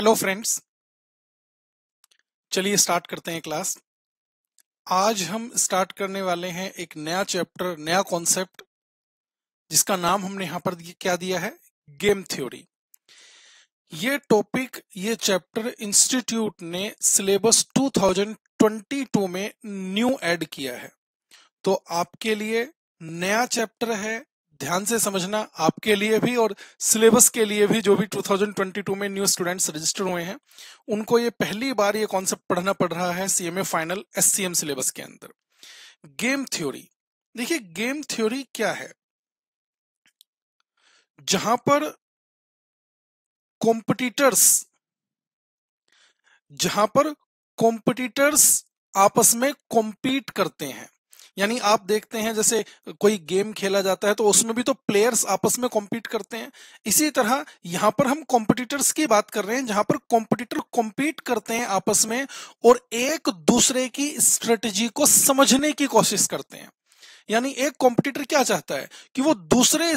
Hello friends चलिए start करते हैं क्लास आज हम स्टार्ट करने वाले हैं एक नया चैप्टर नया कॉन्सेप्ट जिसका नाम हमने यहां पर क्या दिया है गेम थ्योरी ये टॉपिक ये चैप्टर इंस्टीट्यूट ने सिलेबस 2022 में न्यू ऐड किया है तो आपके लिए नया चैप्टर है ध्यान से समझना आपके लिए भी और सिलेबस के लिए भी जो भी 2022 में न्यू स्टूडेंट्स रजिस्टर हुए हैं उनको ये पहली बार ये कॉन्सेप्ट पढ़ना पड़ रहा है सीएमए फाइनल एस सिलेबस के अंदर गेम थ्योरी देखिए गेम थ्योरी क्या है जहां पर कॉम्पिटिटर्स जहां पर कॉम्पिटिटर्स आपस में कॉम्पीट करते हैं यानी आप देखते हैं जैसे कोई गेम खेला जाता है तो उसमें भी तो प्लेयर्स आपस में कॉम्पीट करते हैं इसी तरह यहां पर हम कॉम्पिटिटर्स की बात कर रहे हैं जहां पर कॉम्पिटिटर कॉम्पीट करते हैं आपस में और एक दूसरे की स्ट्रेटेजी को समझने की कोशिश करते हैं यानी एक कॉम्पिटिटर क्या चाहता है कि वो दूसरे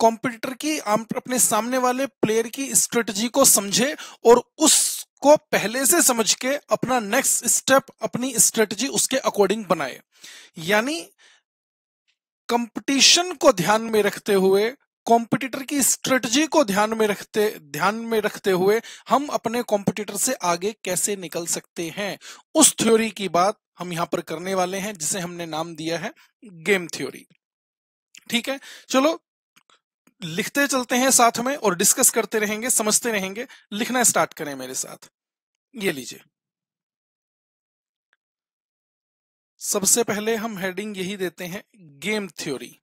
कॉम्पिटिटर की अपने सामने वाले प्लेयर की स्ट्रेटजी को समझे और उस को पहले से समझ के अपना नेक्स्ट स्टेप अपनी स्ट्रेटजी उसके अकॉर्डिंग बनाए यानी कंपटीशन को ध्यान में रखते हुए कॉम्पिटिटर की स्ट्रेटजी को ध्यान में रखते ध्यान में रखते हुए हम अपने कॉम्पिटिटर से आगे कैसे निकल सकते हैं उस थ्योरी की बात हम यहां पर करने वाले हैं जिसे हमने नाम दिया है गेम थ्योरी ठीक है चलो लिखते चलते हैं साथ में और डिस्कस करते रहेंगे समझते रहेंगे लिखना स्टार्ट करें मेरे साथ ये लीजिए सबसे पहले हम हेडिंग यही देते हैं गेम थ्योरी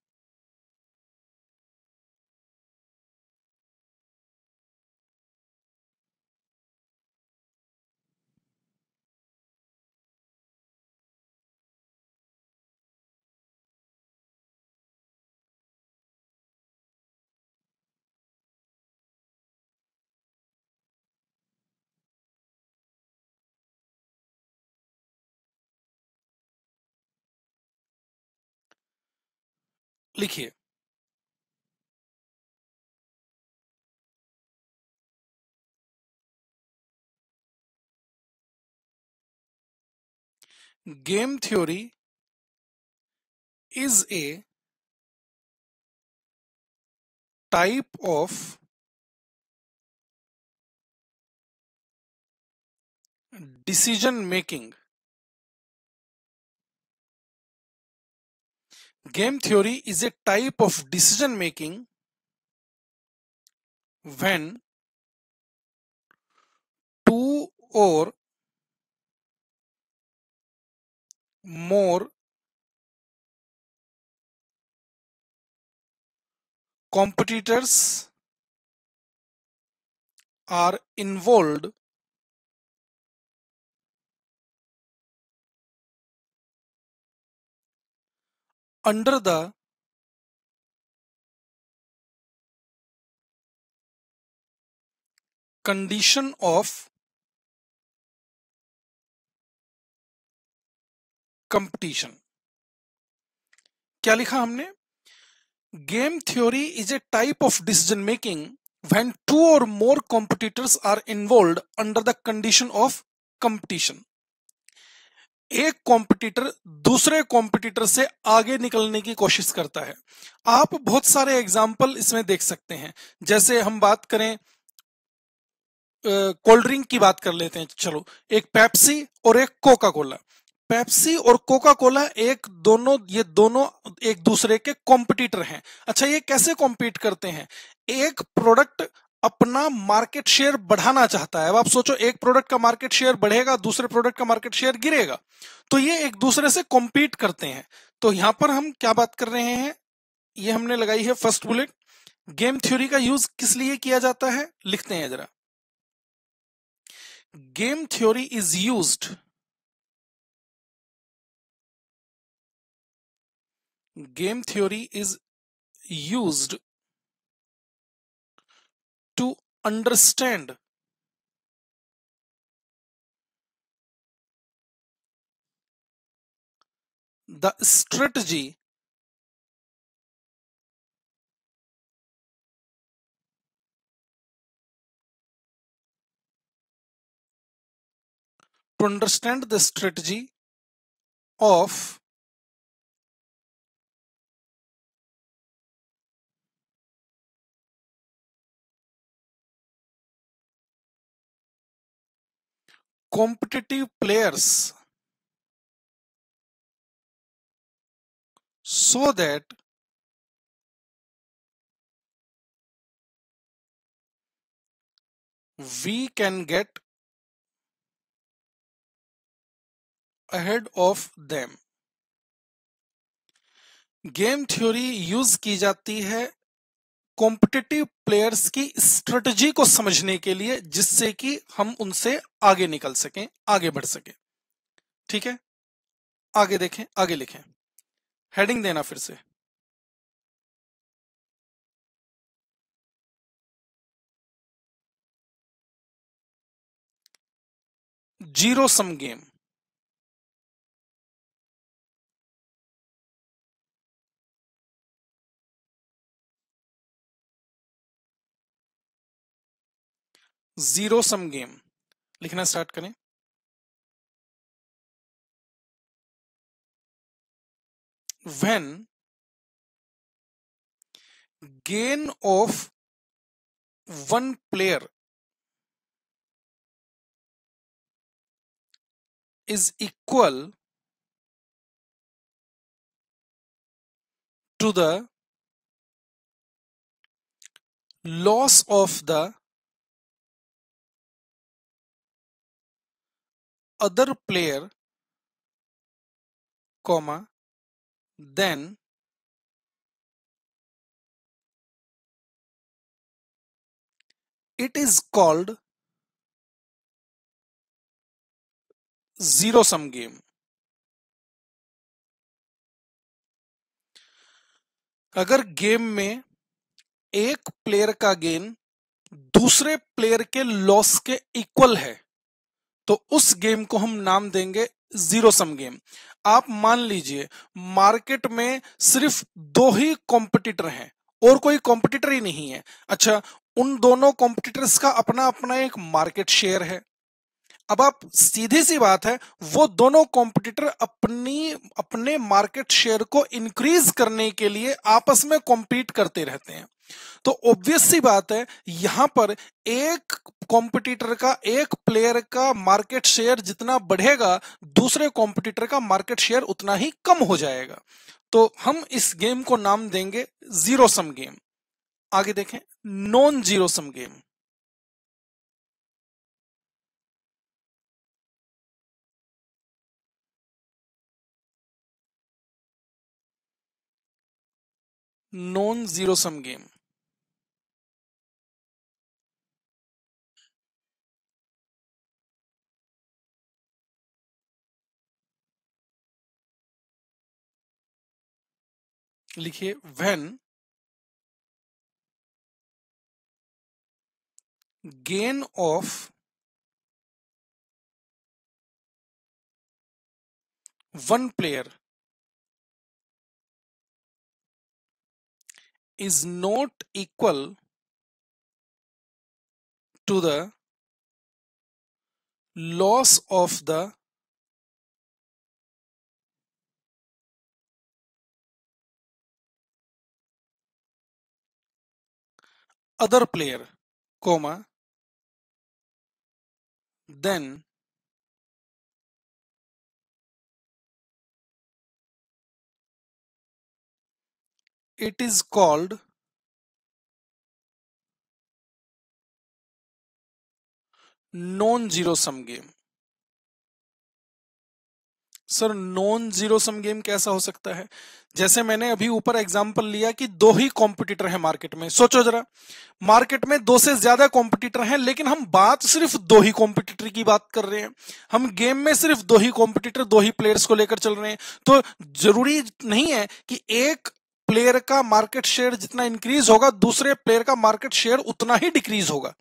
लिखिए game theory is a type of decision making Game theory is a type of decision making when two or more competitors are involved under the condition of competition क्या लिखा हमने game theory is a type of decision making when two और more competitors are involve under the condition of competition एक competitor दूसरे competitor से आगे निकलने की कोशिश करता है आप बहुत सारे एग्जाम्पल इसमें देख सकते हैं जैसे हम बात करें कोल्ड ड्रिंक की बात कर लेते हैं चलो एक पेप्सी और एक कोका कोला पेप्सी और कोका कोला एक दोनों ये दोनों एक दूसरे के कॉम्पिटिटर हैं अच्छा ये कैसे कॉम्पीट करते हैं एक प्रोडक्ट अपना मार्केट शेयर बढ़ाना चाहता है अब आप सोचो एक प्रोडक्ट का मार्केट शेयर बढ़ेगा दूसरे प्रोडक्ट का मार्केट शेयर गिरेगा तो ये एक दूसरे से कॉम्पीट करते हैं तो यहां पर हम क्या बात कर रहे हैं ये हमने लगाई है फर्स्ट बुलेट गेम थ्योरी का यूज किस लिए किया जाता है लिखते हैं जरा game theory is use game theory is used understand the strategy to understand the strategy of competitive players so that we can get ahead of them game theory use ki jati hai competitive players की strategy को समझने के लिए जिससे कि हम उनसे आगे निकल सकें आगे बढ़ सके ठीक है आगे देखें आगे लिखें हेडिंग देना फिर से zero sum game zero sum game लिखना स्टार्ट करें when gain of one player is equal to the loss of the other player, comma, then it is called zero sum game. अगर गेम में एक player का gain दूसरे player के loss के equal है तो उस गेम को हम नाम देंगे जीरो सम गेम आप मान लीजिए मार्केट में सिर्फ दो ही कॉम्पिटिटर हैं और कोई कॉम्पिटिटर ही नहीं है अच्छा उन दोनों कॉम्पिटिटर्स का अपना अपना एक मार्केट शेयर है अब आप सीधी सी बात है वो दोनों कॉम्पिटिटर अपनी अपने मार्केट शेयर को इंक्रीज करने के लिए आपस में कॉम्पीट करते रहते हैं तो ऑब्वियस सी बात है यहां पर एक कॉम्पिटिटर का एक प्लेयर का मार्केट शेयर जितना बढ़ेगा दूसरे कॉम्पिटिटर का मार्केट शेयर उतना ही कम हो जाएगा तो हम इस गेम को नाम देंगे जीरो सम गेम आगे देखें non zero sum game non zero sum game लिखिए when gain of 1 player is not equal to the loss of the other player, comma, then it is called non-zero sum game. Sir non zero sum game कैसा हो सकता है जैसे मैंने अभी ऊपर example लिया कि दो ही कॉम्पिटिटर है मार्केट में सोचो जरा मार्केट में दो से ज्यादा कॉम्पिटिटर हैं लेकिन हम बात सिर्फ दो ही कॉम्पिटिटर की बात कर रहे हैं हम गेम में सिर्फ दो ही कॉम्पिटिटर दो ही प्लेयर्स को लेकर चल रहे हैं तो जरूरी नहीं है कि एक प्लेयर का मार्केट शेयर जितना इंक्रीज होगा दूसरे प्लेयर का मार्केट शेयर उतना ही डिक्रीज होगा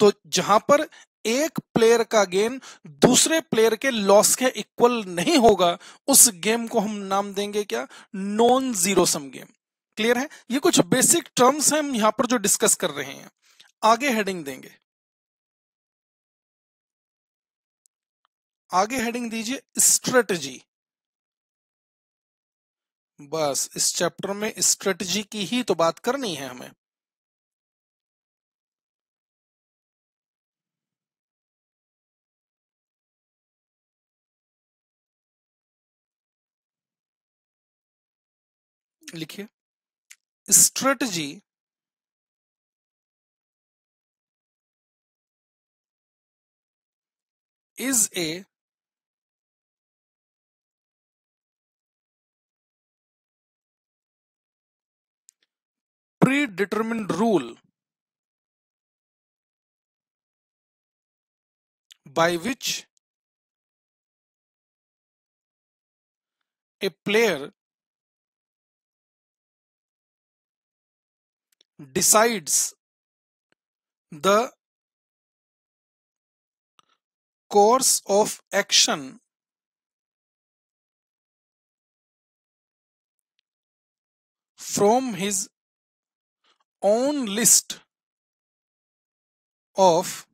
तो जहां पर एक प्लेयर का गेन दूसरे प्लेयर के लॉस के इक्वल नहीं होगा उस गेम को हम नाम देंगे क्या non zero sum game clear है ये कुछ बेसिक टर्म्स हैं हम यहां पर जो डिस्कस कर रहे हैं आगे हेडिंग देंगे आगे हेडिंग दीजिए स्ट्रेटजी बस इस चैप्टर में स्ट्रेटजी की ही तो बात करनी है हमें लिखिए strategy is a pre determine rule by which a player decides the course of action from his own list of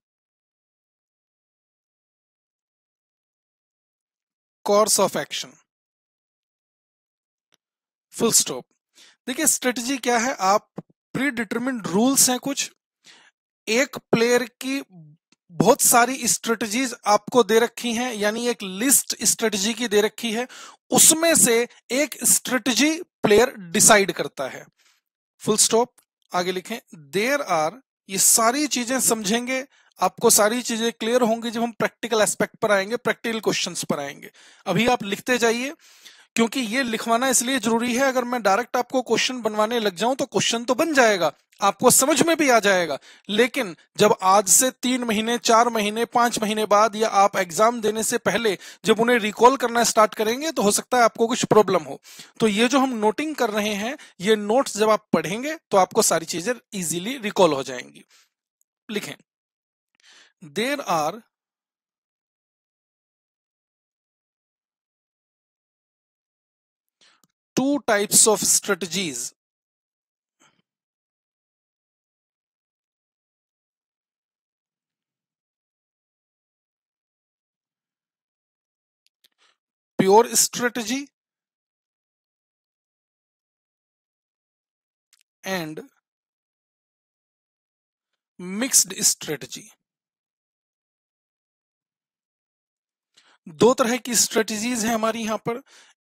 course of action full stop देखिए स्ट्रेटजी क्या है आप प्री डिटर्मिंड रूल्स हैं कुछ एक प्लेयर की बहुत सारी स्ट्रेटजीज आपको दे रखी हैं यानी एक लिस्ट स्ट्रेटजी की दे रखी है उसमें से एक स्ट्रेटजी प्लेयर डिसाइड करता है फुल स्टॉप आगे लिखें देर आर ये सारी चीजें समझेंगे आपको सारी चीजें क्लियर होंगी जब हम प्रैक्टिकल एस्पेक्ट पर आएंगे प्रैक्टिकल क्वेश्चंस पर आएंगे अभी आप लिखते जाइए क्योंकि ये लिखवाना इसलिए जरूरी है अगर मैं डायरेक्ट आपको क्वेश्चन बनवाने लग जाऊं तो क्वेश्चन तो बन जाएगा आपको समझ में भी आ जाएगा लेकिन जब आज से तीन महीने चार महीने पांच महीने बाद या आप एग्जाम देने से पहले जब उन्हें रिकॉल करना स्टार्ट करेंगे तो हो सकता है आपको कुछ प्रॉब्लम हो तो ये जो हम नोटिंग कर रहे हैं ये नोट्स जब आप पढ़ेंगे तो आपको सारी चीजें इजिली रिकॉल हो जाएंगी लिखें there are two types of strategies pure strategy and mixed strategy दो तरह की स्ट्रेटजीज हैं हमारी यहां पर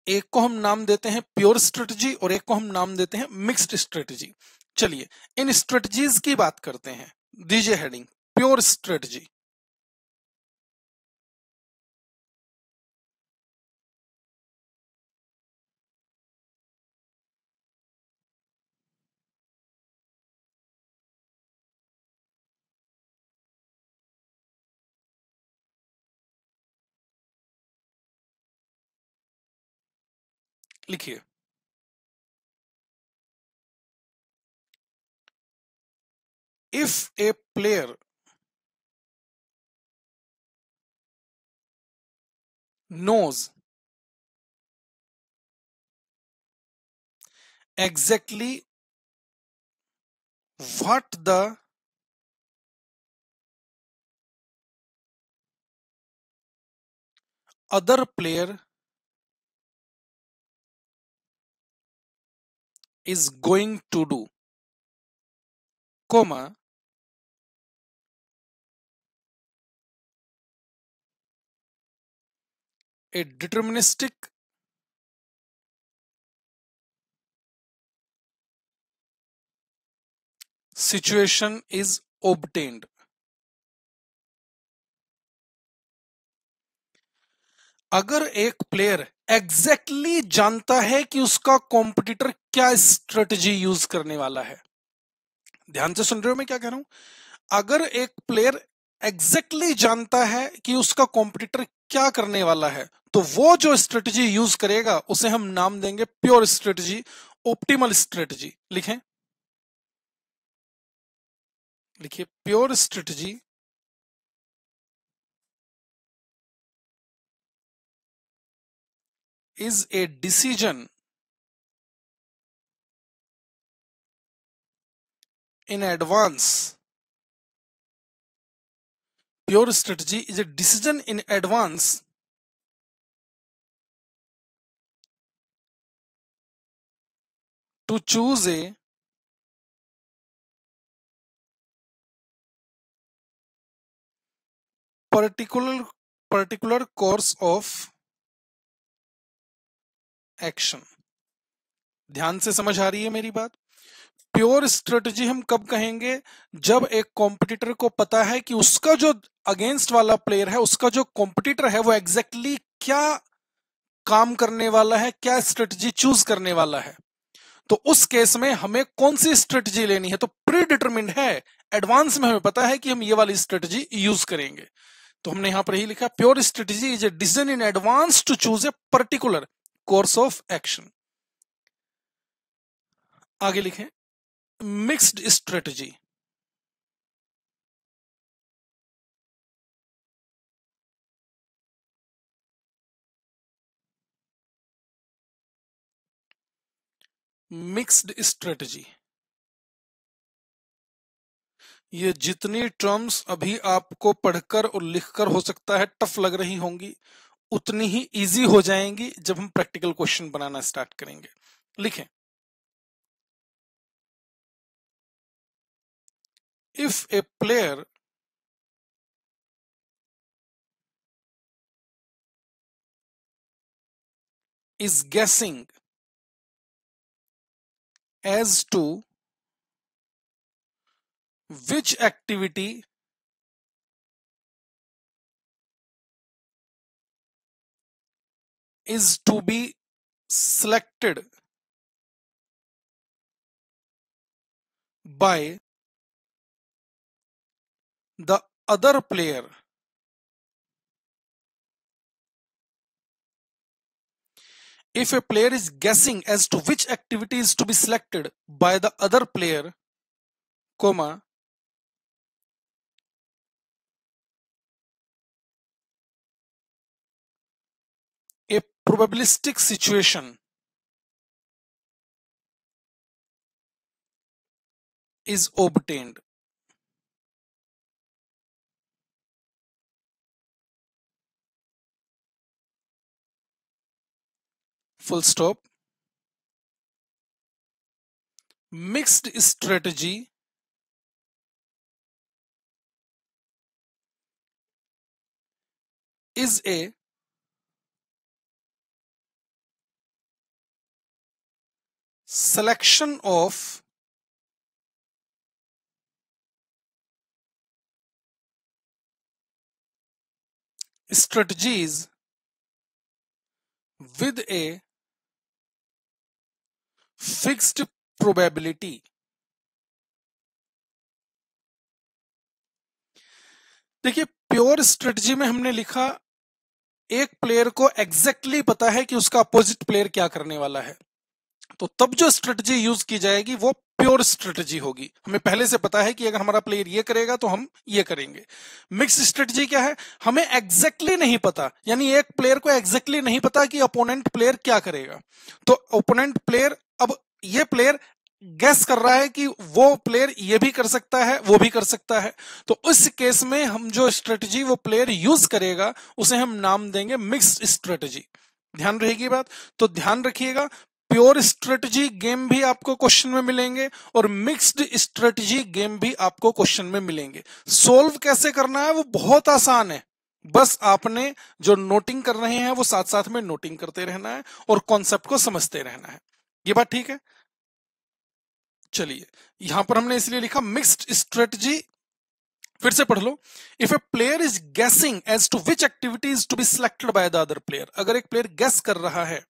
एक को हम नाम देते हैं प्योर स्ट्रेटजी और एक को हम नाम देते हैं मिक्स्ड स्ट्रेटजी चलिए इन स्ट्रेटजीज की बात करते हैं दीजिए हेडिंग प्योर स्ट्रेटजी लिखिए if a player knows exactly what the other player is going to do comma a deterministic situation is obtained. अगर एक player एग्जैक्टली exactly जानता है कि उसका कॉम्पिटिटर क्या स्ट्रेटजी यूज करने वाला है ध्यान से सुन रहे हो मैं क्या कह रहा हूं अगर एक प्लेयर एग्जैक्टली exactly जानता है कि उसका कॉम्पिटिटर क्या करने वाला है तो वो जो स्ट्रेटजी यूज करेगा उसे हम नाम देंगे प्योर स्ट्रेटजी ऑप्टिमल स्ट्रेटजी लिखें लिखिए pure strategy is a decision in advance. Pure strategy is a decision in advance to choose a particular particular course of action ध्यान से समझ आ रही है मेरी बात प्योर स्ट्रेटजी हम कब कहेंगे जब एक कॉम्पिटिटर को पता है कि उसका जो अगेंस्ट वाला प्लेयर है उसका जो कॉम्पिटिटर है वो एग्जैक्टली exactly क्या काम करने वाला है क्या स्ट्रेटजी चूज करने वाला है तो उस केस में हमें कौन सी स्ट्रेटजी लेनी है तो प्री डिटर्मिंड है एडवांस में हमें पता है कि हम ये वाली स्ट्रेटजी यूज करेंगे तो हमने यहां पर ही लिखा pure strategy is a decision in advance to choose a particular course of action आगे लिखें मिक्स्ड स्ट्रेटजी मिक्स्ड स्ट्रेटजी ये जितनी टर्म्स अभी आपको पढ़कर और लिखकर हो सकता है टफ लग रही होंगी उतनी ही इजी हो जाएंगी जब हम प्रैक्टिकल क्वेश्चन बनाना स्टार्ट करेंगे लिखें if a player is guessing as to which activity is to be selected by the other player if a player is guessing as to which activity is to be selected by the other player comma probabilistic situation is obtained. Full stop. Mixed strategy is a selection of strategies with a fixed probability. देखिए pure strategy में हमने लिखा एक player को exactly exactly पता है कि उसका अपोजिट प्लेयर क्या करने वाला है तो तब जो स्ट्रेटजी यूज की जाएगी वो प्योर स्ट्रेटजी होगी हमें पहले से पता है कि अगर हमारा प्लेयर ये करेगा तो हम ये करेंगे मिक्स स्ट्रेटजी क्या है हमें एग्जैक्टली exactly नहीं पता यानी एक प्लेयर को एग्जैक्टली exactly नहीं पता कि ओपोनेंट प्लेयर क्या करेगा तो ओपोनेंट प्लेयर अब ये प्लेयर गैस कर रहा है कि वो प्लेयर ये भी कर सकता है वो भी कर सकता है तो उस केस में हम जो स्ट्रेटजी वो प्लेयर यूज करेगा उसे हम नाम देंगे मिक्स स्ट्रेटजी ध्यान रहेगी बात तो ध्यान रखिएगा प्योर स्ट्रेटजी गेम भी आपको क्वेश्चन में मिलेंगे और मिक्स्ड स्ट्रेटजी गेम भी आपको क्वेश्चन में मिलेंगे सोल्व कैसे करना है वो बहुत आसान है बस आपने जो नोटिंग कर रहे हैं वो साथ साथ में नोटिंग करते रहना है और कॉन्सेप्ट को समझते रहना है ये बात ठीक है चलिए यहां पर हमने इसलिए लिखा मिक्स्ड स्ट्रेटजी फिर से पढ़ लो if a player is guessing as to which activities to be selected by the other player अगर एक प्लेयर गैस कर रहा है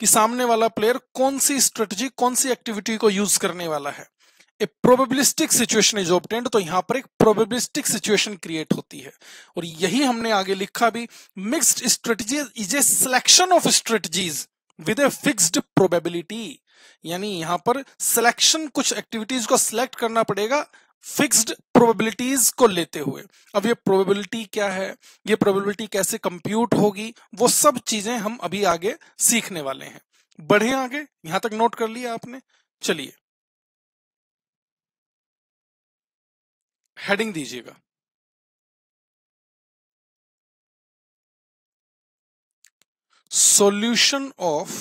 कि सामने वाला प्लेयर कौन सी स्ट्रेटजी कौन सी एक्टिविटी को यूज करने वाला है a probabilistic situation is opted तो यहां पर एक प्रोबेबिलिस्टिक सिचुएशन क्रिएट होती है और यही हमने आगे लिखा भी mixed strategy is a selection of strategies with a fixed probability यानी यहां पर सिलेक्शन कुछ एक्टिविटीज को सिलेक्ट करना पड़ेगा फिक्स्ड प्रोबेबिलिटीज को लेते हुए अब ये प्रोबेबिलिटी क्या है ये प्रोबेबिलिटी कैसे कंप्यूट होगी वो सब चीजें हम अभी आगे सीखने वाले हैं बढ़े आगे यहां तक नोट कर लिया आपने चलिए हेडिंग दीजिएगा solution of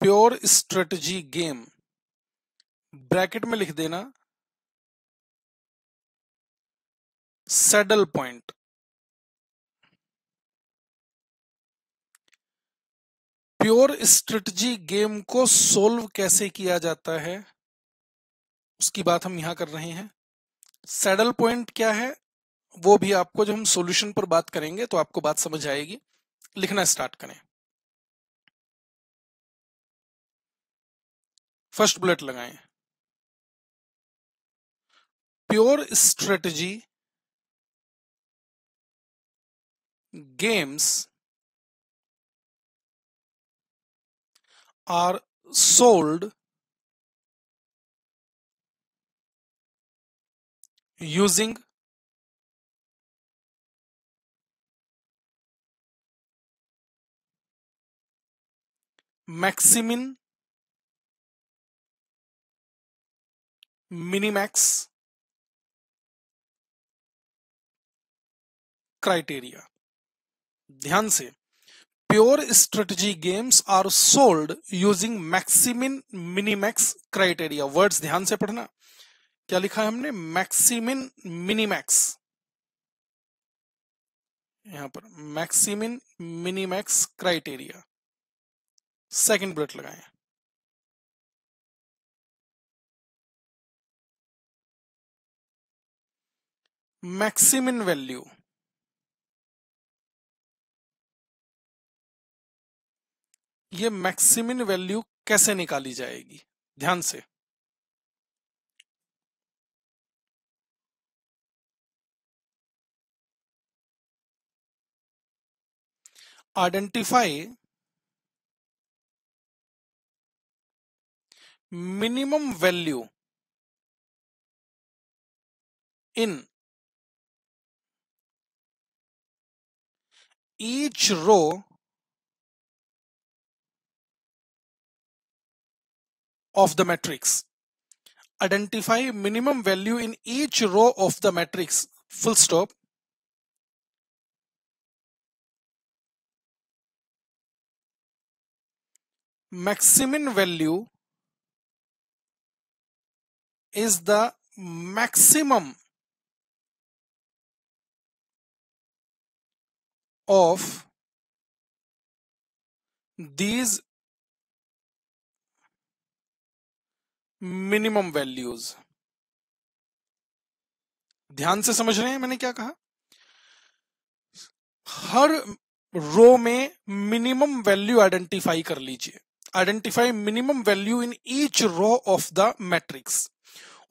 pure strategy game bracket में लिख देना saddle point pure strategy game को सोल्व कैसे किया जाता है उसकी बात हम यहां कर रहे हैं सेडल पॉइंट क्या है वो भी आपको जब हम सॉल्यूशन पर बात करेंगे तो आपको बात समझ आएगी लिखना स्टार्ट करें फर्स्ट बुलेट लगाए pure strategy games are solved using maximin minimax criteria ध्यान से pure strategy games are solved using maximin minimax criteria words ध्यान से पढ़ना क्या लिखा है हमने मैक्सिमिन मिनीमैक्स यहां पर maximin minimax criteria second bullet लगाएं मैक्सिमम वैल्यू ये मैक्सिम वैल्यू कैसे निकाली जाएगी ध्यान से identify minimum value in each row of the matrix. Identify minimum value in each row of the matrix. Full stop. Maximum value is the maximum of these minimum values ध्यान से समझ रहे हैं मैंने क्या कहा हर रो में मिनिमम वैल्यू आइडेंटिफाई कर लीजिए identify minimum value in each row of the matrix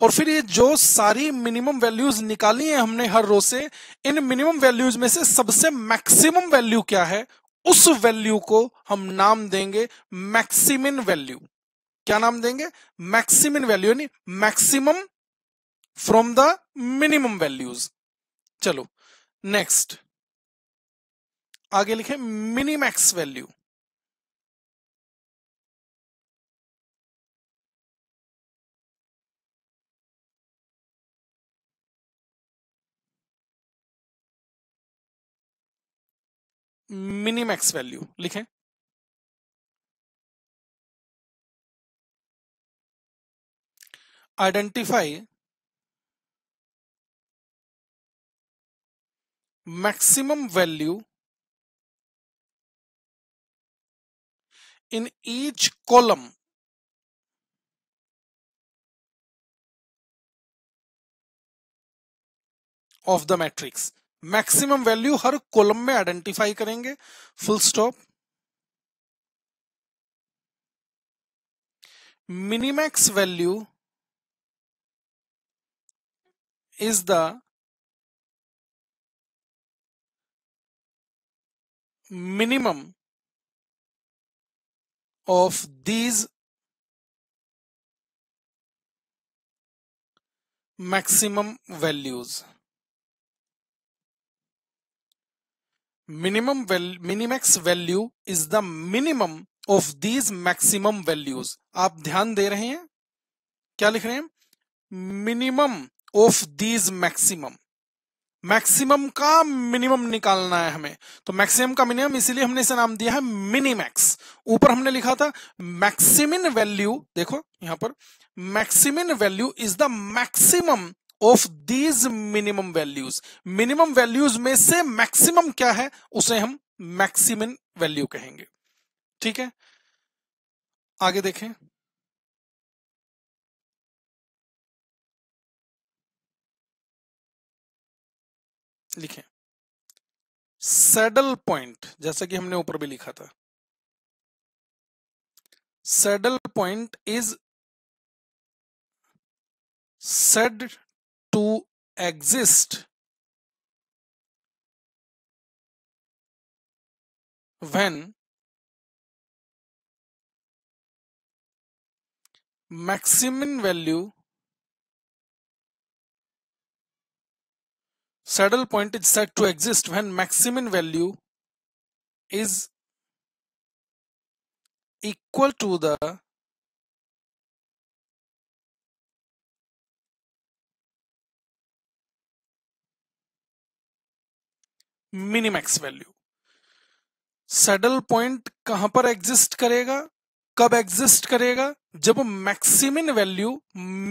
और फिर ये जो सारी मिनिमम वैल्यूज निकाली है हमने हर रोज से इन मिनिमम वैल्यूज में से सबसे मैक्सिमम वैल्यू क्या है उस वैल्यू को हम नाम देंगे मैक्सिमिन वैल्यू क्या नाम देंगे मैक्सिमिन वैल्यू यानी maximum from the minimum values चलो नेक्स्ट आगे लिखे मिनिमैक्स वैल्यू मिनिमैक्स वैल्यू लिखें identify maximum value in each column of the matrix maximum value हर कॉलम में आइडेंटिफाई करेंगे full stop minimax value is the minimum of these maximum values minimum minimax value is the minimum of these maximum values आप ध्यान दे रहे हैं क्या लिख रहे हैं minimum of these maximum maximum का मिनिमम निकालना है हमें तो मैक्सिमम का मिनिमम इसीलिए हमने इसे नाम दिया है मिनिमैक्स ऊपर हमने लिखा था मैक्सिमिन वैल्यू देखो यहां पर maximin value is the maximum of these minimum values minimum values में से मैक्सिमम क्या है उसे हम मैक्सिमम वैल्यू कहेंगे ठीक है आगे देखें लिखें सैडल पॉइंट जैसा कि हमने ऊपर भी लिखा था saddle point is said to exist when maximum value saddle point is said to exist when maximum value is equal to the minimax value saddle point कहां पर एग्जिस्ट करेगा कब एग्जिस्ट करेगा जब मैक्सिमिन वैल्यू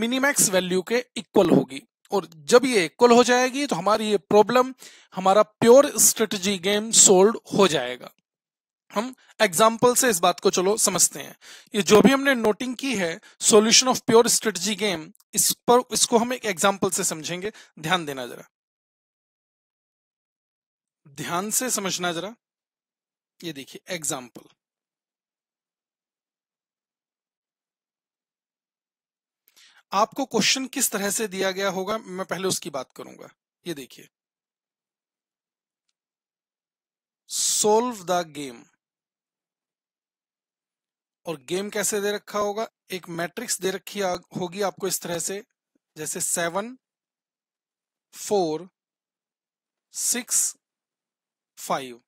मिनिमैक्स वैल्यू के equal होगी और जब ये इक्वल हो जाएगी तो हमारी ये प्रॉब्लम हमारा प्योर स्ट्रेटजी गेम सोल्व हो जाएगा हम एग्जाम्पल से इस बात को चलो समझते हैं ये जो भी हमने नोटिंग की है solution of pure strategy game इस पर इसको हम एक एग्जाम्पल से समझेंगे ध्यान देना जरा ध्यान से समझना जरा ये देखिए एग्जाम्पल आपको क्वेश्चन किस तरह से दिया गया होगा मैं पहले उसकी बात करूंगा ये देखिए सोल्व द गेम और गेम कैसे दे रखा होगा एक मैट्रिक्स दे रखी होगी आपको इस तरह से जैसे सेवन फोर सिक्स फाइव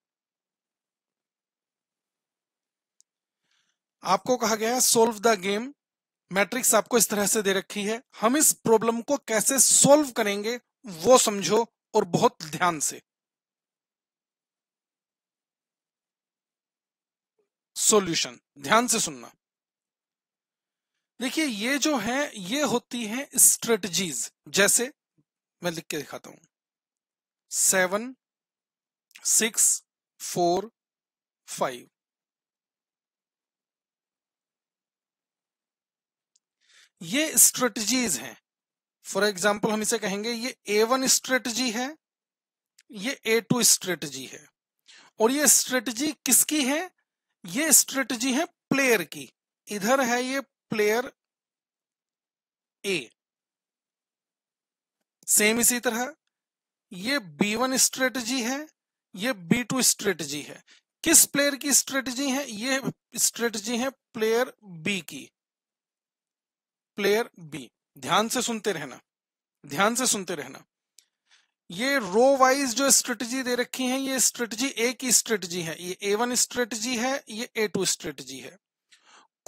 आपको कहा गया है सोल्व द गेम मैट्रिक्स आपको इस तरह से दे रखी है हम इस प्रॉब्लम को कैसे सोल्व करेंगे वो समझो और बहुत ध्यान से सॉल्यूशन ध्यान से सुनना देखिए ये जो है ये होती है स्ट्रेटजीज जैसे मैं लिख के दिखाता हूं सेवन सिक्स फोर फाइव ये स्ट्रेटजीज हैं फॉर एग्जाम्पल हम इसे कहेंगे ये ए वन स्ट्रेटजी है ये ए टू स्ट्रेटजी है और ये स्ट्रेटजी किसकी है ये स्ट्रेटजी है प्लेयर की इधर है ये प्लेयर ए सेम इसी तरह ये बी वन स्ट्रेटजी है ये बी टू स्ट्रेटजी है किस प्लेयर की स्ट्रेटजी है ये स्ट्रेटजी है प्लेयर बी की प्लेयर बी ध्यान से सुनते रहना ध्यान से सुनते रहना ये रो वाइज जो स्ट्रेटजी दे रखी है ये स्ट्रेटजी ए की स्ट्रेटजी है ये ए वन स्ट्रेटजी है ये ए टू स्ट्रेटजी है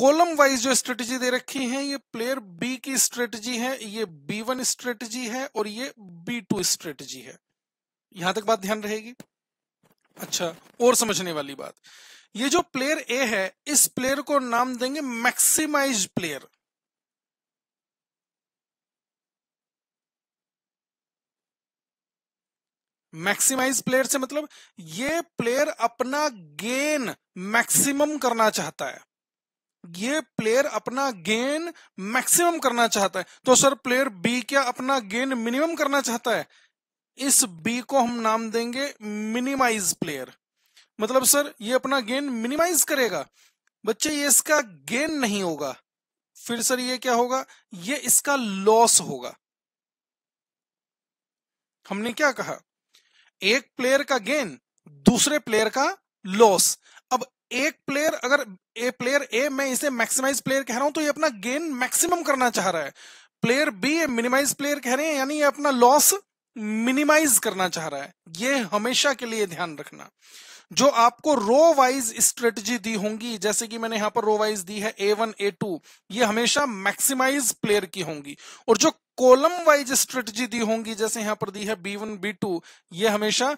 कॉलम वाइज जो स्ट्रेटजी दे रखी है ये प्लेयर बी की स्ट्रेटजी है ये बी वन स्ट्रेटजी है और ये बी टू स्ट्रेटजी है यहां तक बात ध्यान रहेगी अच्छा और समझने वाली बात ये जो प्लेयर ए है इस प्लेयर को नाम देंगे मैक्सिमाइज प्लेयर मैक्सिमाइज प्लेयर से मतलब ये प्लेयर अपना गेन मैक्सिमम करना चाहता है ये प्लेयर अपना गेन मैक्सिमम करना चाहता है तो सर प्लेयर बी क्या अपना गेन मिनिमम करना चाहता है इस बी को हम नाम देंगे मिनिमाइज प्लेयर मतलब सर ये अपना गेन मिनिमाइज करेगा बच्चे ये इसका गेन नहीं होगा फिर सर ये क्या होगा ये इसका लॉस होगा हमने क्या कहा एक प्लेयर का गेन दूसरे प्लेयर का लॉस अब एक प्लेयर अगर ए प्लेयर ए मैं इसे मैक्सिमाइज प्लेयर कह रहा हूं तो ये अपना गेन मैक्सिमम करना चाह रहा है प्लेयर बी मिनिमाइज प्लेयर कह रहे हैं यानी ये अपना लॉस मिनिमाइज करना चाह रहा है ये हमेशा के लिए ध्यान रखना जो आपको रो वाइज स्ट्रेटजी दी होंगी जैसे कि मैंने यहां पर रो वाइज दी है ए वन ए टू ये हमेशा मैक्सिमाइज प्लेयर की होंगी और जो कॉलम वाइज स्ट्रेटजी दी होंगी जैसे यहां पर दी है बी वन बी टू ये हमेशा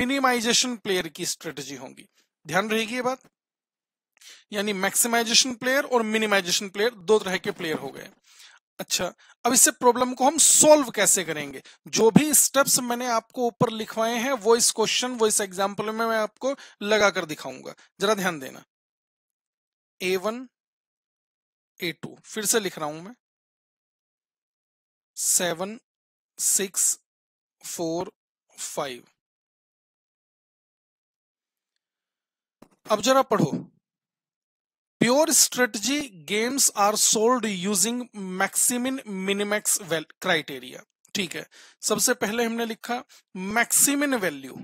मिनिमाइजेशन प्लेयर की स्ट्रेटजी होंगी ध्यान रहेगी ये बात यानी मैक्सिमाइजेशन प्लेयर और मिनिमाइजेशन प्लेयर दो तरह के प्लेयर हो गए अच्छा अब इससे प्रॉब्लम को हम सॉल्व कैसे करेंगे जो भी स्टेप्स मैंने आपको ऊपर लिखवाए हैं वो इस क्वेश्चन वो इस एग्जाम्पल में मैं आपको लगा कर दिखाऊंगा जरा ध्यान देना ए वन ए टू फिर से लिख रहा हूं मैं सेवन सिक्स फोर फाइव अब जरा पढ़ो Pure strategy games are sold using Maximin Minimax criteria. ठीक है सबसे पहले हमने लिखा मैक्सिमिन वैल्यू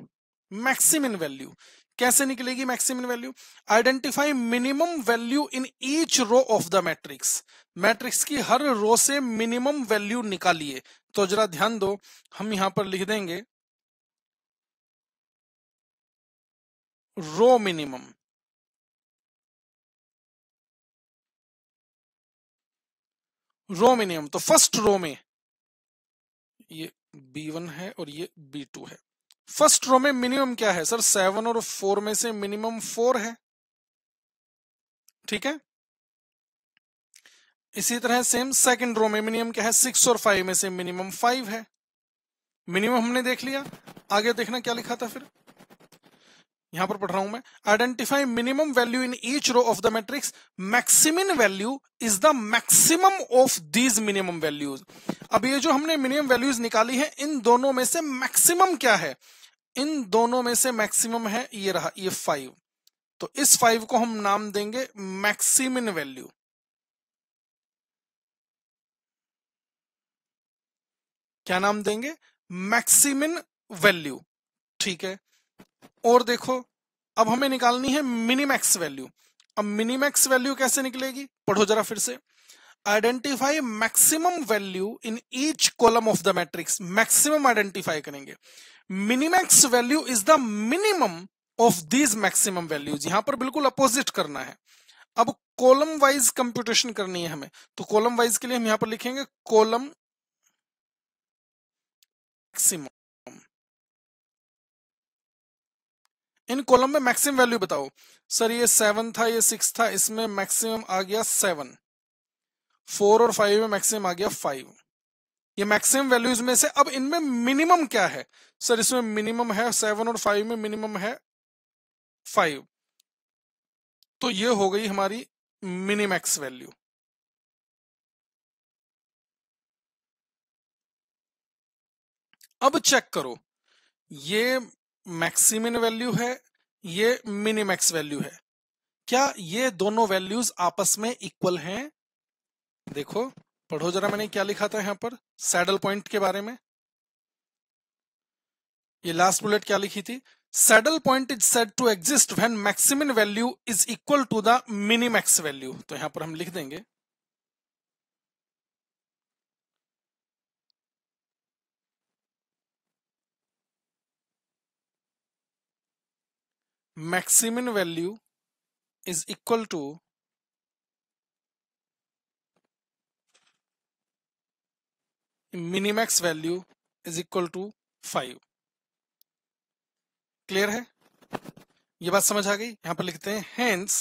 मैक्सिमिन वैल्यू कैसे निकलेगी maximum value identify minimum value in each row of the matrix matrix की हर रो से मिनिमम वैल्यू निकालिए तो जरा ध्यान दो हम यहां पर लिख देंगे रो मिनिमम रोमिनियम तो फर्स्ट रो में ये बी वन है और ये टू है फर्स्ट रो में मिनिमम क्या है सर सेवन और फोर में से मिनिमम फोर है ठीक है इसी तरह सेम सेकंड रो में मिनिमम क्या है सिक्स और फाइव में से मिनिमम फाइव है मिनिमम हमने देख लिया आगे देखना क्या लिखा था फिर यहां पर पढ़ रहा हूं मैं identify minimum value in each row of the matrix maximin value is the maximum of these minimum values अब ये जो हमने मिनिमम वैल्यूज निकाली है इन दोनों में से मैक्सिमम क्या है इन दोनों में से मैक्सिमम है ये रहा ये फाइव तो इस फाइव को हम नाम देंगे मैक्सिमिन वैल्यू क्या नाम देंगे मैक्सिमिन वैल्यू ठीक है और देखो अब हमें निकालनी है मिनिमैक्स वैल्यू अब मिनिमैक्स वैल्यू कैसे निकलेगी पढ़ो जरा फिर से identify maximum value in each column of the matrix maximum identify करेंगे minimax value is the minimum of these maximum values यहां पर बिल्कुल अपोजिट करना है अब कॉलम वाइज कंप्यूटेशन करनी है हमें तो कॉलम वाइज के लिए हम यहां पर लिखेंगे कॉलम मैक्सिमम इन कॉलम में मैक्सिमम वैल्यू बताओ सर ये सेवन था ये सिक्स था इसमें मैक्सिमम आ गया सेवन फोर और फाइव में मैक्सिमम आ गया फाइव ये मैक्सिमम वैल्यूज में से अब इनमें मिनिमम क्या है सर इसमें मिनिमम है सेवन और फाइव में मिनिमम है फाइव तो ये हो गई हमारी मिनिमैक्स वैल्यू अब चेक करो ये मैक्सिमिन वैल्यू है ये मिनिमैक्स वैल्यू है क्या ये दोनों वैल्यूज आपस में इक्वल हैं देखो पढ़ो जरा मैंने क्या लिखा था यहां पर सैडल पॉइंट के बारे में ये लास्ट बुलेट क्या लिखी थी saddle point is said to exist when maximin value is equal to the minimax value तो यहां पर हम लिख देंगे maximum value is equal to minimax value is equal to 5 clear है ये बात समझ आ गई यहां पर लिखते हैं hence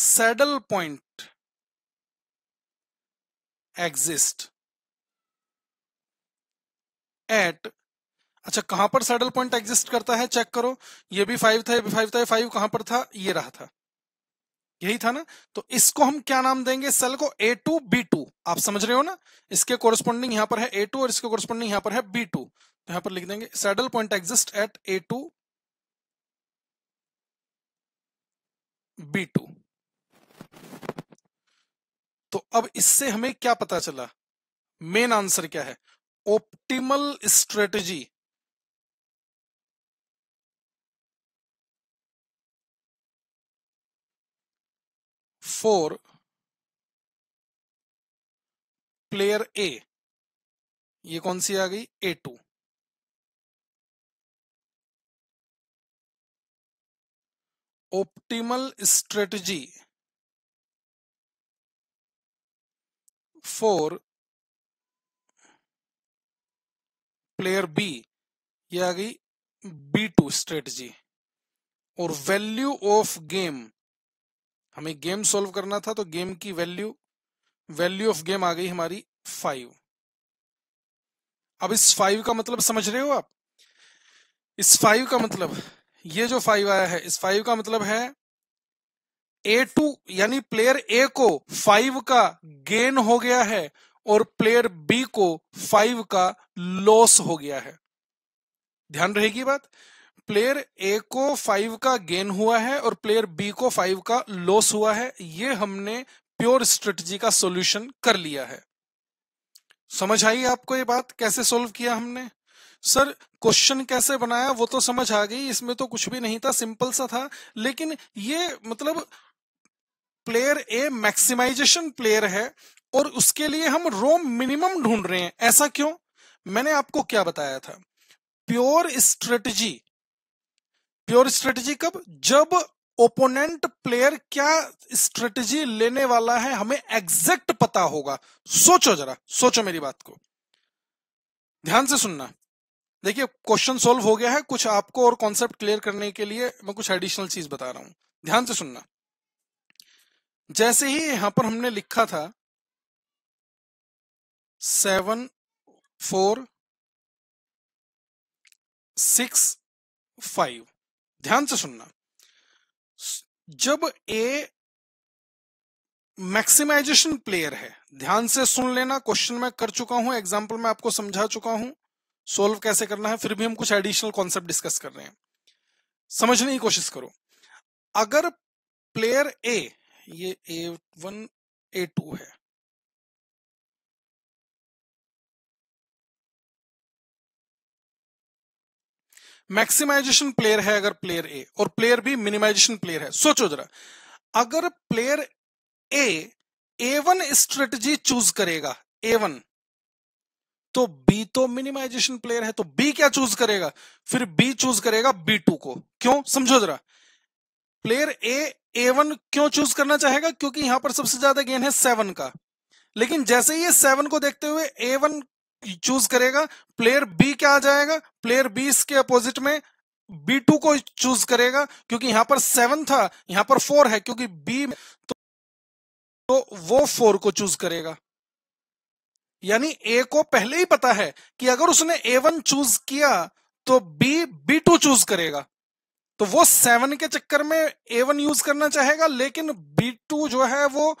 saddle point exist at अच्छा कहां पर सैडल पॉइंट एग्जिस्ट करता है चेक करो ये भी फाइव था ये भी फाइव था फाइव कहां पर था ये रहा था यही था ना तो इसको हम क्या नाम देंगे सेल को ए टू बी टू आप समझ रहे हो ना इसके कोरिस्पॉन्डिंग यहां पर है ए टू और इसके कोरस्पोंडिंग यहां पर है बी टू तो यहां पर लिख देंगे saddle point exist at A two B two तो अब इससे हमें क्या पता चला मेन आंसर क्या है optimal strategy for player A ये कौन सी आ गई A two optimal strategy for player B ये आ गई बी टू स्ट्रेटजी और वैल्यू ऑफ गेम हमें गेम सॉल्व करना था तो गेम की वैल्यू वैल्यू ऑफ गेम आ गई हमारी फाइव अब इस फाइव का मतलब समझ रहे हो आप इस फाइव का मतलब ये जो फाइव आया है इस फाइव का मतलब है ए टू यानी प्लेयर ए को फाइव का गेन हो गया है और प्लेयर बी को फाइव का लॉस हो गया है ध्यान रहेगी बात प्लेयर ए को फाइव का गेन हुआ है और प्लेयर बी को फाइव का लॉस हुआ है ये हमने प्योर स्ट्रेटजी का सॉल्यूशन कर लिया है समझ आई आपको ये बात कैसे सोल्व किया हमने सर क्वेश्चन कैसे बनाया वो तो समझ आ गई इसमें तो कुछ भी नहीं था सिंपल सा था लेकिन ये मतलब प्लेयर ए मैक्सिमाइजेशन प्लेयर है और उसके लिए हम रोम मिनिमम ढूंढ रहे हैं ऐसा क्यों मैंने आपको क्या बताया था प्योर स्ट्रेटजी प्योर स्ट्रेटेजी कब जब ओपोनेंट प्लेयर क्या स्ट्रेटेजी लेने वाला है हमें एग्जैक्ट पता होगा सोचो जरा सोचो मेरी बात को ध्यान से सुनना देखिए क्वेश्चन सॉल्व हो गया है कुछ आपको और कॉन्सेप्ट क्लियर करने के लिए मैं कुछ एडिशनल चीज बता रहा हूं ध्यान से सुनना जैसे ही यहां पर हमने लिखा था सेवन फोर सिक्स फाइव ध्यान से सुनना जब ए मैक्सिमाइजेशन प्लेयर है ध्यान से सुन लेना क्वेश्चन मैं कर चुका हूं एग्जाम्पल मैं आपको समझा चुका हूं सोल्व कैसे करना है फिर भी हम कुछ एडिशनल कॉन्सेप्ट डिस्कस कर रहे हैं समझने की कोशिश करो अगर प्लेयर ए ये ए वन ए टू है मैक्सिमाइजेशन प्लेयर है अगर प्लेयर ए और प्लेयर बी मिनिमाइजेशन प्लेयर है सोचो जरा अगर player A A one strategy choose करेगा ए वन तो बी तो मिनिमाइजेशन प्लेयर है तो बी क्या चूज करेगा फिर बी चूज करेगा बी टू को क्यों समझो जरा प्लेयर ए ए वन क्यों चूज करना चाहेगा क्योंकि यहां पर सबसे ज्यादा गेन है सेवन का लेकिन जैसे ही ये सेवन को देखते हुए ए वन चूज करेगा प्लेयर बी क्या आ जाएगा प्लेयर बी इसके अपोजिट में बी टू को चूज करेगा क्योंकि यहां पर सेवन था यहां पर फोर है क्योंकि बी तो, तो वो फोर को चूज करेगा यानी ए को पहले ही पता है कि अगर उसने ए वन चूज किया तो बी बी टू चूज करेगा तो वो सेवन के चक्कर में ए वन यूज करना चाहेगा लेकिन बी टू जो है वो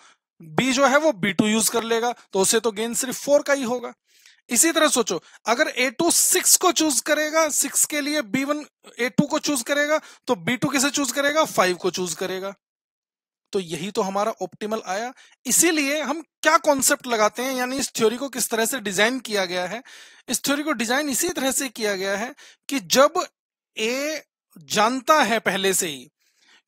बी जो है वो बी टू यूज कर लेगा तो उसे तो गेंद सिर्फ फोर का ही होगा इसी तरह सोचो अगर ए टू सिक्स को चूज करेगा सिक्स के लिए बी वन ए टू को चूज करेगा तो बी टू किसे चूज करेगा फाइव को चूज करेगा तो यही तो हमारा ऑप्टिमल आया इसीलिए हम क्या कॉन्सेप्ट लगाते हैं यानी इस थ्योरी को किस तरह से डिजाइन किया गया है इस थ्योरी को डिजाइन इसी तरह से किया गया है कि जब ए जानता है पहले से ही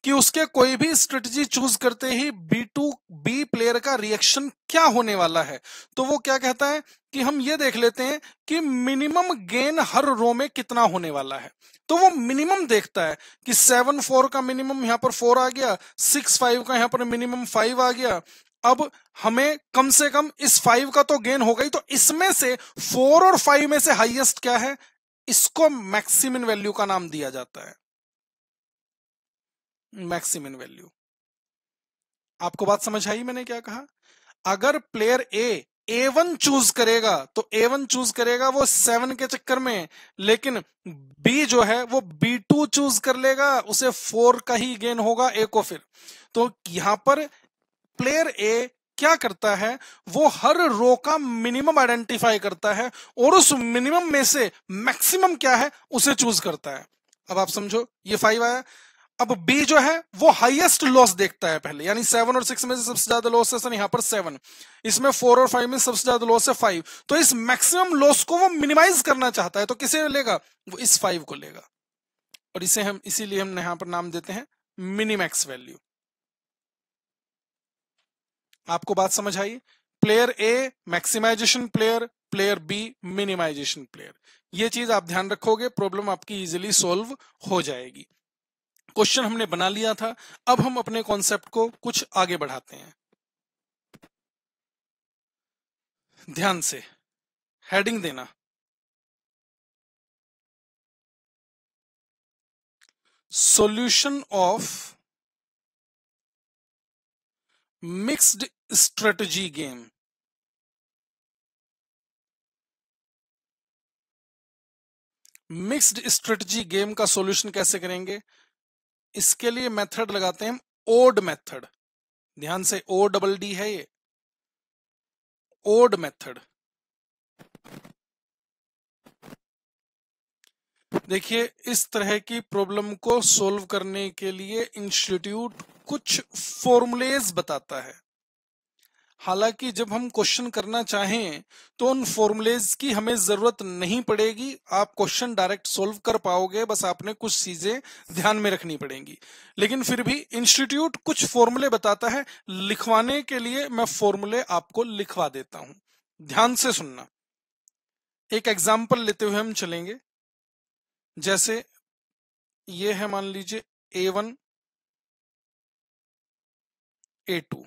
कि उसके कोई भी स्ट्रेटजी चूज करते ही बी टू बी प्लेयर का रिएक्शन क्या होने वाला है तो वो क्या कहता है कि हम ये देख लेते हैं कि मिनिमम गेन हर रो में कितना होने वाला है तो वो मिनिमम देखता है कि सेवन फोर का मिनिमम यहां पर फोर आ गया सिक्स फाइव का यहां पर मिनिमम फाइव आ गया अब हमें कम से कम इस फाइव का तो गेन हो गई तो इसमें से फोर और फाइव में से हाइएस्ट क्या है इसको मैक्सिमम वैल्यू का नाम दिया जाता है मैक्सिमम वैल्यू आपको बात समझ आई मैंने क्या कहा अगर player A A one choose करेगा तो ए वन चूज करेगा वो सेवन के चक्कर में लेकिन बी जो है वो बी टू चूज कर लेगा उसे फोर का ही गेन होगा ए को फिर तो यहां पर प्लेयर ए क्या करता है वो हर रो का मिनिमम आइडेंटिफाई करता है और उस मिनिमम में से मैक्सिमम क्या है उसे चूज करता है अब आप समझो ये फाइव आया अब बी जो है वो हाईएस्ट लॉस देखता है पहले यानी सेवन और सिक्स में से सबसे ज्यादा लॉस है सर यहां पर सेवन इसमें फोर और फाइव में सबसे ज्यादा लॉस है फाइव तो इस मैक्सिमम लॉस को वो मिनिमाइज करना चाहता है तो किसे लेगा वो इस फाइव को लेगा और इसे हम इसीलिए हम यहां पर नाम देते हैं मिनिमैक्स वैल्यू आपको बात समझ आई player A maximization player player B minimization player ये चीज आप ध्यान रखोगे प्रॉब्लम आपकी इजिली सॉल्व हो जाएगी क्वेश्चन हमने बना लिया था अब हम अपने कॉन्सेप्ट को कुछ आगे बढ़ाते हैं ध्यान से हेडिंग देना solution of mixed strategy game mixed strategy game का सॉल्यूशन कैसे करेंगे इसके लिए मेथड लगाते हैं ओड मेथड ध्यान से ओ डबल डी है ये ओड मेथड देखिए इस तरह की प्रॉब्लम को सॉल्व करने के लिए इंस्टीट्यूट कुछ फॉर्मुलेज बताता है हालांकि जब हम क्वेश्चन करना चाहें तो उन फॉर्मूलेज की हमें जरूरत नहीं पड़ेगी आप क्वेश्चन डायरेक्ट सॉल्व कर पाओगे बस आपने कुछ चीजें ध्यान में रखनी पड़ेंगी लेकिन फिर भी इंस्टीट्यूट कुछ फॉर्मूले बताता है लिखवाने के लिए मैं फॉर्मूले आपको लिखवा देता हूं ध्यान से सुनना एक एग्जाम्पल लेते हुए हम चलेंगे जैसे ये है मान लीजिए A one A two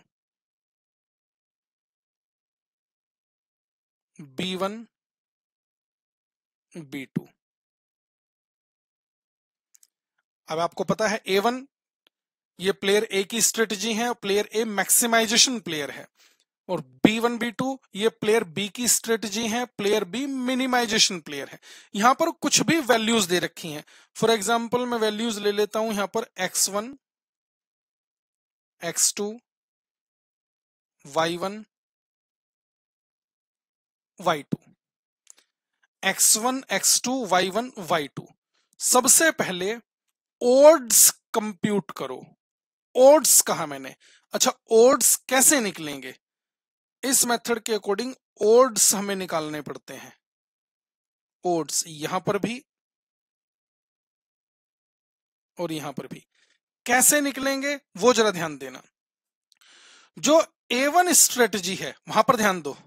B one B two अब आपको पता है ए वन ये प्लेयर ए की स्ट्रेटजी है प्लेयर ए मैक्सिमाइजेशन प्लेयर है और बी वन बी टू ये प्लेयर बी की स्ट्रेटजी है प्लेयर बी मिनिमाइजेशन प्लेयर है यहां पर कुछ भी वैल्यूज दे रखी हैं फॉर एग्जांपल मैं वैल्यूज ले लेता हूं यहां पर X one X two Y one Y two X one X two Y one Y two सबसे पहले ओड्स कंप्यूट करो ओड्स कहा मैंने अच्छा ओड्स कैसे निकलेंगे इस मेथड के अकॉर्डिंग ओड्स हमें निकालने पड़ते हैं ओड्स यहां पर भी और यहां पर भी कैसे निकलेंगे वो जरा ध्यान देना जो ए वन स्ट्रेटजी है वहां पर ध्यान दो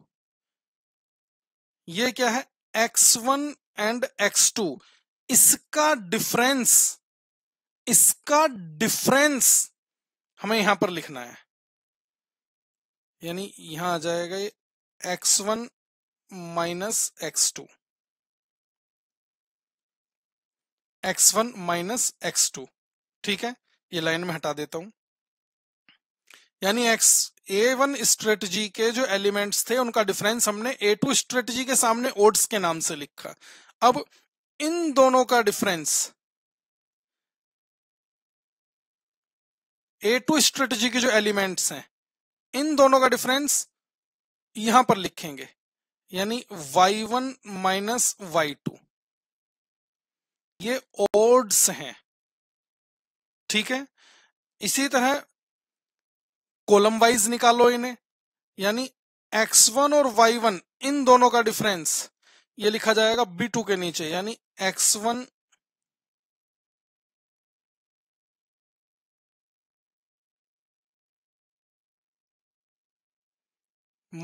ये क्या है x1 एंड एक्स इसका डिफरेंस इसका डिफरेंस हमें यहां पर लिखना है यानी यहां आ जाएगा ये x1 minus X two X one minus two ठीक है ये लाइन में हटा देता हूं यानी x ए वन स्ट्रेटजी के जो एलिमेंट्स थे उनका डिफरेंस हमने ए टू स्ट्रेटजी के सामने ओट्स के नाम से लिखा अब इन दोनों का डिफरेंस ए टू स्ट्रेटजी के जो एलिमेंट्स हैं इन दोनों का डिफरेंस यहां पर लिखेंगे यानी Y one minus Y two ये ओड्स हैं ठीक है इसी तरह कोलम वाइज निकालो इन्हें यानी x1 और y1 इन दोनों का डिफरेंस ये लिखा जाएगा b2 के नीचे यानी x1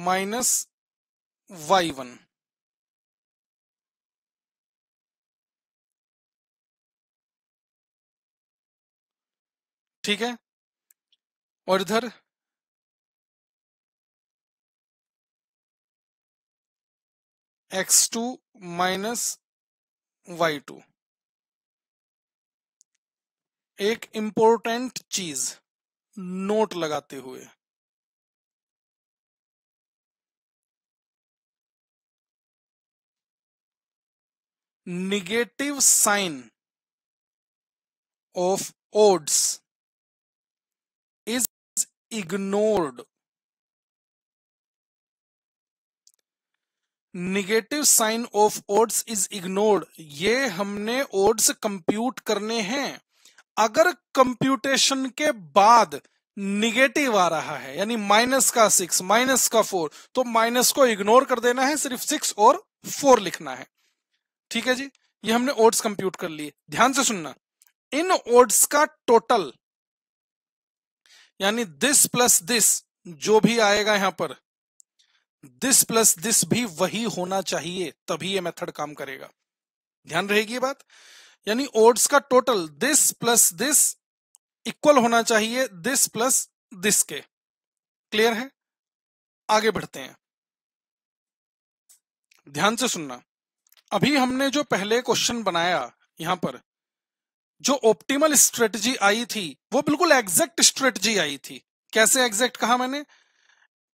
माइनस y1 ठीक है और इधर X two minus Y two एक इंपॉर्टेंट चीज नोट लगाते हुए negative sign of odds is ignored negative sign of odds is ignored ये हमने ओड्स कंप्यूट करने हैं अगर कंप्यूटेशन के बाद निगेटिव आ रहा है यानी माइनस का सिक्स माइनस का फोर तो माइनस को इग्नोर कर देना है सिर्फ सिक्स और फोर लिखना है ठीक है जी ये हमने ओड्स कंप्यूट कर लिए ध्यान से सुनना इन ओड्स का टोटल यानी दिस प्लस दिस जो भी आएगा यहां पर दिस प्लस दिस भी वही होना चाहिए तभी ये मेथड काम करेगा ध्यान रहेगी बात यानी ओड्स का total this plus this equal होना चाहिए दिस प्लस दिस के क्लियर है आगे बढ़ते हैं ध्यान से सुनना अभी हमने जो पहले क्वेश्चन बनाया यहां पर जो ऑप्टिमल स्ट्रेटजी आई थी वो बिल्कुल एग्जैक्ट स्ट्रेटजी आई थी कैसे एग्जैक्ट कहा मैंने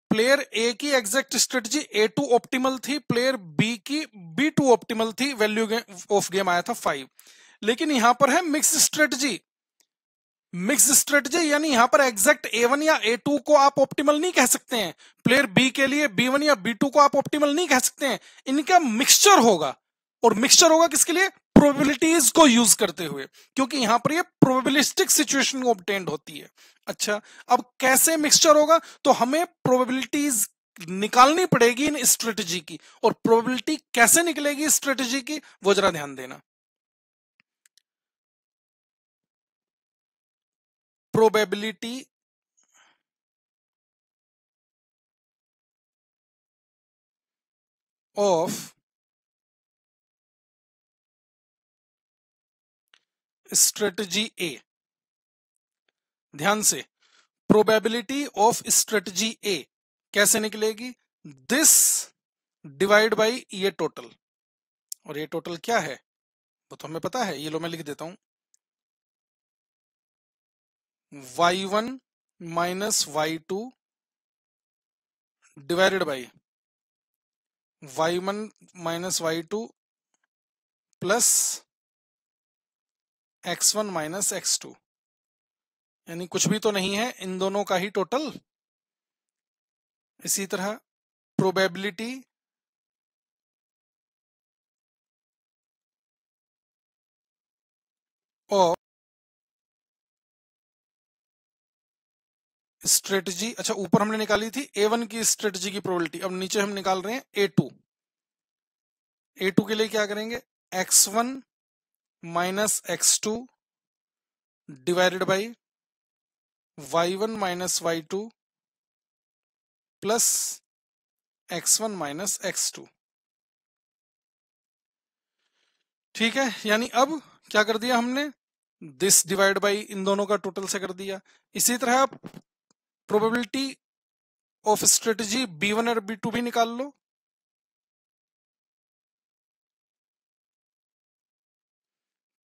प्लेयर ए की exact strategy A two optimal थी प्लेयर बी की बी टू ऑप्टिमल थी वैल्यू ऑफ गेम आया था फाइव लेकिन यहां पर है मिक्स स्ट्रेटजी मिक्स स्ट्रेटजी यानी यहां पर एग्जैक्ट ए वन या ए टू को आप ऑप्टिमल नहीं कह सकते हैं प्लेयर बी के लिए बी वन या बी टू को आप ऑप्टिमल नहीं कह सकते हैं इनका मिक्सचर होगा और मिक्सचर होगा किसके लिए प्रोबेबिलिटीज को यूज करते हुए क्योंकि यहां पर ये प्रोबेबिलिस्टिक सिचुएशन को ऑप्टेंड होती है अच्छा अब कैसे मिक्सचर होगा तो हमें प्रोबेबिलिटीज निकालनी पड़ेगी इन स्ट्रेटेजी की और प्रोबेबिलिटी कैसे निकलेगी स्ट्रेटेजी की वो जरा ध्यान देना प्रोबेबिलिटी ऑफ स्ट्रेटजी ए ध्यान से प्रोबेबिलिटी ऑफ स्ट्रेटजी ए कैसे निकलेगी दिस डिवाइड बाय ये टोटल और ये टोटल क्या है वो तो हमें पता है ये लो मैं लिख देता हूं Y one minus Y two divided by Y one minus Y two plus X one minus X two यानी कुछ भी तो नहीं है इन दोनों का ही टोटल इसी तरह प्रोबेबिलिटी और स्ट्रेटजी अच्छा ऊपर हमने निकाली थी ए वन की स्ट्रेटजी की प्रोबेबिलिटी अब नीचे हम निकाल रहे हैं ए टू ए टू के लिए क्या करेंगे X one minus X two divided by Y one minus Y two plus X one minus X two ठीक है यानी अब क्या कर दिया हमने दिस डिवाइड बाई इन दोनों का टोटल से कर दिया इसी तरह आप probability of strategy B one और बी टू भी निकाल लो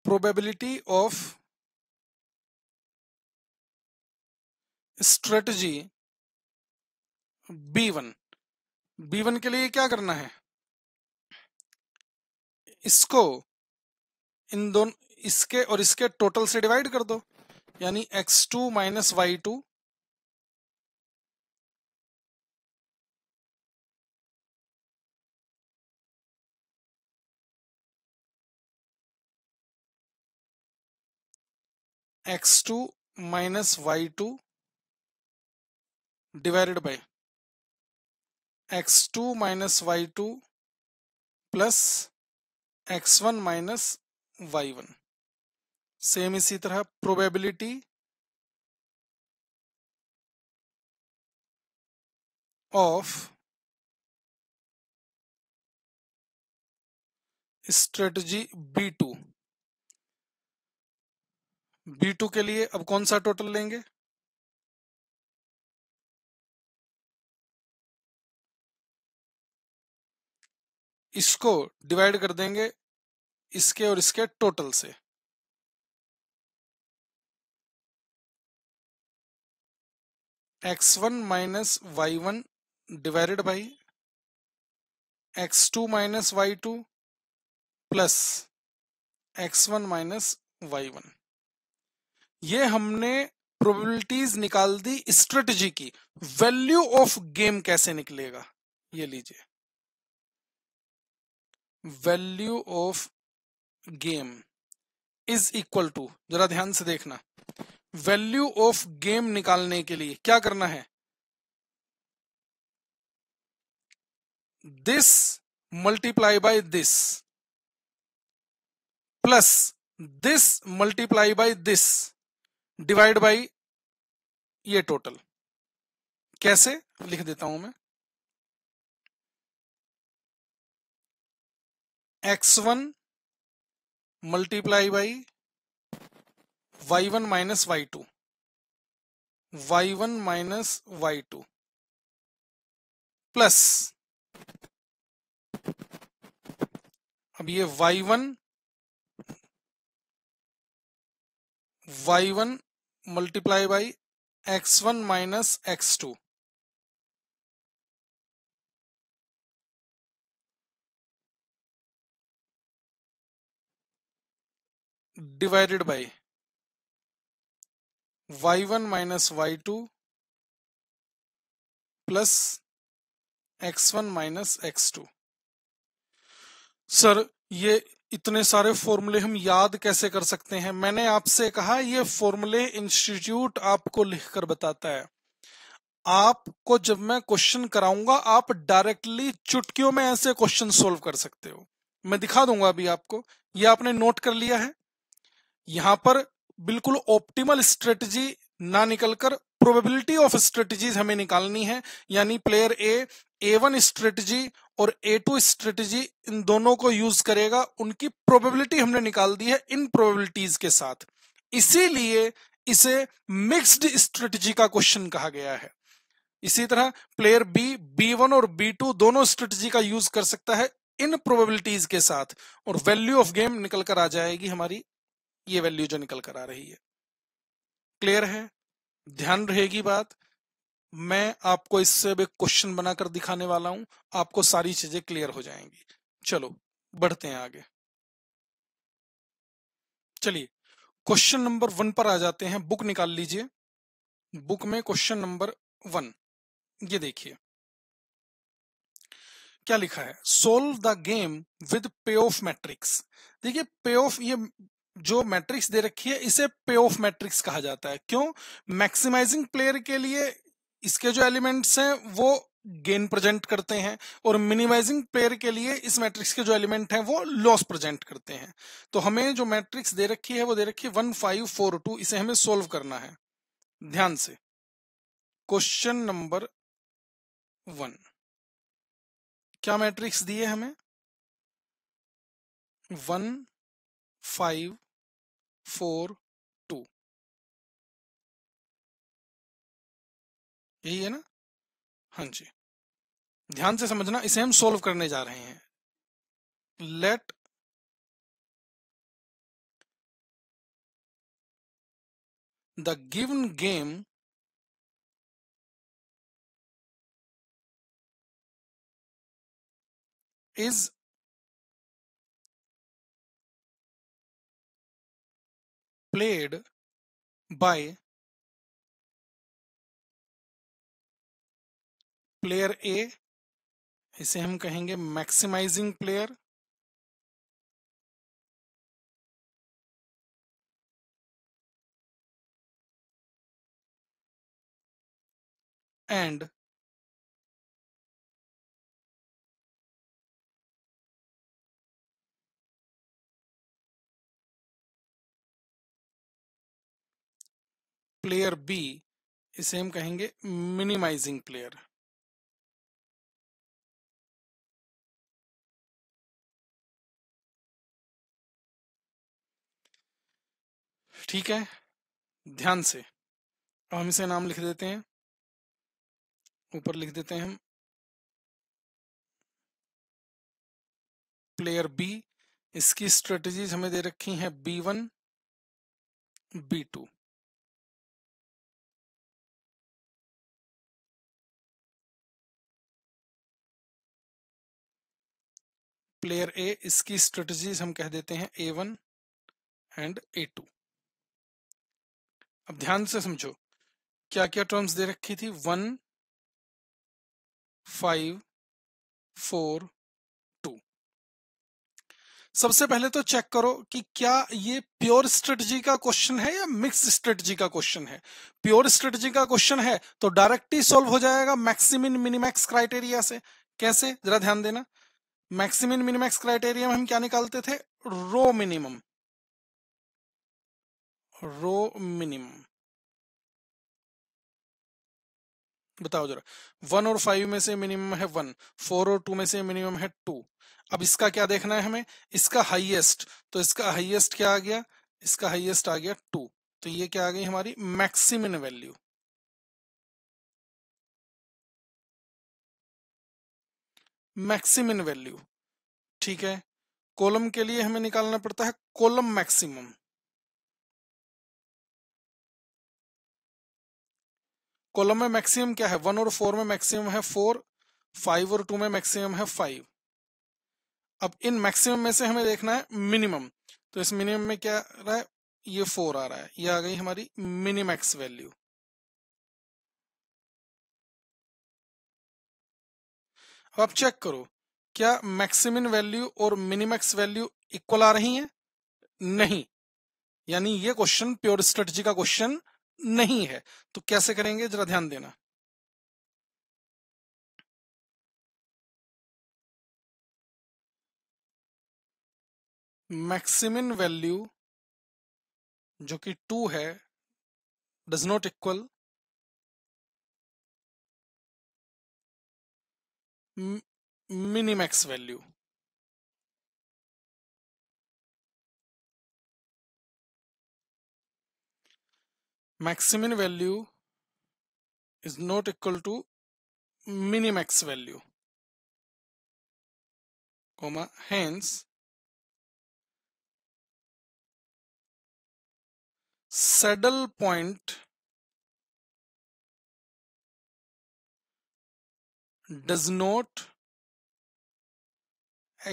probability of strategy B1 B1 के लिए क्या करना है इसको इन दोनों इसके और इसके टोटल से डिवाइड कर दो यानी x2 two minus Y two X two minus Y two divided by X two minus Y two plus X one minus Y one same इसी तरह probability of strategy B two B two के लिए अब कौन सा total लेंगे इसको divide कर देंगे इसके और इसके टोटल से X one minus Y one divided by X two minus Y two plus X one minus Y one ये हमने प्रोबेबिलिटीज निकाल दी स्ट्रेटजी की वैल्यू ऑफ गेम कैसे निकलेगा ये लीजिए value of game is equal to जरा ध्यान से देखना वैल्यू ऑफ गेम निकालने के लिए क्या करना है this multiply by this plus this multiply by this divide by ये टोटल कैसे लिख देता हूं मैं X one multiply by Y one minus Y two Y one minus Y two plus अब ये Y one Y one multiply by X one minus X two divided by Y one minus Y two plus X one minus X two sir ये इतने सारे फॉर्मूले हम याद कैसे कर सकते हैं मैंने आपसे कहा ये फॉर्मूले इंस्टीट्यूट आपको लिखकर बताता है आपको जब मैं क्वेश्चन कराऊंगा आप डायरेक्टली चुटकियों में ऐसे क्वेश्चन सोल्व कर सकते हो मैं दिखा दूंगा अभी आपको ये आपने नोट कर लिया है यहां पर बिल्कुल ऑप्टिमल स्ट्रेटजी ना निकलकर प्रोबेबिलिटी ऑफ स्ट्रेटजीज हमें निकालनी है यानी player A A one strategy और ए टू स्ट्रेटेजी इन दोनों को यूज करेगा उनकी प्रोबेबिलिटी हमने निकाल दी है इन प्रोबेबिलिटीज के साथ इसीलिए इसे मिक्स्ड स्ट्रेटेजी का क्वेश्चन कहा गया है इसी तरह प्लेयर बी बी वन और बी टू दोनों स्ट्रेटेजी का यूज कर सकता है इन प्रोबेबिलिटीज के साथ और वैल्यू ऑफ गेम निकल कर आ जाएगी हमारी ये वैल्यू जो निकल कर आ रही है क्लियर है ध्यान रहेगी बात मैं आपको इससे अब एक क्वेश्चन बनाकर दिखाने वाला हूं आपको सारी चीजें क्लियर हो जाएंगी चलो बढ़ते हैं आगे चलिए क्वेश्चन नंबर वन पर आ जाते हैं बुक निकाल लीजिए बुक में क्वेश्चन नंबर वन ये देखिए क्या लिखा है solve the game with payoff matrix देखिए पे ऑफ ये जो मैट्रिक्स दे रखी है इसे पे ऑफ मैट्रिक्स कहा जाता है क्यों मैक्सिमाइजिंग प्लेयर के लिए इसके जो एलिमेंट्स हैं वो गेन प्रेजेंट करते हैं और मिनिमाइजिंग पेयर के लिए इस मैट्रिक्स के जो एलिमेंट हैं वो लॉस प्रेजेंट करते हैं तो हमें जो मैट्रिक्स दे रखी है वो दे रखी है वन फाइव फोर टू इसे हमें सोल्व करना है ध्यान से क्वेश्चन नंबर वन क्या मैट्रिक्स दिए हमें वन फाइव फोर यही है ना हाँ हम्म। जी ध्यान से समझना इसे हम सोल्व करने जा रहे हैं let the given game is played by player A इसे हम कहेंगे maximizing player and player B इसे हम कहेंगे मिनिमाइजिंग प्लेयर ठीक है ध्यान से अब हम इसे नाम लिख देते हैं ऊपर लिख देते हैं हम प्लेयर बी इसकी स्ट्रेटजीज हमें दे रखी हैं B one B two player A इसकी स्ट्रेटजीज हम कह देते हैं A one and A two अब ध्यान से समझो क्या क्या टर्म्स दे रखी थी वन फाइव फोर टू सबसे पहले तो चेक करो कि क्या ये प्योर स्ट्रेटजी का क्वेश्चन है या मिक्स स्ट्रेटजी का क्वेश्चन है प्योर स्ट्रेटजी का क्वेश्चन है तो डायरेक्टली सॉल्व हो जाएगा मैक्सिमिन मिनिमैक्स क्राइटेरिया से कैसे जरा ध्यान देना मैक्सिमिन मिनिमैक्स क्राइटेरिया में हम क्या निकालते थे रो मिनिमम रो मिनिम बताओ जरा वन और फाइव में से मिनिमम है वन फोर और टू में से मिनिमम है टू अब इसका क्या देखना है हमें इसका हाईएस्ट तो इसका हाईएस्ट क्या आ गया इसका हाईएस्ट आ गया टू तो ये क्या आ गई हमारी मैक्सिमम वैल्यू मैक्सिमम वैल्यू ठीक है कॉलम के लिए हमें निकालना पड़ता है कॉलम मैक्सिमम कॉलम में मैक्सिमम क्या है वन और फोर में मैक्सिमम है फोर फाइव और टू में मैक्सिमम है फाइव अब इन मैक्सिमम में से हमें देखना है मिनिमम तो इस मिनिमम में क्या रहा है ये फोर आ रहा है ये आ गई हमारी मिनिमैक्स वैल्यू अब आप चेक करो क्या मैक्सिमम वैल्यू और मिनिमैक्स वैल्यू इक्वल आ रही है नहीं यानी ये क्वेश्चन प्योर स्ट्रेटजी का क्वेश्चन नहीं है तो कैसे करेंगे जरा ध्यान देना मैक्सिम वैल्यू जो कि टू है does not equal minimax value maximum value is not equal to minimax value comma hence saddle point does not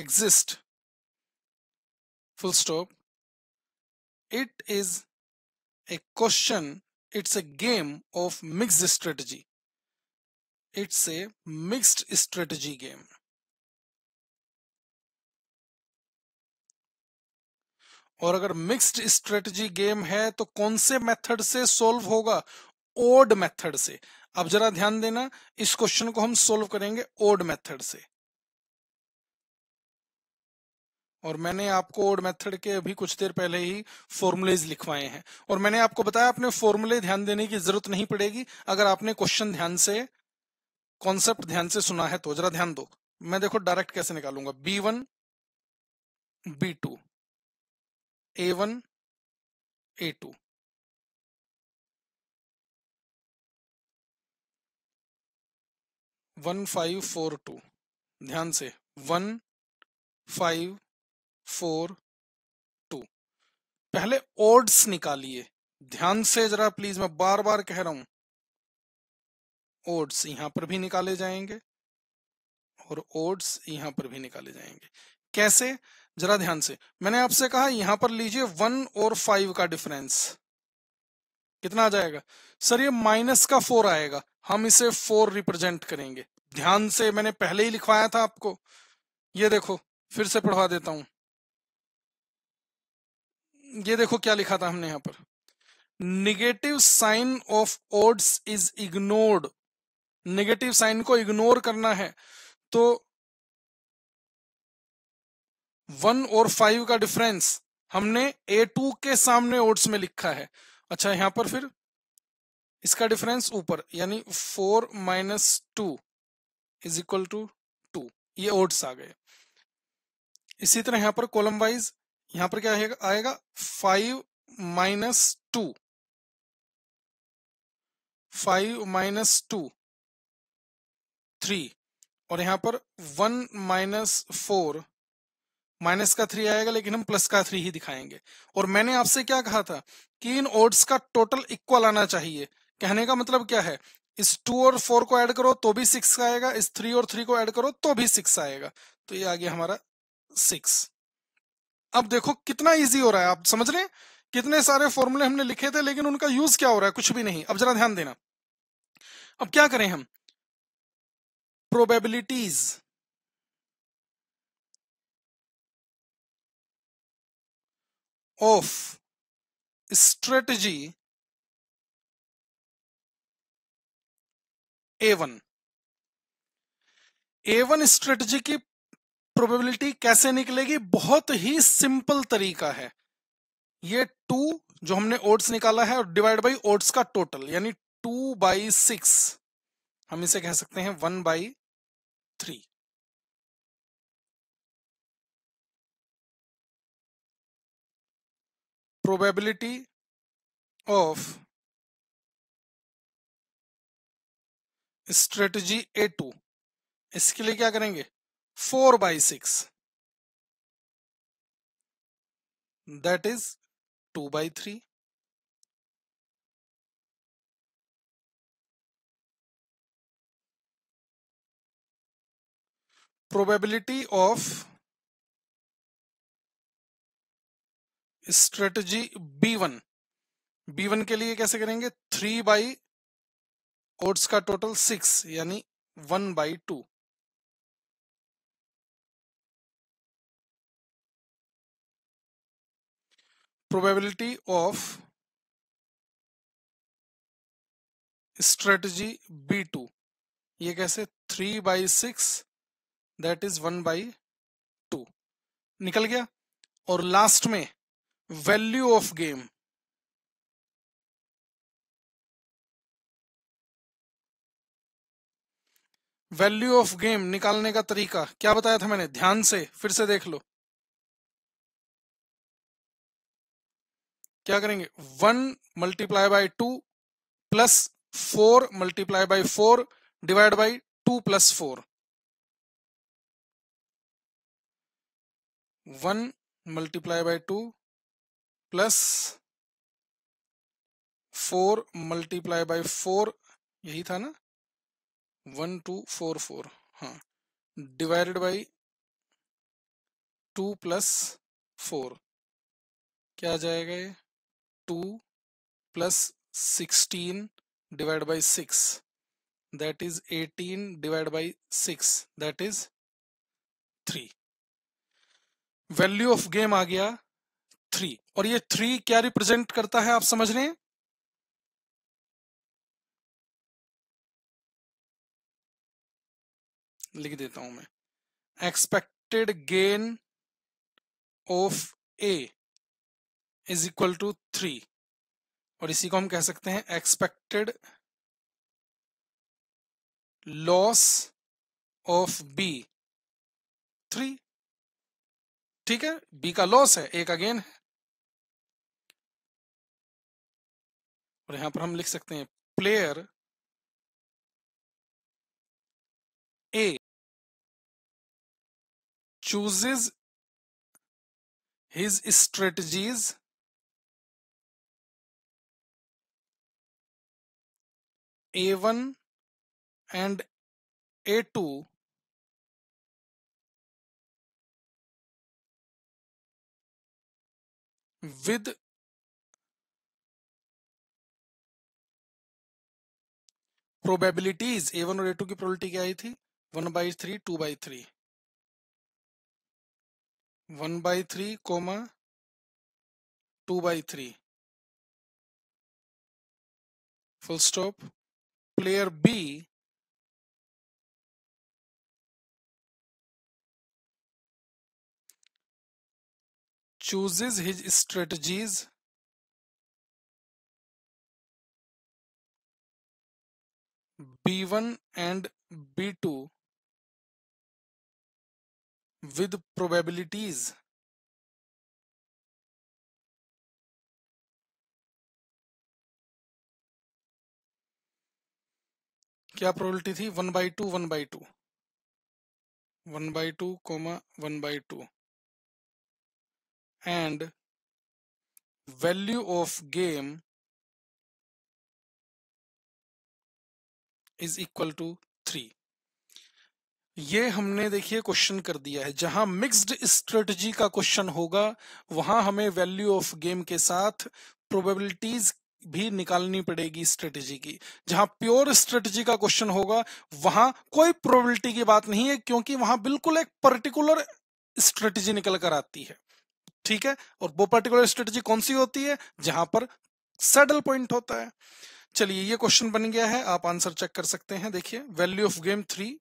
exist full stop it is a question, it's a game of mixed strategy. It's a mixed strategy game. और अगर mixed strategy game है तो कौन से method से solve होगा odd method से अब जरा ध्यान देना इस क्वेश्चन को हम सोल्व करेंगे ओड मेथड से और मैंने आपको ओड मेथड के अभी कुछ देर पहले ही फॉर्मुलेज लिखवाए हैं और मैंने आपको बताया अपने फॉर्मूले ध्यान देने की जरूरत नहीं पड़ेगी अगर आपने क्वेश्चन ध्यान से कॉन्सेप्ट ध्यान से सुना है तो जरा ध्यान दो मैं देखो डायरेक्ट कैसे निकालूंगा B one B two A one A two one five four two ध्यान से वन फाइव फोर टू पहले ओड्स निकालिए ध्यान से जरा प्लीज मैं बार बार कह रहा हूं ओड्स यहां पर भी निकाले जाएंगे और ओड्स यहां पर भी निकाले जाएंगे कैसे जरा ध्यान से मैंने आपसे कहा यहां पर लीजिए वन और फाइव का डिफरेंस कितना आ जाएगा सर ये माइनस का फोर आएगा हम इसे फोर रिप्रेजेंट करेंगे ध्यान से मैंने पहले ही लिखवाया था आपको ये देखो फिर से पढ़वा देता हूं ये देखो क्या लिखा था हमने यहां पर negative sign of odds is ignored negative sign को इग्नोर करना है तो वन और फाइव का डिफरेंस हमने ए टू के सामने ओड्स में लिखा है अच्छा यहां पर फिर इसका डिफरेंस ऊपर यानी four minus two is equal to two ये ओड्स आ गए इसी तरह यहां पर कॉलम वाइज यहां पर क्या आएगा five minus two five minus two three और यहां पर वन माइनस फोर माइनस का थ्री आएगा लेकिन हम प्लस का थ्री ही दिखाएंगे और मैंने आपसे क्या कहा था कि इन ओड्स का टोटल इक्वल आना चाहिए कहने का मतलब क्या है इस टू और फोर को ऐड करो तो भी सिक्स आएगा इस थ्री और थ्री को ऐड करो तो भी सिक्स आएगा तो ये आ गया हमारा सिक्स अब देखो कितना इजी हो रहा है आप समझ रहे कितने सारे फॉर्मूले हमने लिखे थे लेकिन उनका यूज क्या हो रहा है कुछ भी नहीं अब जरा ध्यान देना अब क्या करें हम probabilities of strategy A one A one strategy की प्रोबेबिलिटी कैसे निकलेगी बहुत ही सिंपल तरीका है ये टू जो हमने ओट्स निकाला है और डिवाइड बाई ओट्स का टोटल यानी टू बाई सिक्स हम इसे कह सकते हैं one by three probability of strategy A two इसके लिए क्या करेंगे 4 by 6 that is 2 by 3 probability of strategy B1 B1 के लिए कैसे करेंगे थ्री बाई ओट्स का टोटल सिक्स यानी one by two probability of strategy B2 ये कैसे three by six that is one by two निकल गया और लास्ट में value of game value of game निकालने का तरीका क्या बताया था मैंने ध्यान से फिर से देख लो क्या करेंगे one multiply by two plus four multiply by four divide by two plus four one multiply by two plus four multiply by four यही था ना वन टू फोर फोर हाँ divided by two plus four क्या आ जाएगा ये two plus sixteen divide by six that is eighteen divide by six that is three value of game आ गया थ्री और ये थ्री क्या रिप्रेजेंट करता है आप समझ रहे हैं लिख देता हूं मैं expected gain of A is equal to three और इसी को हम कह सकते हैं expected loss of B three ठीक है बी का लॉस है एक अगेन है और यहां पर हम लिख सकते हैं player A chooses his strategies A1 and A2 with probabilities A one और ए टू की प्रोबेबिलिटी क्या आई थी one by three two by three one by three comma two by three full stop Player B chooses his strategies B1 and B2 with probabilities क्या probability थी one by two one by two one by two comma one by two and value of game is equal to three ये हमने देखिए question कर दिया है जहां mixed strategy का क्वेश्चन होगा वहां हमें वैल्यू ऑफ गेम के साथ प्रोबेबिलिटीज भी निकालनी पड़ेगी स्ट्रेटेजी की जहां प्योर स्ट्रेटेजी का क्वेश्चन होगा वहां कोई प्रोबेबिलिटी की बात नहीं है क्योंकि वहां बिल्कुल एक पर्टिकुलर स्ट्रेटेजी निकल कर आती है ठीक है और वो पर्टिकुलर स्ट्रेटेजी कौन सी होती है जहां पर सेटल पॉइंट होता है चलिए ये क्वेश्चन बन गया है आप आंसर चेक कर सकते हैं देखिए वैल्यू ऑफ गेम थ्री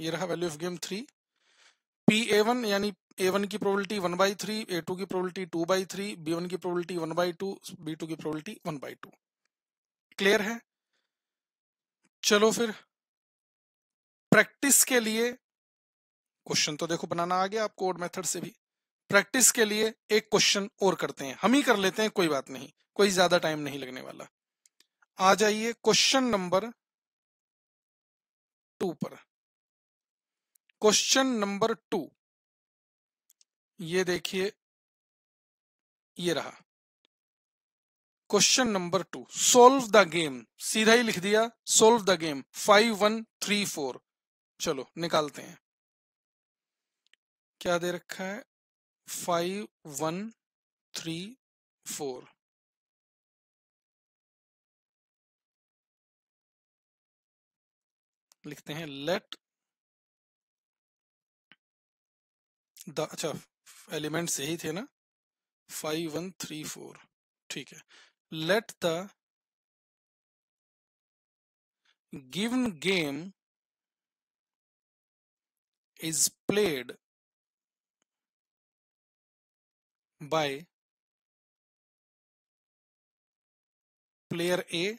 ये रहा value of game three P A one यानी ए वन की probability one by three A two की probability two by three B one की probability one by two B two की probability one by two clear है चलो फिर practice के लिए क्वेश्चन तो देखो बनाना आ गया आपको और मेथड से भी प्रैक्टिस के लिए एक क्वेश्चन और करते हैं हम ही कर लेते हैं कोई बात नहीं कोई ज्यादा टाइम नहीं लगने वाला आ जाइए क्वेश्चन नंबर टू पर क्वेश्चन नंबर टू ये देखिए ये रहा question number two solve the game सीधा ही लिख दिया solve the game five one three four चलो निकालते हैं क्या दे रखा है फाइव वन थ्री फोर लिखते हैं लेट द अच्छा एलिमेंट्स यही थे ना फाइव वन थ्री फोर ठीक है let the given game is played by player A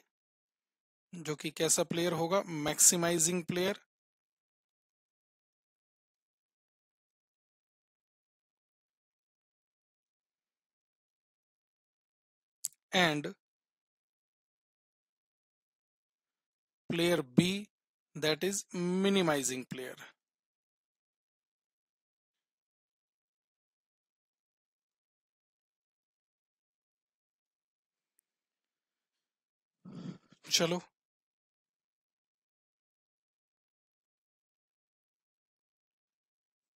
जो कि कैसा प्लेयर होगा maximising player and player B that is minimizing player. Chalo,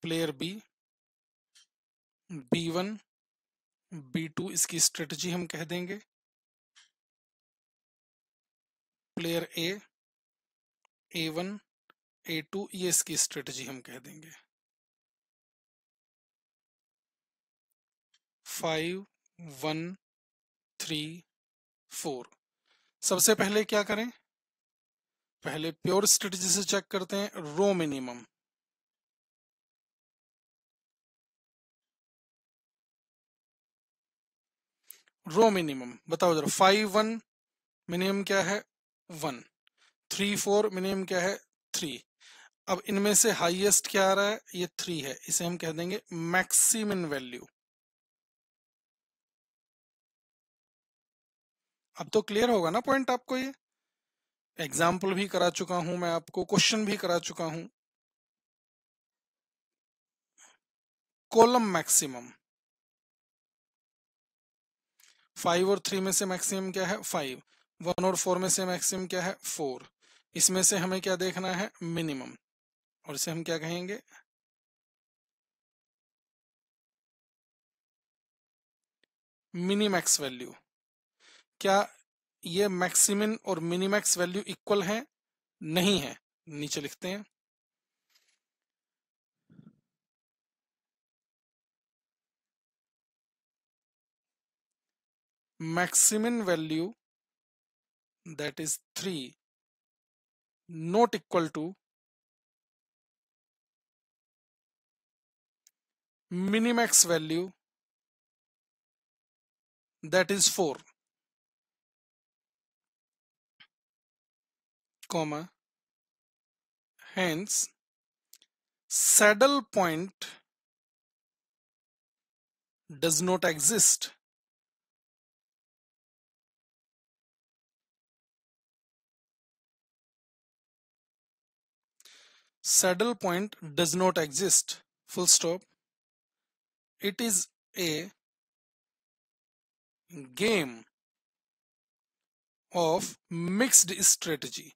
player B B1 B two इसकी स्ट्रेटजी हम कह देंगे player A A one A two ये इसकी स्ट्रेटजी हम कह देंगे फाइव वन थ्री फोर सबसे पहले क्या करें पहले प्योर स्ट्रेटजी से चेक करते हैं रो मिनिमम रो मिनिमम बताओ जरा फाइव वन मिनिमम क्या है वन थ्री फोर मिनिमम क्या है थ्री अब इनमें से हाईएस्ट क्या आ रहा है ये थ्री है इसे हम कह देंगे मैक्सिमम वैल्यू अब तो क्लियर होगा ना पॉइंट आपको ये एग्जाम्पल भी करा चुका हूं मैं आपको क्वेश्चन भी करा चुका हूं कॉलम मैक्सिमम फाइव और थ्री में से मैक्सिमम क्या है फाइव वन और फोर में से मैक्सिमम क्या है फोर इसमें से हमें क्या देखना है मिनिमम और इसे हम क्या कहेंगे मिनिमैक्स वैल्यू क्या ये मैक्सिमिन और मिनिमैक्स वैल्यू इक्वल है नहीं है नीचे लिखते हैं maximum value that is 3 not equal to minimax value that is 4 comma hence saddle point does not exist saddle point does not exist full stop it is a game of mixed strategy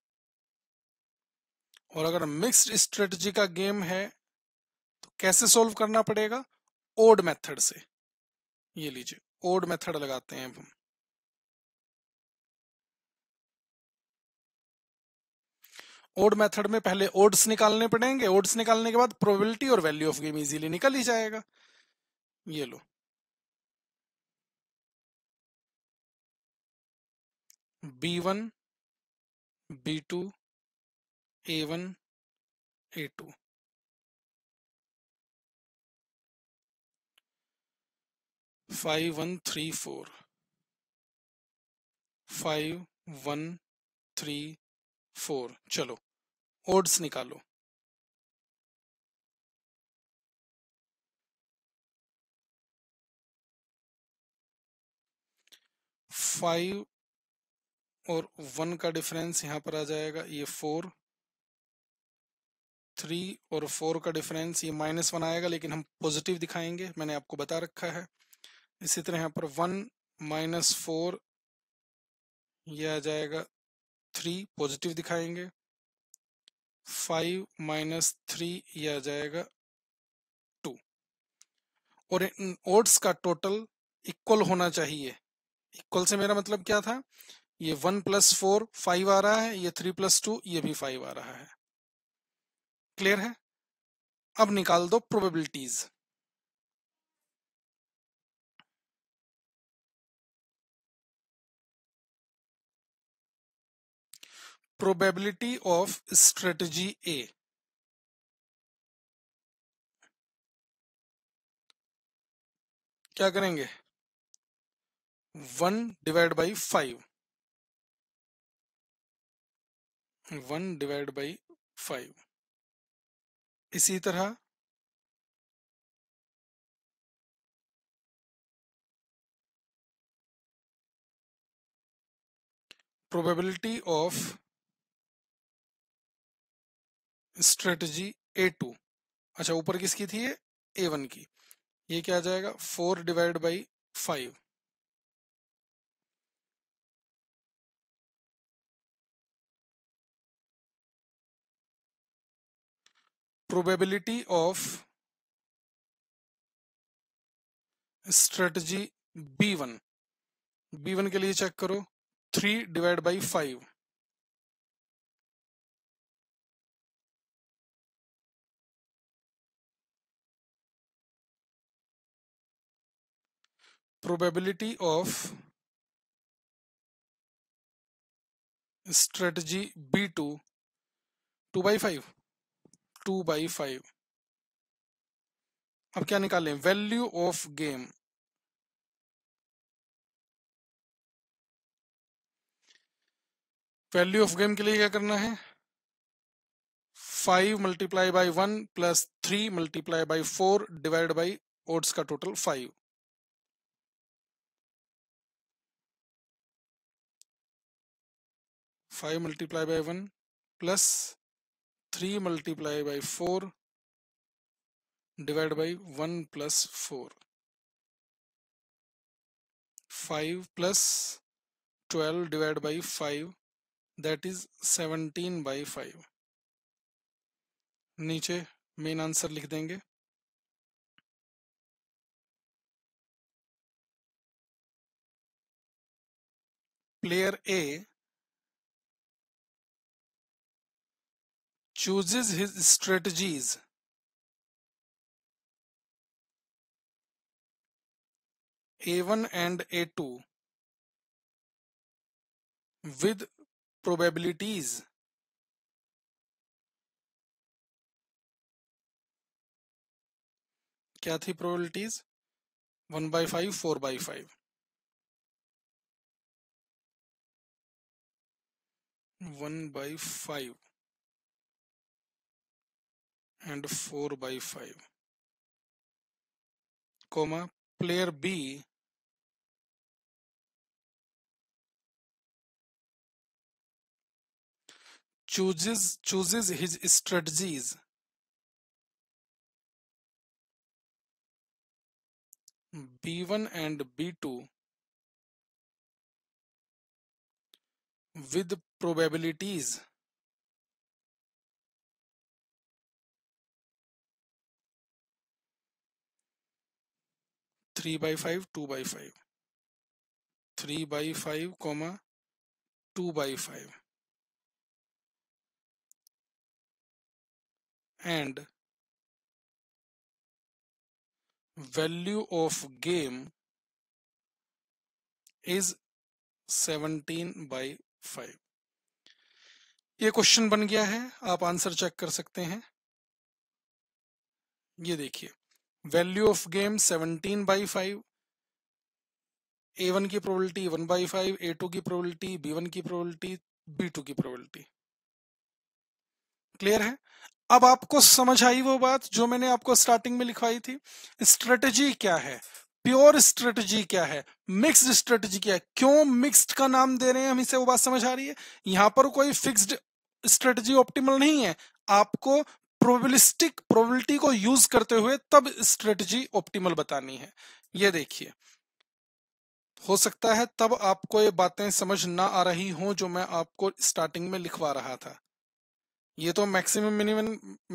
और अगर mixed strategy का game है तो कैसे solve करना पड़ेगा odd method से ये लीजिए ओड मेथड लगाते हैं हम ओड मेथड में पहले ओड्स निकालने पड़ेंगे ओड्स निकालने के बाद प्रोबेबिलिटी और वैल्यू ऑफ गेम इजीली निकल ही जाएगा ये लो B one B two A one A two five one three four five one three four चलो ओड्स निकालो फाइव और वन का डिफरेंस यहां पर आ जाएगा ये फोर थ्री और फोर का डिफरेंस ये माइनस वन आएगा लेकिन हम पॉजिटिव दिखाएंगे मैंने आपको बता रखा है इसी तरह यहां पर वन माइनस फोर यह आ जाएगा थ्री पॉजिटिव दिखाएंगे फाइव माइनस थ्री यह आ जाएगा टू और इन ओड्स का टोटल इक्वल होना चाहिए इक्वल से मेरा मतलब क्या था ये वन प्लस फोर फाइव आ रहा है ये थ्री प्लस टू ये भी फाइव आ रहा है क्लियर है अब निकाल दो probabilities probability of strategy A. क्या करेंगे one divide by five one divide by five इसी तरह probability of strategy A two अच्छा ऊपर किसकी थी ए वन की ये क्या आ जाएगा four divide by five probability of strategy B one B one के लिए चेक करो three divide by five probability of strategy B2 2 by 5 2 by 5 अब क्या निकालें value of game value of game के लिए क्या करना है five multiply by one plus three multiply by four divide by odds का total five five multiply by one plus three multiply by four divide by one plus four five plus twelve divide by five that is seventeen by five नीचे main answer लिख देंगे player A chooses his strategies. A1 and A2 with probabilities. क्या थी probabilities? One by five, four by five. One by five and 4 by 5 comma player B chooses chooses his strategies B1 and B2 with probabilities three by five two by five three by five comma two by five and value of game is seventeen by five ये question बन गया है आप answer check कर सकते हैं ये देखिए value of game seventeen by five A one की probability one by five A two की प्रोबेबिलिटी बी वन की प्रोबेबिलिटी बी टू की प्रोबेबिलिटी क्लियर है अब आपको समझ आई वो बात जो मैंने आपको स्टार्टिंग में लिखवाई थी स्ट्रेटजी क्या है प्योर स्ट्रेटजी क्या है मिक्स्ड स्ट्रेटजी क्या है क्यों मिक्स्ड का नाम दे रहे हैं हम इसे वो बात समझ आ रही है यहां पर कोई फिक्स्ड स्ट्रेटजी ऑप्टिमल नहीं है आपको प्रोबेबिलिस्टिक प्रोबेबिलिटी को यूज करते हुए तब स्ट्रेटजी ऑप्टिमल बतानी है ये देखिए हो सकता है तब आपको ये बातें समझ ना आ रही हो जो मैं आपको स्टार्टिंग में लिखवा रहा था ये तो मैक्सिमम मिनिमम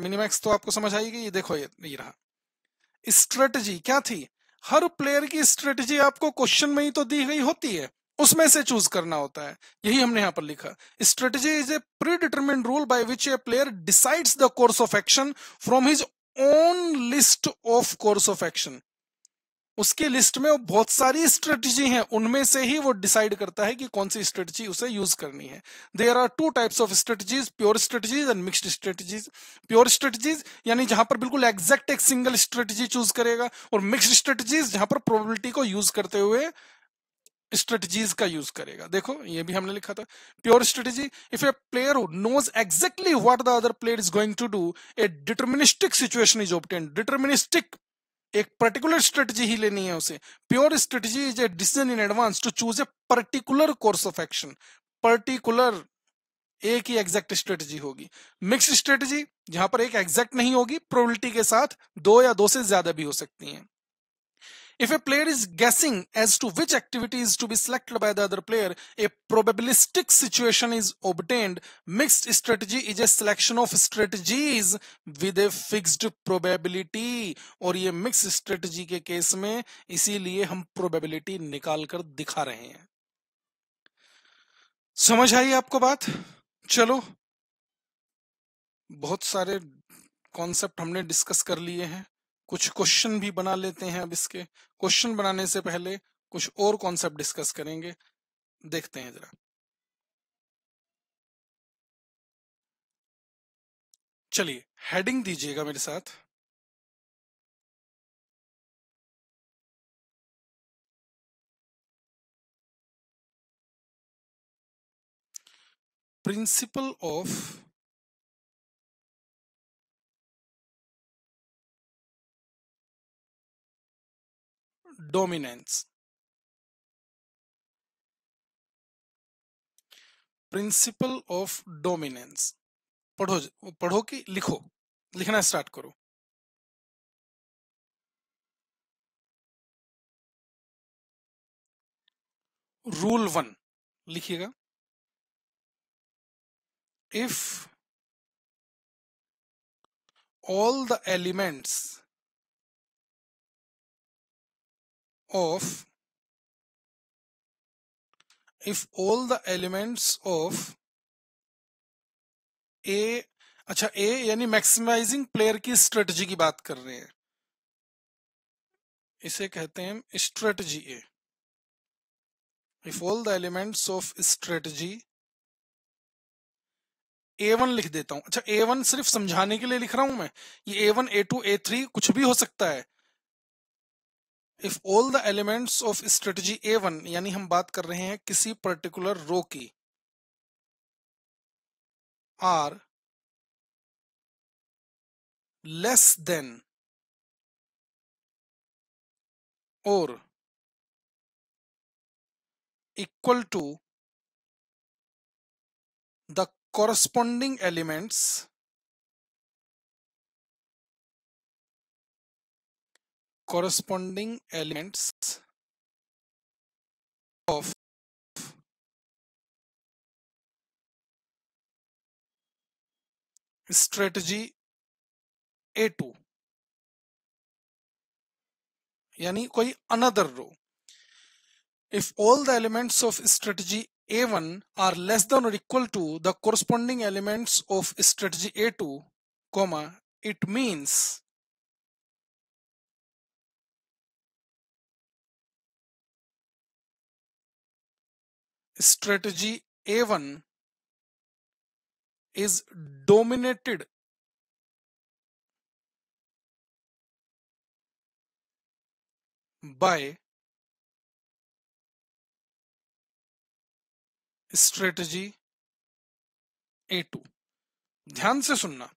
मिनिमैक्स तो आपको समझ आएगी ये देखो ये, ये रहा स्ट्रेटजी क्या थी हर प्लेयर की स्ट्रेटजी आपको क्वेश्चन में ही तो दी गई होती है उसमें से चूज करना होता है यही हमने यहां पर लिखा strategy is a pre determine rule by which a player decides the course of action from his own list of course of action उसकी लिस्ट में वो बहुत सारी स्ट्रेटजी हैं उनमें से ही वो डिसाइड करता है कि कौन सी स्ट्रेटजी उसे यूज करनी है there are two types of strategies pure strategies and mixed strategies pure strategies यानी जहां पर बिल्कुल एग्जैक्ट एक सिंगल स्ट्रेटजी चूज करेगा और मिक्सड स्ट्रेटजीज जहां पर प्रोबेबिलिटी को यूज करते हुए स्ट्रेटजीज का यूज करेगा देखो ये भी हमने लिखा था pure strategy if a player knows exactly what the other player is going to do a deterministic situation is obtain deterministic एक पर्टिकुलर स्ट्रेटजी ही लेनी है उसे pure strategy is a decision in advance to choose a particular course of action particular एक ही exact strategy होगी mix strategy जहां पर एक एग्जैक्ट नहीं होगी प्रोबेबिलिटी के साथ दो या दो से ज्यादा भी हो सकती हैं If a player is guessing as to which activity is to be selected by the other player, a probabilistic situation is obtained. Mixed strategy is a selection of strategies with a fixed probability. और ये mix strategy के case में इसीलिए हम probability निकाल कर दिखा रहे हैं समझ आई आपको बात चलो बहुत सारे कॉन्सेप्ट हमने डिस्कस कर लिए हैं कुछ क्वेश्चन भी बना लेते हैं अब इसके क्वेश्चन बनाने से पहले कुछ और कॉन्सेप्ट डिस्कस करेंगे देखते हैं जरा चलिए हेडिंग दीजिएगा मेरे साथ principle of dominance. Principle of dominance पढ़ो पढ़ो कि लिखो लिखना स्टार्ट करो रूल वन लिखिएगा if all the elements of if all the elements of A अच्छा ए यानी मैक्सिमाइजिंग प्लेयर की स्ट्रेटजी की बात कर रहे हैं इसे कहते हैं strategy A if all the elements of strategy A one लिख देता हूं अच्छा ए वन सिर्फ समझाने के लिए लिख रहा हूं मैं ये A one A two A three कुछ भी हो सकता है if all the elements of strategy A one यानी हम बात कर रहे हैं किसी पर्टिकुलर रो की आर लेस देन और equal to the corresponding elements corresponding elements of strategy A2 यानी कोई another row if all the elements of strategy A1 are less than or equal to the corresponding elements of strategy A2 comma it means strategy A1 is dominated by strategy A2. ध्यान से सुनना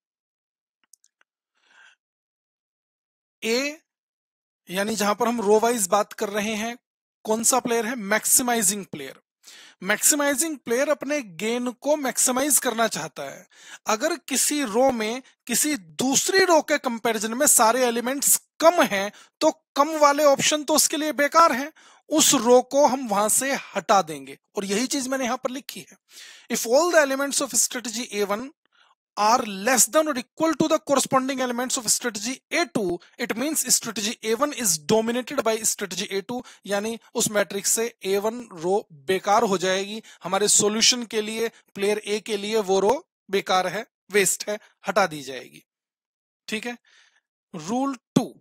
ए यानी जहां पर हम row wise बात कर रहे हैं कौन सा प्लेयर है मैक्सिमाइजिंग प्लेयर मैक्सिमाइजिंग प्लेयर अपने गेन को मैक्सिमाइज करना चाहता है अगर किसी रो में किसी दूसरी रो के कंपैरिजन में सारे एलिमेंट्स कम हैं तो कम वाले ऑप्शन तो उसके लिए बेकार हैं उस रो को हम वहां से हटा देंगे और यही चीज मैंने यहां पर लिखी है if all the elements of strategy A one are less than or equal to the corresponding elements of strategy A2, it means strategy A1 is dominated by strategy A2 यानी उस मैट्रिक्स से A1 रो बेकार हो जाएगी हमारे solution के लिए player A के लिए वो रो बेकार है वेस्ट है हटा दी जाएगी ठीक है रूल टू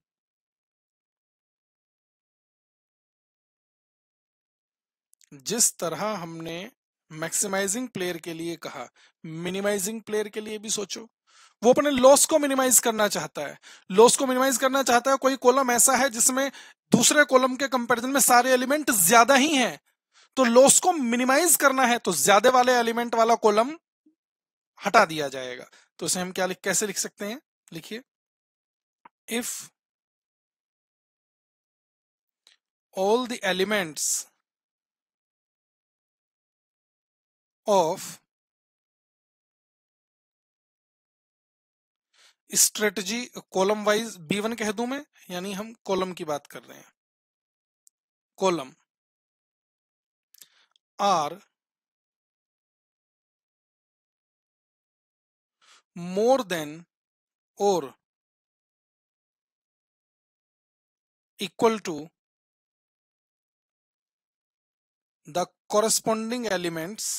जिस तरह हमने मैक्सिमाइजिंग प्लेयर के लिए कहा मिनिमाइजिंग प्लेयर के लिए भी सोचो वो अपने लॉस को मिनिमाइज करना चाहता है लॉस को मिनिमाइज करना चाहता है कोई कॉलम ऐसा है जिसमें दूसरे कॉलम के कंपैरिजन में सारे एलिमेंट ज्यादा ही हैं तो लॉस को मिनिमाइज करना है तो ज्यादा वाले एलिमेंट वाला कॉलम हटा दिया जाएगा तो इसे हम क्या लिख कैसे लिख सकते हैं लिखिए if all the elements of strategy column wise B one कह दू मैं यानी हम कॉलम की बात कर रहे हैं कॉलम आर मोर देन और equal to the corresponding elements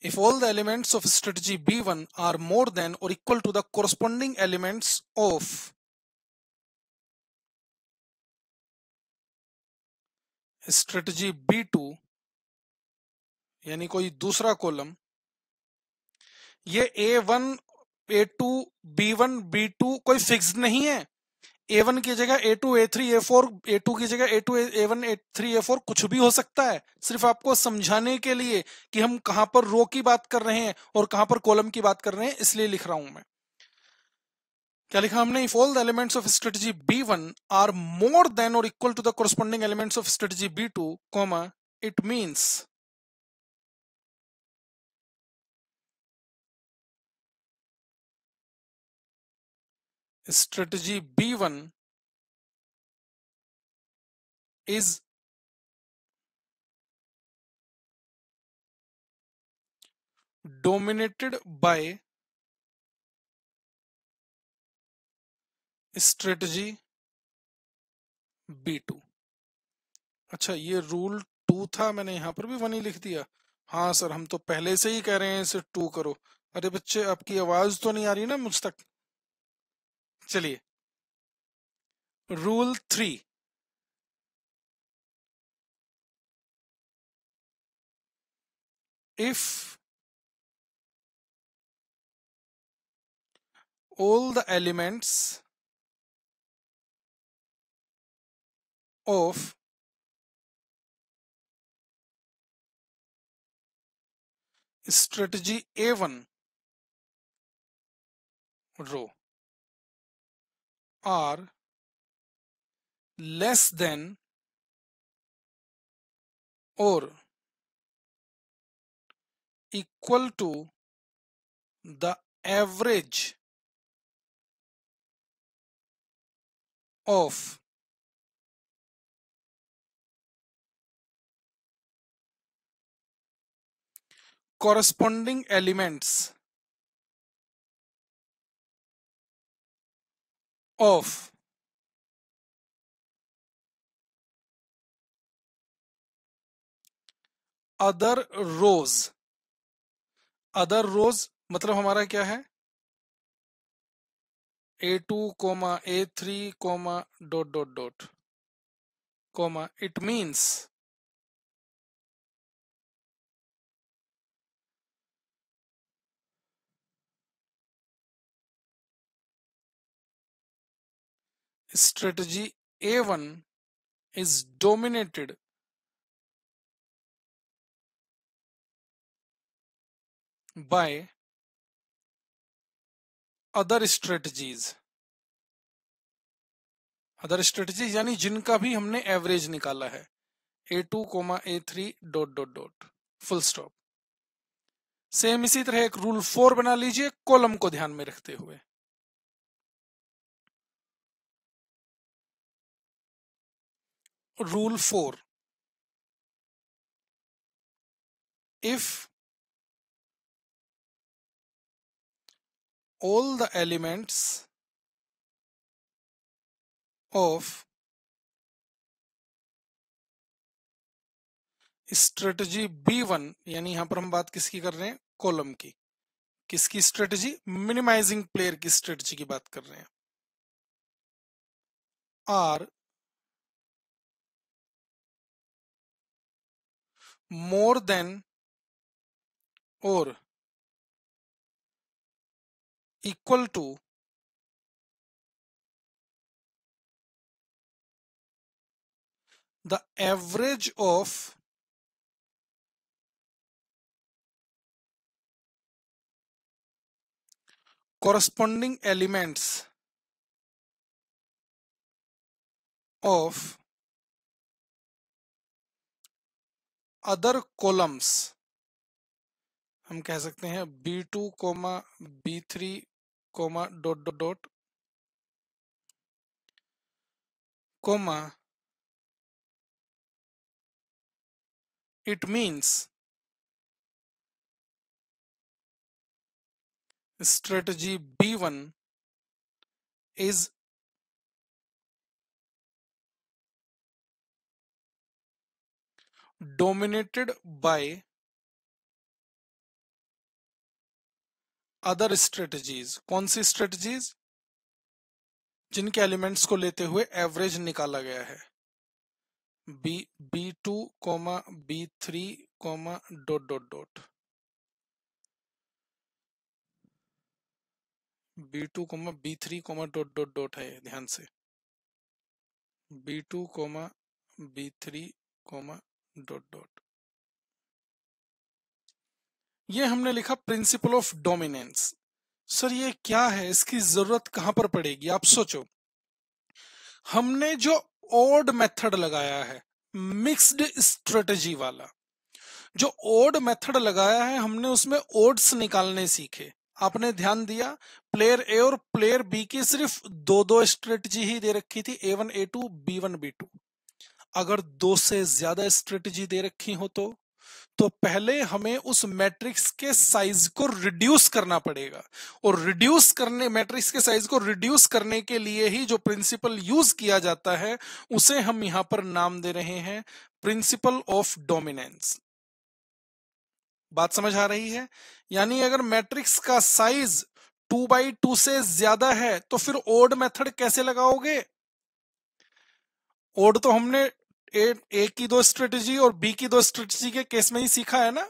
if all the elements of strategy B1 are more than or equal to the corresponding elements of strategy B2 यानी कोई दूसरा कॉलम ये A1, A2, B1, B2 कोई fixed नहीं है ए one की जगह A two A three A four A two की जगह A two A one A three A four कुछ भी हो सकता है सिर्फ आपको समझाने के लिए कि हम कहां पर रो की बात कर रहे हैं और कहां पर कॉलम की बात कर रहे हैं इसलिए लिख रहा हूं मैं क्या लिखा हमने if all the elements of strategy B one are more than और equal to the corresponding elements of strategy B two comma it means strategy B1 is dominated by strategy B2 अच्छा ये रूल टू था मैंने यहाँ पर भी one ही लिख दिया हाँ सर हम तो पहले से ही कह रहे हैं इसे टू करो अरे बच्चे आपकी आवाज तो नहीं आ रही ना मुझ तक चलिए rule three if all the elements of strategy A1 row are less than or equal to the average of corresponding elements of other rows other rows मतलब हमारा क्या है A two comma A three comma dot dot dot comma it means strategy A1 is dominated by other strategies other strategies यानी जिनका भी हमने average निकाला है A two comma A three dot dot dot full stop same इसी तरह एक rule four बना लीजिए कॉलम को ध्यान में रखते हुए rule 4 if all the elements of strategy B one यानी यहां पर हम बात किसकी कर रहे हैं कॉलम की किसकी स्ट्रेटजी मिनिमाइजिंग प्लेयर की स्ट्रेटजी की बात कर रहे हैं are more than or equal to the average of corresponding elements of other columns हम कह सकते हैं B two comma B three comma dot dot dot comma means strategy B one is dominated by other strategies कौन सी strategies जिनके elements को लेते हुए एवरेज निकाला गया है B B two comma B three comma dot dot dot B two comma B three comma dot dot dot है ध्यान से B two comma B three comma dot dot ये हमने लिखा प्रिंसिपल ऑफ डोमिनेंस सर ये क्या है इसकी जरूरत कहां पर पड़ेगी आप सोचो हमने जो ओड मेथड लगाया है मिक्स्ड स्ट्रेटजी वाला जो ओड मेथड लगाया है हमने उसमें ओड्स निकालने सीखे आपने ध्यान दिया प्लेयर ए और प्लेयर बी की सिर्फ दो दो स्ट्रेटजी ही दे रखी थी A one A two B one B two अगर दो से ज्यादा स्ट्रेटजी दे रखी हो तो तो पहले हमें उस मैट्रिक्स के साइज को रिड्यूस करना पड़ेगा और रिड्यूस करने मैट्रिक्स के साइज को रिड्यूस करने के लिए ही जो प्रिंसिपल यूज किया जाता है उसे हम यहां पर नाम दे रहे हैं प्रिंसिपल ऑफ डोमिनेंस बात समझ आ रही है यानी अगर मैट्रिक्स का साइज टू बाई टू से ज्यादा है तो फिर ओड मेथड कैसे लगाओगे ओड तो हमने ए, ए की दो स्ट्रेटेजी और बी की दो स्ट्रेटेजी के केस में ही सीखा है ना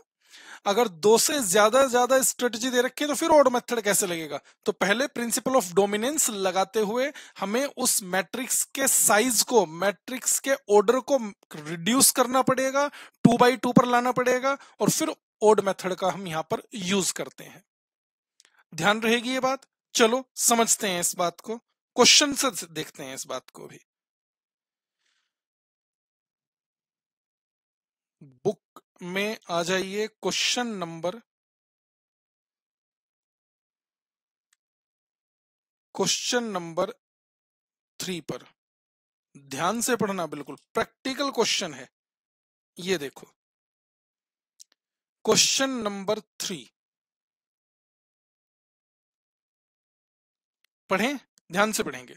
अगर दो से ज्यादा ज्यादा स्ट्रेटेजी दे रखी है तो फिर ऑड मेथड कैसे लगेगा तो पहले प्रिंसिपल ऑफ डोमिनेंस लगाते हुए हमें उस मैट्रिक्स के साइज को मैट्रिक्स के ऑर्डर को रिड्यूस करना पड़ेगा टू बाई टू पर लाना पड़ेगा और फिर ओड मेथड का हम यहां पर यूज करते हैं ध्यान रहेगी ये बात चलो समझते हैं इस बात को क्वेश्चन से देखते हैं इस बात को भी बुक में आ जाइए question number question number three पर ध्यान से पढ़ना बिल्कुल प्रैक्टिकल क्वेश्चन है ये देखो क्वेश्चन नंबर थ्री पढ़ें ध्यान से पढ़ेंगे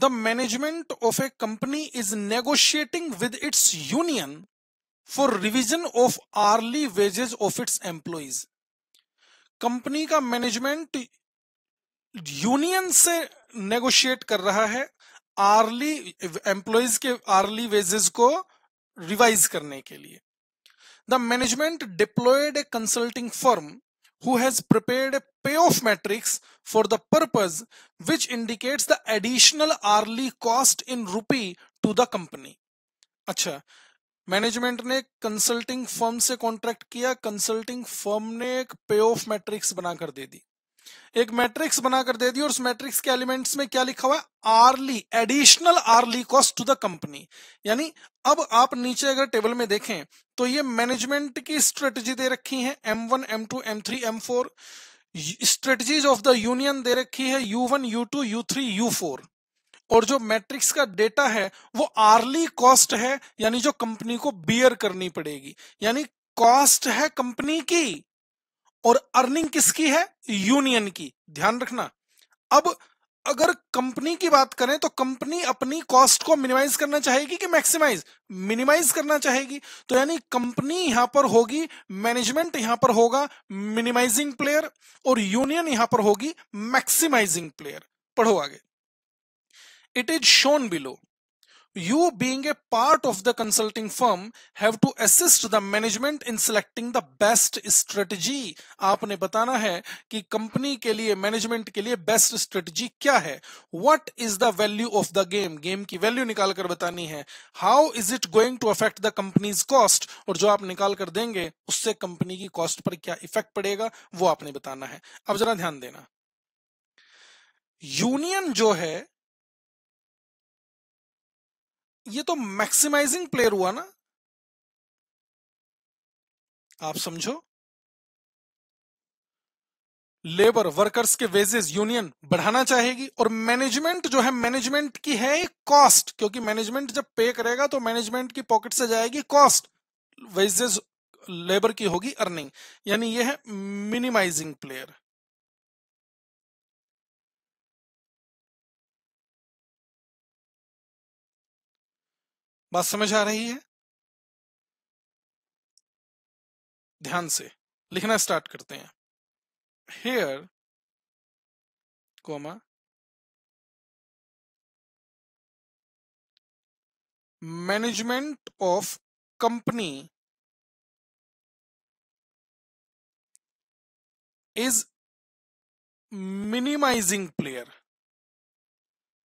the management of a company is negotiating with its union for revision of hourly wages of its employees company का मैनेजमेंट यूनियन से नेगोशिएट कर रहा है आर्ली एम्प्लॉज के आर्ली वेजेस को रिवाइज करने के लिए the management deployed a consulting firm who has prepared a payoff matrix for the purpose which indicates the additional hourly cost in rupee to the company अच्छा management ने consulting firm से contract किया consulting firm ने एक पे payoff matrix बना कर दे दी एक मैट्रिक्स बनाकर दे दी और उस मैट्रिक्स के एलिमेंट्स में क्या लिखा हुआ है hourly additional hourly cost to the company यानी अब आप नीचे अगर टेबल में देखें तो ये मैनेजमेंट की स्ट्रेटजी दे रखी है M one M two M three M four strategies of the union दे रखी है U one U two U three U four और जो मैट्रिक्स का डेटा है वो आर्ली कॉस्ट है यानी जो कंपनी को बियर करनी पड़ेगी यानी कॉस्ट है कंपनी की और अर्निंग किसकी है यूनियन की ध्यान रखना अब अगर कंपनी की बात करें तो कंपनी अपनी कॉस्ट को मिनिमाइज करना चाहेगी कि मैक्सिमाइज मिनिमाइज करना चाहेगी तो यानी कंपनी यहां पर होगी मैनेजमेंट यहां पर होगा मिनिमाइजिंग प्लेयर और यूनियन यहां पर होगी मैक्सिमाइजिंग प्लेयर पढ़ो आगे it is shown below you being a part of the consulting firm have to assist the management in selecting the best strategy आपने बताना है कि कंपनी के लिए मैनेजमेंट के लिए बेस्ट स्ट्रेटजी क्या है what is the value of the game game की वैल्यू निकाल कर बतानी है how is it going to affect the company's cost और जो आप निकाल कर देंगे उससे कंपनी की कॉस्ट पर क्या इफेक्ट पड़ेगा वो आपने बताना है अब जरा ध्यान देना यूनियन जो है ये तो मैक्सिमाइजिंग प्लेयर हुआ ना आप समझो लेबर वर्कर्स के वेजेस यूनियन बढ़ाना चाहेगी और मैनेजमेंट जो है मैनेजमेंट की है कॉस्ट क्योंकि मैनेजमेंट जब पे करेगा तो मैनेजमेंट की पॉकेट से जाएगी कॉस्ट वेजेस लेबर की होगी अर्निंग यानी यह है मिनिमाइजिंग प्लेयर बात समझ आ रही है ध्यान से लिखना स्टार्ट करते हैं here comma management of company is minimizing player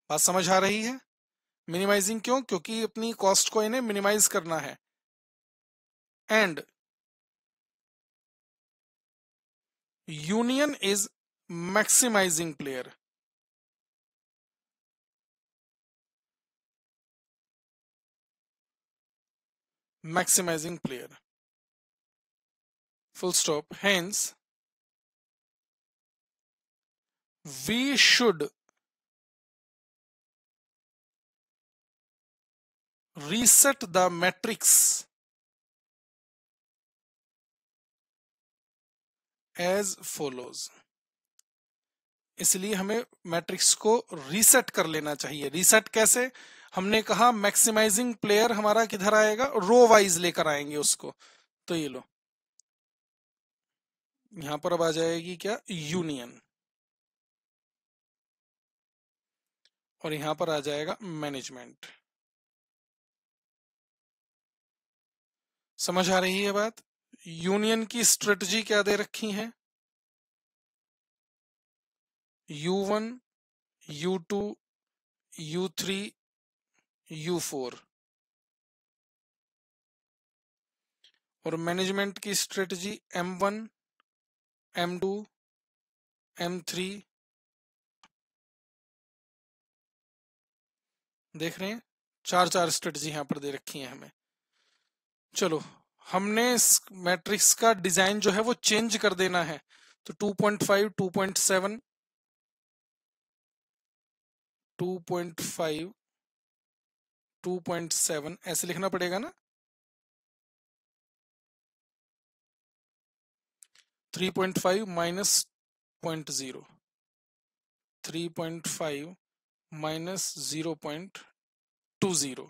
बात समझ आ रही है मिनिमाइजिंग क्यों क्योंकि अपनी कॉस्ट को इन्हें मिनिमाइज करना है and union is maximizing player maximising player full stop hence we should reset the matrix as follows इसलिए हमें मैट्रिक्स को रीसेट कर लेना चाहिए रीसेट कैसे हमने कहा मैक्सिमाइजिंग प्लेयर हमारा किधर आएगा रो वाइज लेकर आएंगे उसको तो ये लो यहां पर अब आ जाएगी क्या यूनियन और यहां पर आ जाएगा मैनेजमेंट समझ आ रही है बात यूनियन की स्ट्रेटजी क्या दे रखी है U one U two U three U four और मैनेजमेंट की strategy M one M two M three देख रहे हैं चार चार स्ट्रेटजी यहां पर दे रखी है हमें चलो हमने मैट्रिक्स का डिजाइन जो है वो चेंज कर देना है तो 2.5 2.7 2.5 2.7 ऐसे लिखना पड़ेगा ना 3.5 minus point zero three point five minus zero point two zero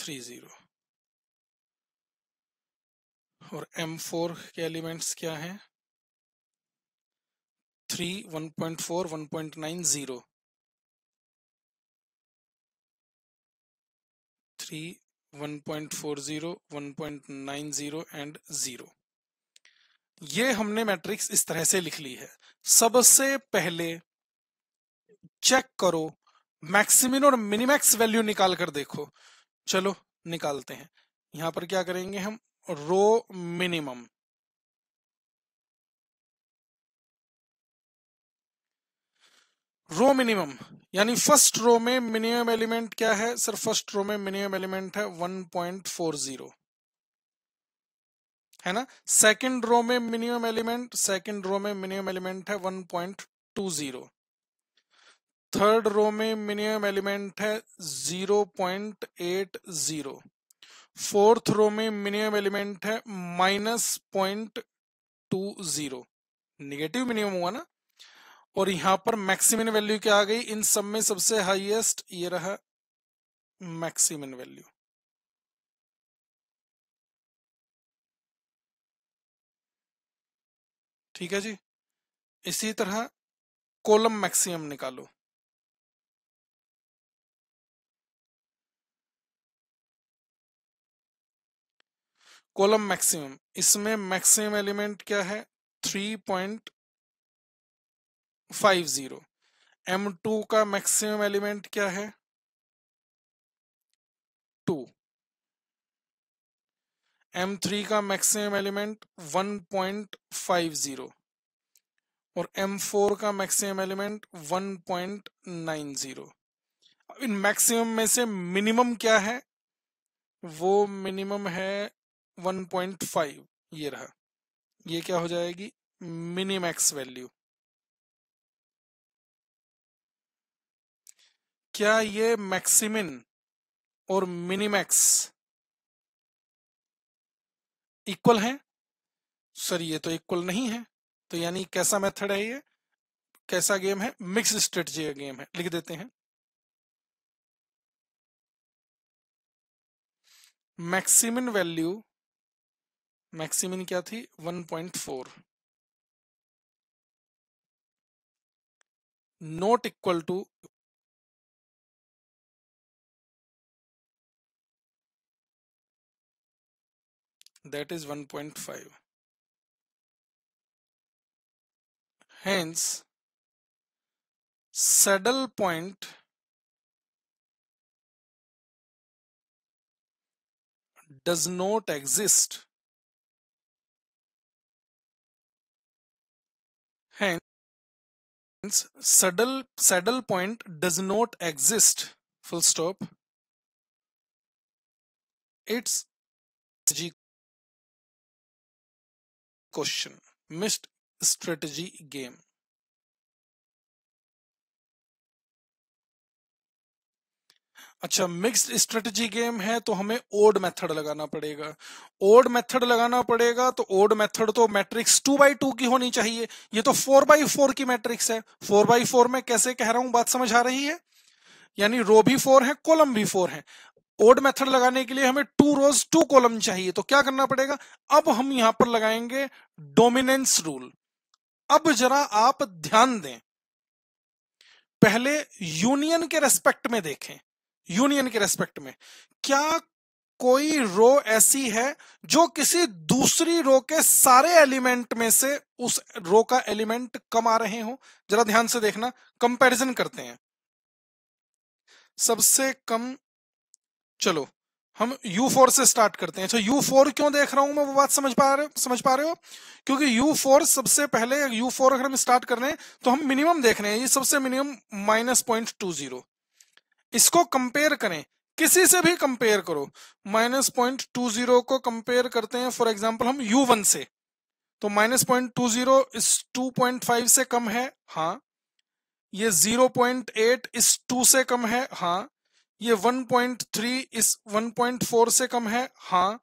three zero और एम फोर के एलिमेंट्स क्या हैं three one point four one point nine zero three one point four zero one point nine zero and zero ये हमने matrix इस तरह से लिख ली है सबसे पहले चेक करो मैक्सिमिन और मिनिमैक्स वैल्यू निकाल कर देखो चलो निकालते हैं यहां पर क्या करेंगे हम रो मिनिमम रो मिनिमम यानी फर्स्ट रो में मिनिमम एलिमेंट क्या है सर फर्स्ट रो में मिनिमम एलिमेंट है 1.40 है ना सेकंड रो में मिनिमम एलिमेंट सेकंड रो में मिनिमम एलिमेंट है 1.20 थर्ड रो में मिनिमम एलिमेंट है zero point eight zero fourth row में मिनिमम एलिमेंट है minus point two zero negative minimum हुआ ना और यहां पर मैक्सिमम वैल्यू क्या आ गई इन सब में सबसे हाईएस्ट ये रहा मैक्सिमम वैल्यू ठीक है जी इसी तरह कॉलम मैक्सिमम निकालो कॉलम मैक्सिमम इसमें मैक्सिमम एलिमेंट क्या है three point five zero M two का मैक्सिमम एलिमेंट क्या है टू एम थ्री का maximum element one point five zero और एम फोर का maximum element one point nine zero इन मैक्सिमम में से मिनिमम क्या है वो मिनिमम है 1.5 ये रहा ये क्या हो जाएगी मिनिमैक्स वैल्यू क्या ये मैक्सिमिन और मिनिमैक्स इक्वल हैं सर ये तो इक्वल नहीं है तो यानी कैसा मेथड है ये कैसा गेम है मिक्स स्ट्रेटजी का गेम है लिख देते हैं मैक्सिमम वैल्यू मैक्सिमम क्या थी 1.4 not equal to that is 1.5 point five hence saddle point does not exist Hence, saddle, saddle point does not exist, full stop. It's strategy question, missed strategy game. अच्छा mixed strategy game है तो हमें odd method लगाना पड़ेगा odd method लगाना पड़ेगा तो odd method तो मैट्रिक्स टू बाई टू की होनी चाहिए ये तो फोर बाई फोर की मैट्रिक्स है फोर बाई फोर में कैसे कह रहा हूं बात समझ आ रही है यानी रो भी फोर है कॉलम भी फोर है ओड मेथड लगाने के लिए हमें टू रोज टू कॉलम चाहिए तो क्या करना पड़ेगा अब हम यहां पर लगाएंगे डोमिनेंस रूल अब जरा आप ध्यान दें पहले यूनियन के रेस्पेक्ट में देखें यूनियन के रेस्पेक्ट में क्या कोई रो ऐसी है जो किसी दूसरी रो के सारे एलिमेंट में से उस रो का एलिमेंट कम आ रहे हो जरा ध्यान से देखना कंपैरिजन करते हैं सबसे कम चलो हम U4 से स्टार्ट करते हैं तो अच्छा, U4 क्यों देख रहा हूं मैं वो बात समझ पा रहे समझ पा रहे हो क्योंकि U4 सबसे पहले U4 अगर हम स्टार्ट कर रहे हैं तो हम मिनिमम देख रहे हैं ये सबसे minimum minus point two zero इसको कंपेयर करें किसी से भी कंपेयर करो माइनस पॉइंट टू जीरो को कंपेयर करते हैं फॉर एग्जाम्पल हम यू वन से तो माइनस पॉइंट टू जीरो इस टू पॉइंट फाइव से कम है हाँ ये जीरो पॉइंट एट इस टू से कम है हाँ ये वन पॉइंट थ्री इस वन पॉइंट फोर से कम है हाँ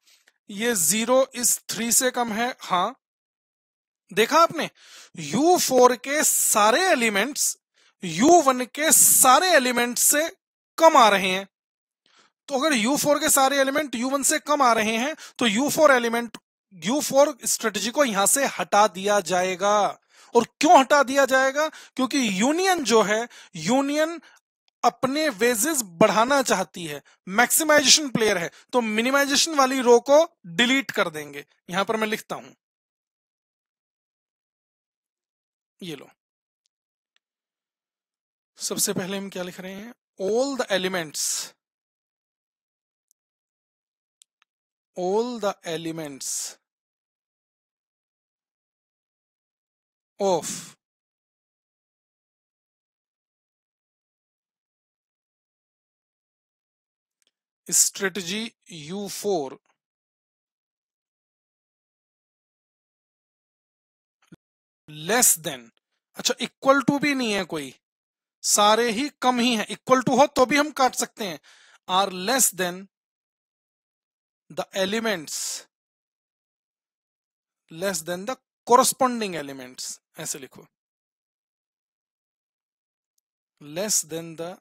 ये जीरो इस थ्री से कम है हाँ देखा आपने U4 के सारे एलिमेंट्स U1 के सारे एलिमेंट्स से कम आ रहे हैं तो अगर U4 के सारे एलिमेंट U1 से कम आ रहे हैं तो U4 एलिमेंट U4 स्ट्रेटजी को यहां से हटा दिया जाएगा और क्यों हटा दिया जाएगा क्योंकि यूनियन जो है यूनियन अपने वेजेस बढ़ाना चाहती है मैक्सिमाइजेशन प्लेयर है तो मिनिमाइजेशन वाली रो को डिलीट कर देंगे यहां पर मैं लिखता हूं ये लो सबसे पहले हम क्या लिख रहे हैं all the elements all the elements of strategy U4 less than. अच्छा equal to भी नहीं है कोई सारे ही कम ही हैं इक्वल टू हो तो भी हम काट सकते हैं are less than the elements less than the corresponding elements ऐसे लिखो less than the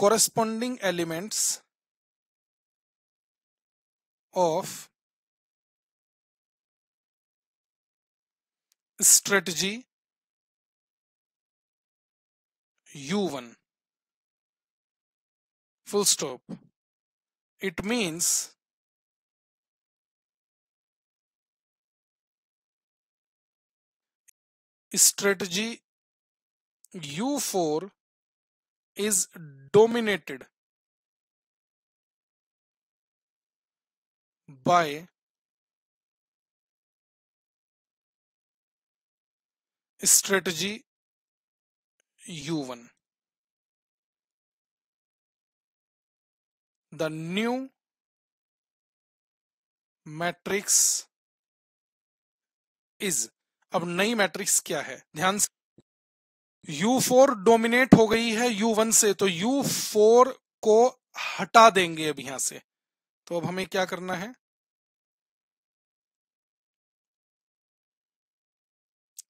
corresponding elements of strategy U1. Full stop. It means strategy U4 is dominated by strategy U one the new matrix is अब नई matrix क्या है ध्यान से you four dominate हो गई है यू वन से तो यू फोर को हटा देंगे अब यहां से तो अब हमें क्या करना है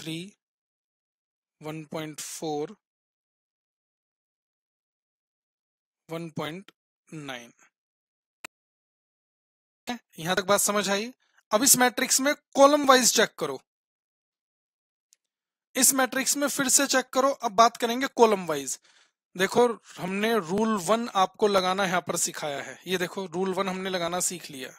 वन पॉइंट 1.9 यहां तक बात समझ आई अब इस मैट्रिक्स में कॉलम वाइज चेक करो इस मैट्रिक्स में फिर से चेक करो अब बात करेंगे कॉलम वाइज देखो हमने रूल वन आपको लगाना यहां पर सिखाया है ये देखो रूल वन हमने लगाना सीख लिया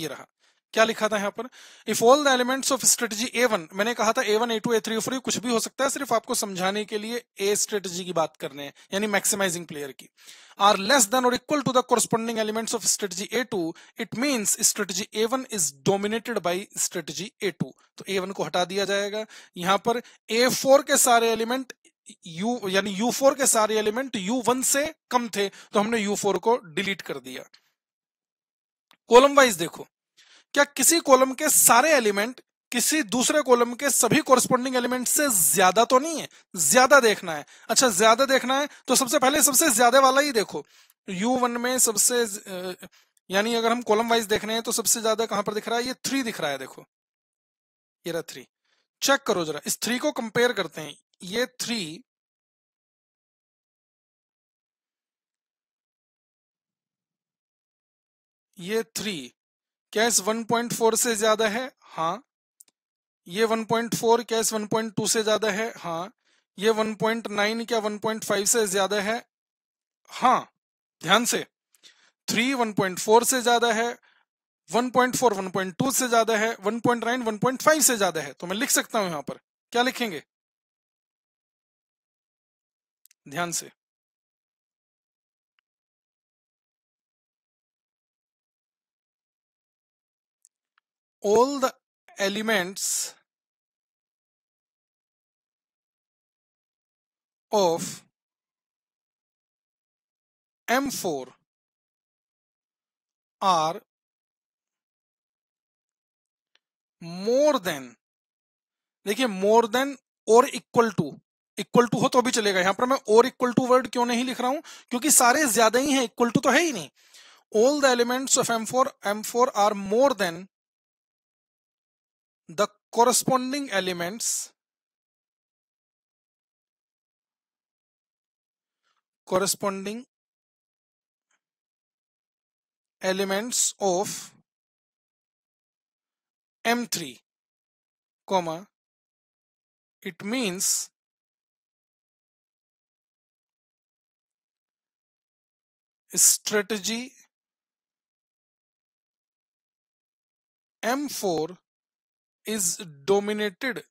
ये रहा क्या लिखा था यहाँ पर if all the elements of strategy A one मैंने कहा था A one A two A three four कुछ भी हो सकता है सिर्फ आपको समझाने के लिए ए स्ट्रेटजी की बात करने हैं यानी मैक्सिमाइजिंग प्लेयर की आर लेस देन और equal to the corresponding elements of strategy A two it means strategy A one is dominated by strategy A two तो ए वन को हटा दिया जाएगा यहाँ पर ए फोर के सारे एलिमेंट यू यानी यू फोर के सारे एलिमेंट यू वन से कम थे तो हमने यू फोर को डिलीट कर दिया कॉलम वाइज देखो क्या किसी कॉलम के सारे एलिमेंट किसी दूसरे कॉलम के सभी कोरस्पॉन्डिंग एलिमेंट से ज्यादा तो नहीं है ज्यादा देखना है अच्छा ज्यादा देखना है तो सबसे पहले सबसे ज्यादा वाला ही देखो U1 में सबसे यानी अगर हम कॉलम वाइज देख रहे हैं तो सबसे ज्यादा कहां पर दिख रहा है ये थ्री दिख रहा है देखो ये रहा थ्री चेक करो जरा इस थ्री को कंपेयर करते हैं ये थ्री ये थ्री क्या इस 1.4 से ज्यादा है हाँ ये 1.4 क्या इस 1.2 से ज्यादा है हाँ ये 1.9 क्या 1.5 से ज्यादा है हाँ ध्यान से 3 1.4 से ज्यादा है 1.4 1.2 से ज्यादा है 1.9 1.5 से ज्यादा है तो मैं लिख सकता हूं यहां पर क्या लिखेंगे ध्यान से all the elements of M4 are more than देखिए मोर देन और इक्वल टू इक्वल टू हो तो भी चलेगा यहां पर मैं और इक्वल टू वर्ड क्यों नहीं लिख रहा हूं क्योंकि सारे ज्यादा ही हैं इक्वल टू तो है ही नहीं all the elements of M four M four are more than the corresponding elements corresponding elements of M3 comma it means strategy M4 is dominated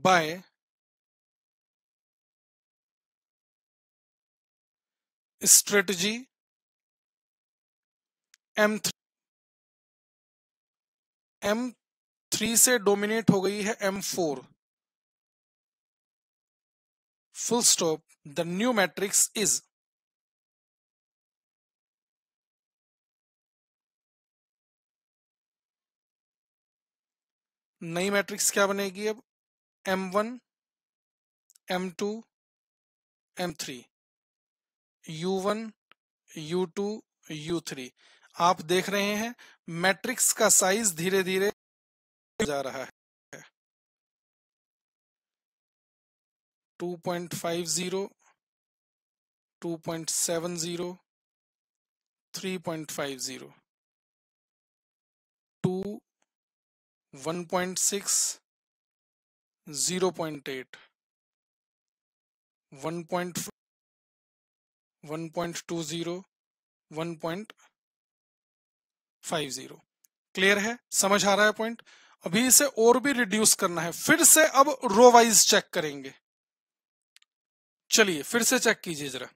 by strategy M3 M3 से dominate हो गई है M4 full stop the new matrix is नई matrix क्या बनेगी अब M one M two M three U one U two U three आप देख रहे हैं मैट्रिक्स का साइज धीरे धीरे जा रहा है 2.50 2.70 3.50 2 वन पॉइंट फाइव 1.50 क्लियर है समझ आ रहा है पॉइंट अभी इसे और भी रिड्यूस करना है फिर से अब रो वाइज चेक करेंगे चलिए फिर से चेक कीजिए जरा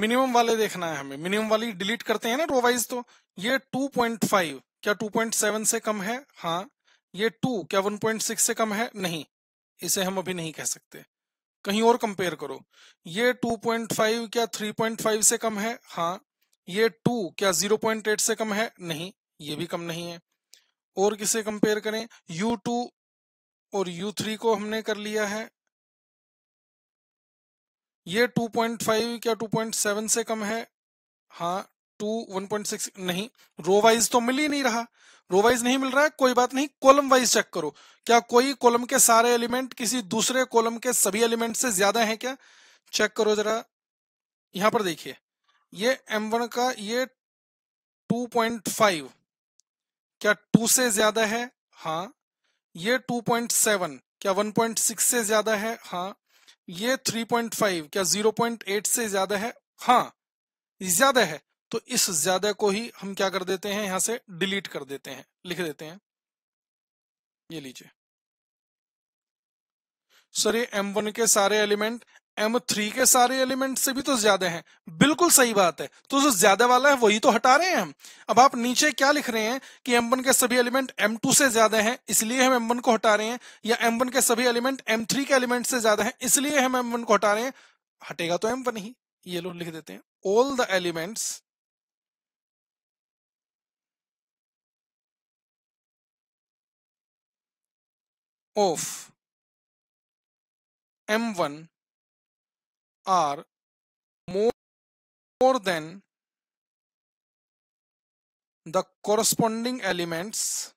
मिनिमम वाले देखना है हमें मिनिमम वाली डिलीट करते हैं ना रो वाइज तो ये फाइव क्या 2.7 से कम है हाँ ये 2 क्या 1.6 से कम है नहीं इसे हम अभी नहीं कह सकते कहीं और कंपेयर करो ये 2.5 क्या 3.5 से कम है हाँ ये 2 क्या 0.8 से कम है नहीं ये भी कम नहीं है और किसे कंपेयर करें U2 और U3 को हमने कर लिया है ये 2.5 क्या 2.7 से कम है हाँ टू वन पॉइंट सिक्स नहीं रो वाइज तो मिल ही नहीं रहा रो वाइज नहीं मिल रहा है कोई बात नहीं कॉलम वाइज चेक करो क्या कोई कॉलम के सारे एलिमेंट किसी दूसरे कॉलम के सभी एलिमेंट से ज्यादा है क्या चेक करो जरा यहां पर देखिए ये M1 का ये 2.5 क्या 2 से ज्यादा है हाँ ये 2.7 क्या 1.6 से ज्यादा है हाँ ये 3.5 क्या 0.8 से ज्यादा है हाँ ज्यादा है तो इस ज्यादा को ही हम क्या कर देते हैं यहां से डिलीट कर देते हैं लिख देते हैं ये लीजिए सर ये एम वन के सारे एलिमेंट एम थ्री के सारे एलिमेंट से भी तो ज्यादा हैं बिल्कुल सही बात है तो जो ज्यादा वाला है वही तो हटा रहे हैं हम अब आप नीचे क्या लिख रहे हैं कि एम वन के सभी एलिमेंट एम टू से ज्यादा हैं इसलिए हम एम वन को हटा रहे हैं या एम वन के सभी एलिमेंट एम थ्री के एलिमेंट से ज्यादा है इसलिए हम एम वन को हटा रहे हैं हटेगा तो एम वन ही ये लोग लिख देते हैं all the elements of M1 are more, more than the corresponding elements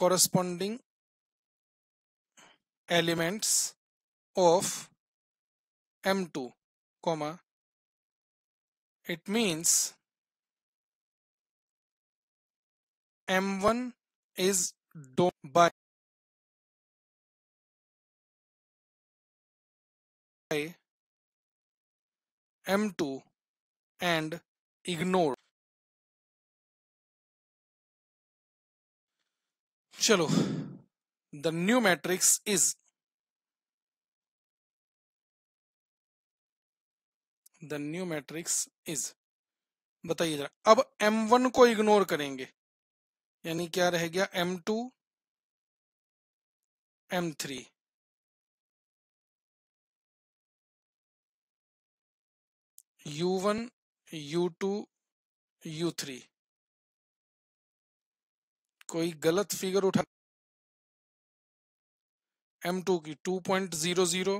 corresponding elements of M2 comma it means M1 is domed by M2 and ignore. Chalo, the new matrix is the new matrix is बताइए जरा अब M1 को ignore करेंगे यानी क्या रह गया M two M three U one U two U three कोई गलत फिगर उठा एम टू की two point zero zero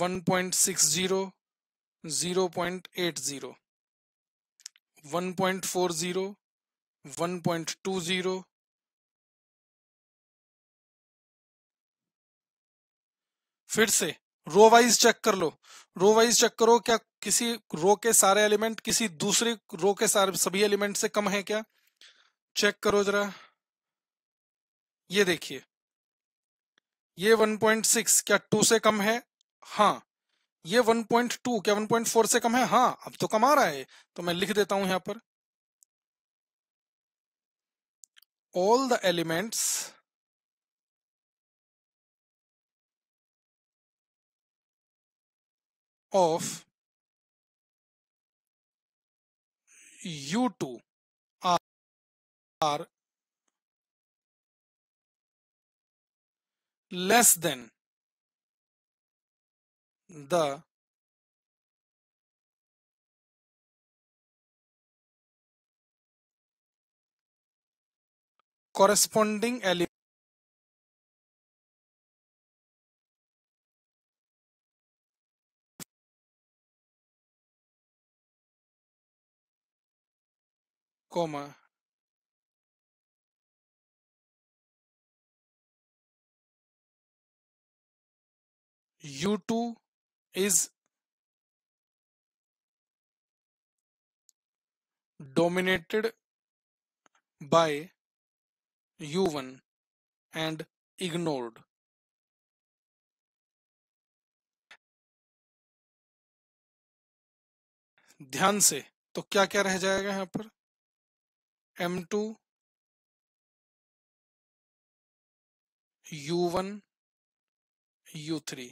one point six zero zero point eight zero one point four zero one point two zero फिर से row wise check कर लो row wise check करो क्या किसी रो के सारे एलिमेंट किसी दूसरे रो के सारे सभी एलिमेंट से कम है क्या चेक करो जरा ये देखिए ये 1.6 क्या 2 से कम है हाँ ये 1.2 क्या 1.4 से कम है हाँ अब तो कम आ रहा है तो मैं लिख देता हूं यहां पर all the elements of U2 are, are less than the corresponding element comma u2 is dominated by U1 and ignored. ध्यान से तो क्या क्या रह जाएगा यहां पर M2 U1 U3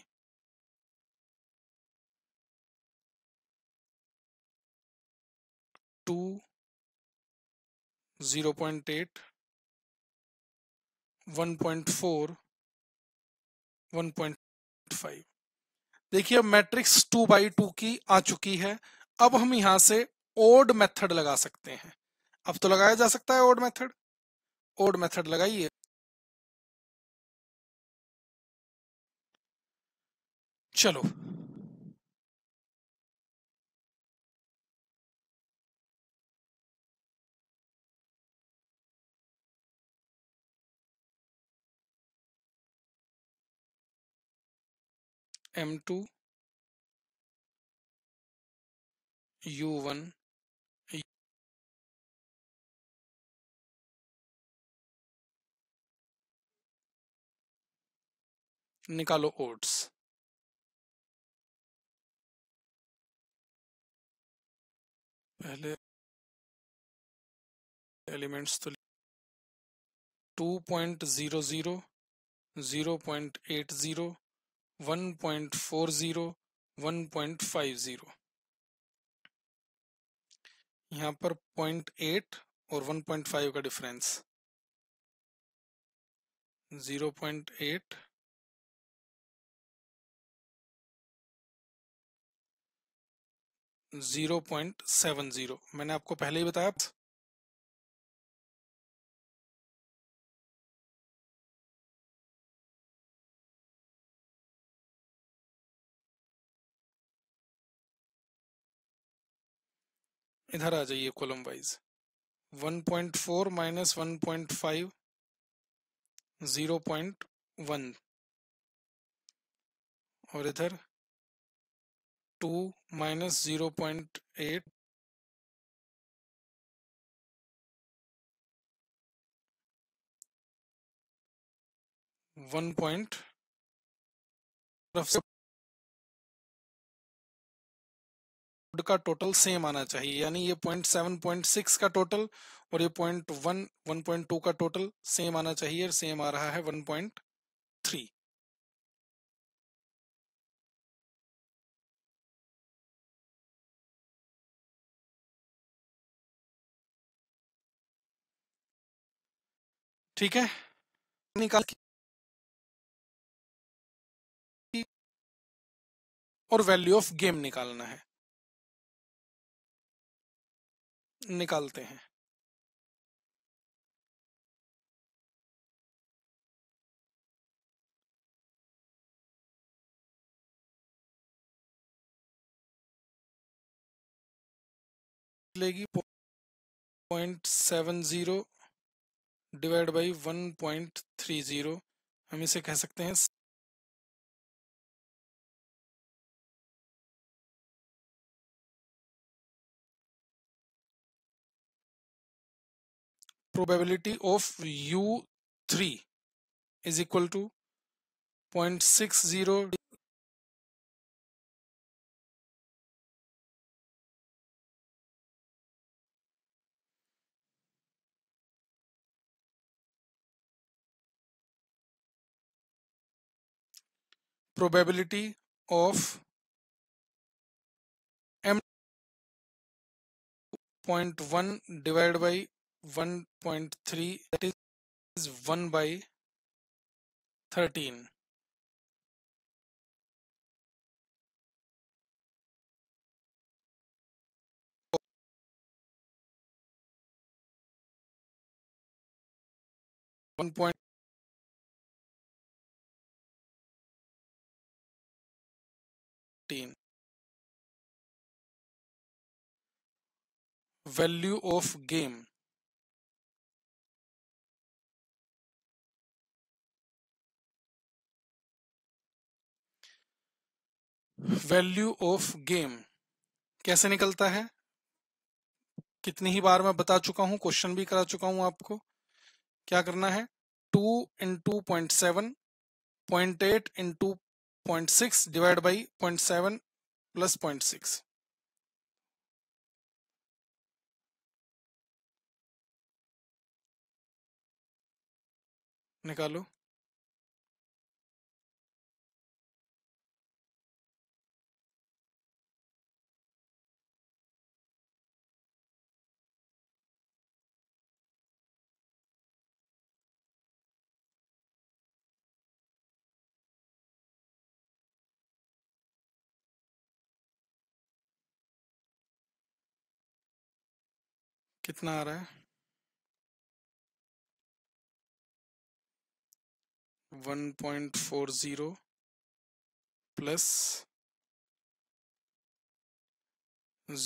point eight 1.5 देखिए अब मैट्रिक्स टू बाई टू की आ चुकी है अब हम यहां से ओड मेथड लगा सकते हैं अब तो लगाया जा सकता है ओड मेथड ओड मेथड लगाइए चलो एम टू यू वन निकालो ओट्स पहले एलिमेंट्स तो two point zero zero zero point eight zero 1.40, 1.50 यहाँ पर 0.8 और 1.5 का डिफरेंस 0.8 0.70 मैंने आपको पहले ही बताया इधर आ जाइए column wise 1.4 point four minus one point five zero point one और इधर 2 minus zero point eight one point लोड का टोटल सेम आना चाहिए यानी ये पॉइंट सेवन पॉइंट सिक्स का टोटल और ये point one one point two का टोटल सेम आना चाहिए सेम आ रहा है वन पॉइंट थ्री ठीक है निकाल और वैल्यू ऑफ गेम निकालना है निकालते हैं लेगी point seven zero divide by one point three zero हम इसे कह सकते हैं probability of u3 is equal to 0.60 probability of m 0.1 divided by one point three that is one by thirteen. One point value of game value of game कैसे निकलता है कितनी ही बार मैं बता चुका हूं क्वेश्चन भी करा चुका हूं आपको क्या करना है two into point seven point eight into point six divide by point seven plus point six निकालो कितना आ रहा है one point four zero plus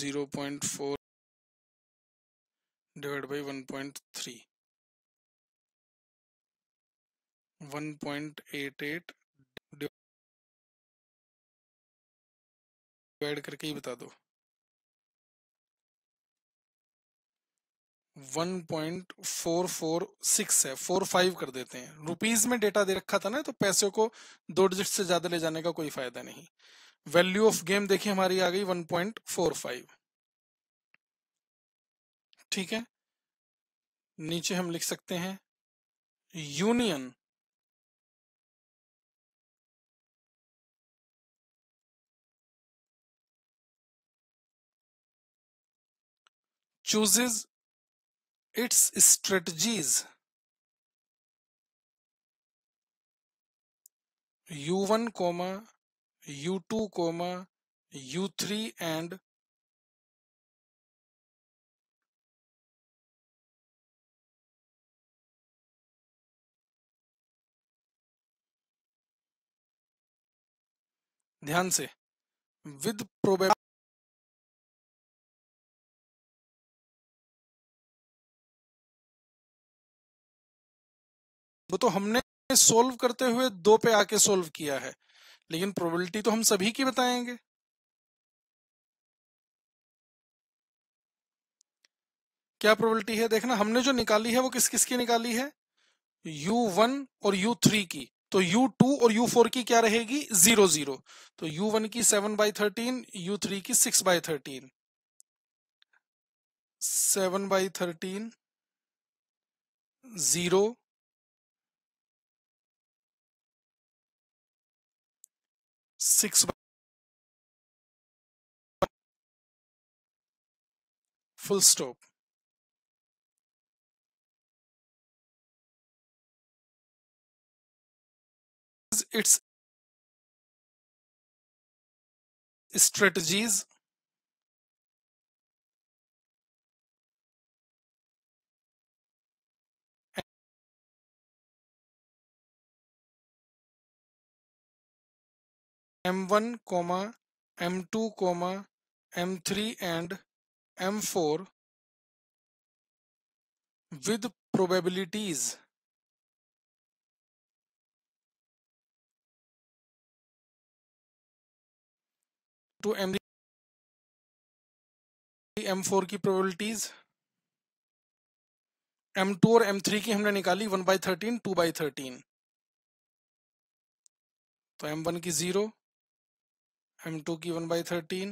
zero point four divide by one point three one point eight eight divide करके ही बता दो 1.446 है 45 कर देते हैं रुपीज में डेटा दे रखा था ना तो पैसे को दो डिजिट से ज्यादा ले जाने का कोई फायदा नहीं वैल्यू ऑफ गेम देखिए हमारी आ गई 1.45 ठीक है नीचे हम लिख सकते हैं union chooses its strategies. U1, comma, U2, comma, U3 and ध्यान से विद प्रोबेबिलिटी वो तो हमने सोल्व करते हुए दो पे आके सोल्व किया है लेकिन प्रोबेबिलिटी तो हम सभी की बताएंगे क्या प्रोबेबिलिटी है देखना हमने जो निकाली है वो किस किस की निकाली है U1 और U3 की तो U2 और U4 की क्या रहेगी जीरो जीरो तो U1 की seven by thirteen U three की six by thirteen seven by thirteen zero six full stop its strategies M1, M2, M3 and M4 with probabilities to M3 M4 की probabilities M2 और M3 की हमने निकाली 1 by thirteen two by thirteen तो M1 की zero M two की one by thirteen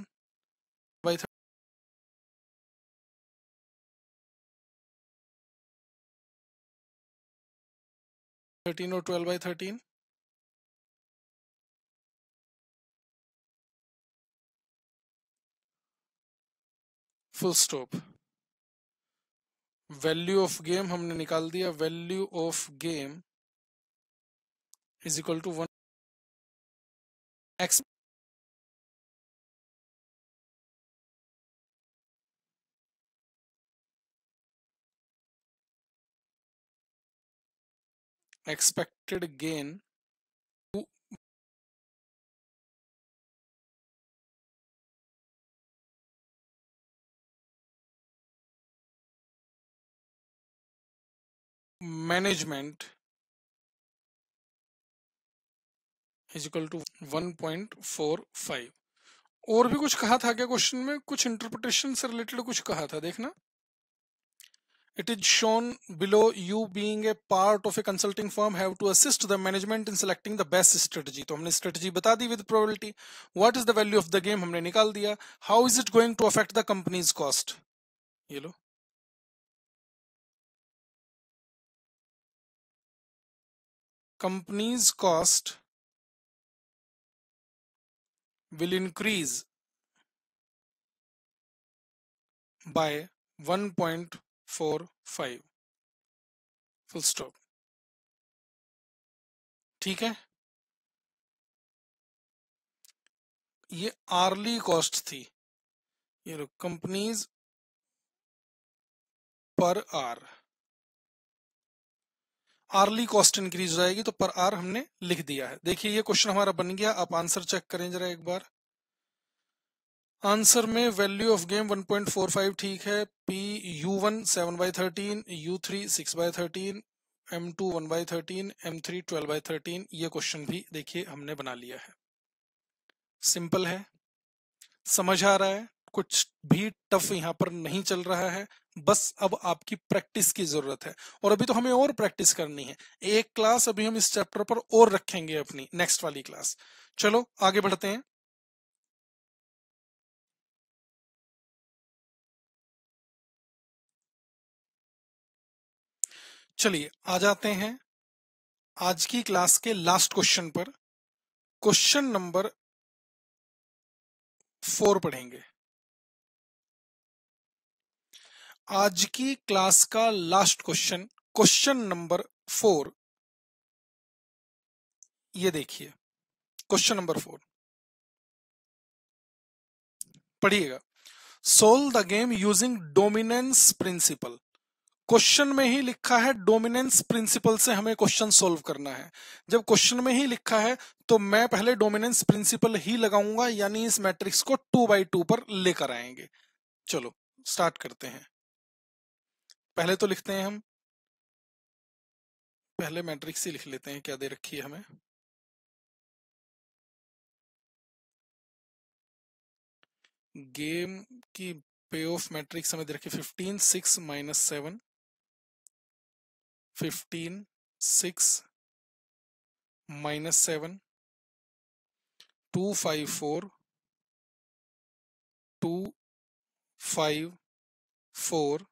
by thirteen और twelve by thirteen full stop value of game हमने निकाल दिया value of game is equal to one X expected gain management is equal to 1.45 और भी कुछ कहा था क्या क्वेश्चन में कुछ इंटरप्रिटेशन से रिलेटेड कुछ कहा था देखना It is shown below you being a part of a consulting firm have to assist the management in selecting the best strategy. तो हमने strategy बता दी with probability. What is the value of the game हमने निकाल दिया. How is it going to affect the company's cost? ये लो. Company's cost will increase by 1.5 four five full stop. ठीक है ये आर्ली कॉस्ट थी ये कंपनीज पर आर आर्ली कॉस्ट इंक्रीज हो जाएगी तो पर आर हमने लिख दिया है देखिए ये क्वेश्चन हमारा बन गया आप आंसर चेक करें जरा एक बार आंसर में वैल्यू ऑफ गेम 1.45 ठीक है P U one seven by thirteen U three six by thirteen M two one by thirteen M three twelve by thirteen ये क्वेश्चन भी देखिए हमने बना लिया है सिंपल है समझ आ रहा है कुछ भी टफ यहाँ पर नहीं चल रहा है बस अब आपकी प्रैक्टिस की जरूरत है और अभी तो हमें और प्रैक्टिस करनी है एक क्लास अभी हम इस चैप्टर पर और रखेंगे अपनी नेक्स्ट वाली क्लास चलो आगे बढ़ते हैं चलिए आ जाते हैं आज की क्लास के लास्ट क्वेश्चन पर क्वेश्चन नंबर फोर पढ़ेंगे आज की क्लास का last question question number four ये देखिए क्वेश्चन नंबर फोर पढ़िएगा solve the game using dominance principle question में ही लिखा है डोमिनेंस प्रिंसिपल से हमें क्वेश्चन सॉल्व करना है जब क्वेश्चन में ही लिखा है तो मैं पहले डोमिनेंस प्रिंसिपल ही लगाऊंगा यानी इस मैट्रिक्स को टू बाई टू पर लेकर आएंगे चलो स्टार्ट करते हैं पहले तो लिखते हैं हम पहले मैट्रिक्स ही लिख लेते हैं क्या दे रखी है हमें गेम की पे ऑफ मैट्रिक्स हमें दे रखी fifteen six minus seven fifteen six minus seven two five four two five four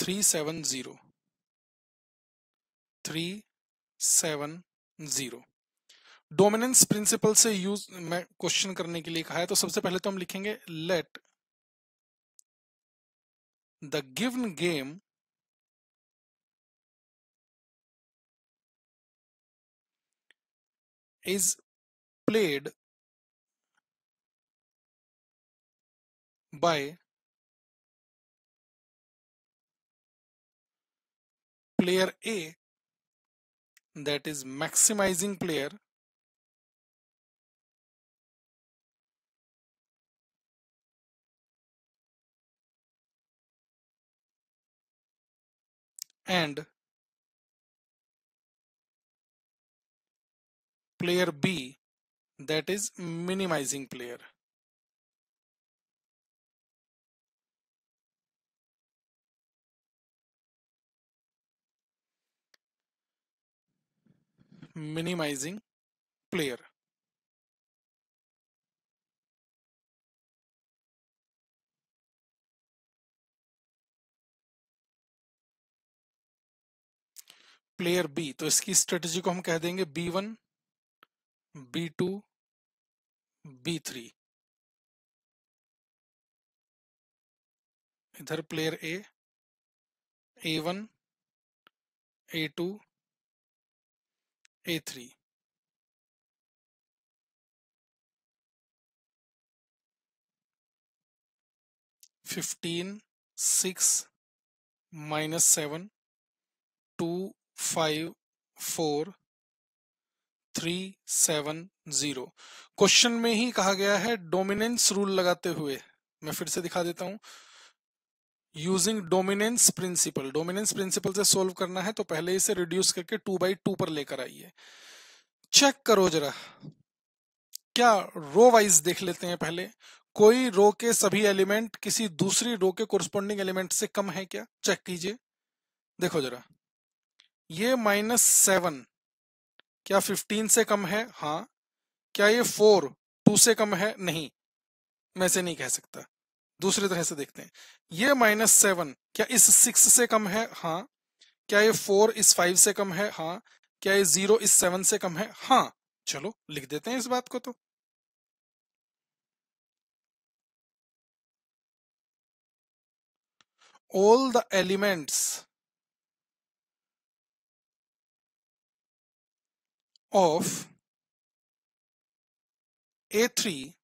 three seven zero three seven zero dominance principle से यूज मैं क्वेश्चन करने के लिए कहा है तो सबसे पहले तो हम लिखेंगे let the given game is played by player A that is maximizing player and player B that is minimizing player. minimizing player player B तो इसकी स्ट्रेटेजी को हम कह देंगे B one B two B three इधर player A A one A two A three fifteen six minus seven two five four three seven zero question में ही कहा गया है डोमिनेंस रूल लगाते हुए मैं फिर से दिखा देता हूं using dominance principle dominance principle से सोल्व करना है तो पहले इसे रिड्यूस करके टू बाई टू पर लेकर आइए चेक करो जरा क्या रो वाइज देख लेते हैं पहले कोई रो के सभी एलिमेंट किसी दूसरी रो के कोरस्पोंडिंग एलिमेंट से कम है क्या चेक कीजिए देखो जरा ये माइनस सेवन क्या फिफ्टीन से कम है हाँ क्या ये फोर टू से कम है नहीं मैं से नहीं कह सकता दूसरी तरह से देखते हैं ये माइनस सेवन क्या इस सिक्स से कम है हाँ क्या ये फोर इस फाइव से कम है हाँ क्या ये जीरो इस सेवन से कम है हाँ चलो लिख देते हैं इस बात को तो all the elements of A3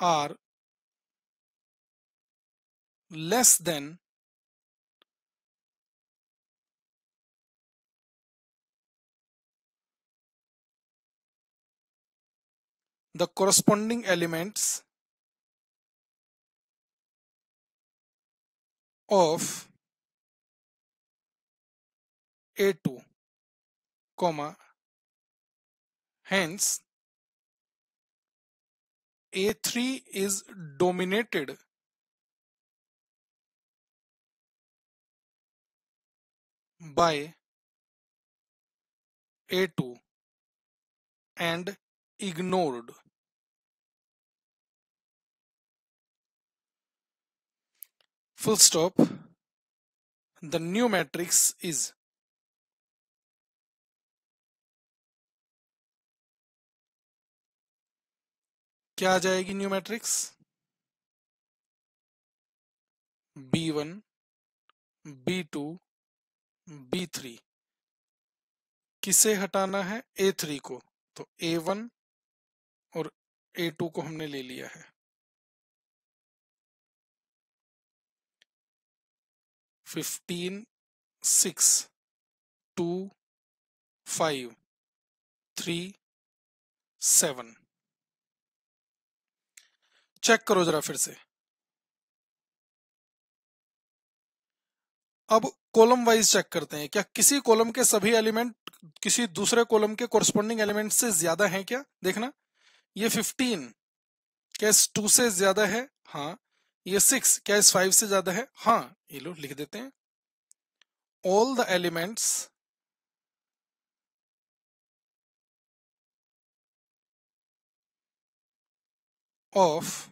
are less than the corresponding elements of A2 comma hence a3 is dominated by a2 and ignored full stop the new matrix is क्या आ जाएगी new matrix B one B two B three किसे हटाना है ए three को तो A one और A two को हमने ले लिया है fifteen six two five three seven check करो जरा फिर से अब कॉलम वाइज चेक करते हैं क्या किसी कॉलम के सभी एलिमेंट किसी दूसरे कॉलम के कोरस्पोंडिंग एलिमेंट से ज्यादा हैं क्या देखना ये फिफ्टीन क्या इस टू से ज्यादा है हाँ ये सिक्स क्या इस फाइव से ज्यादा है हाँ ये लो लिख देते हैं all the elements of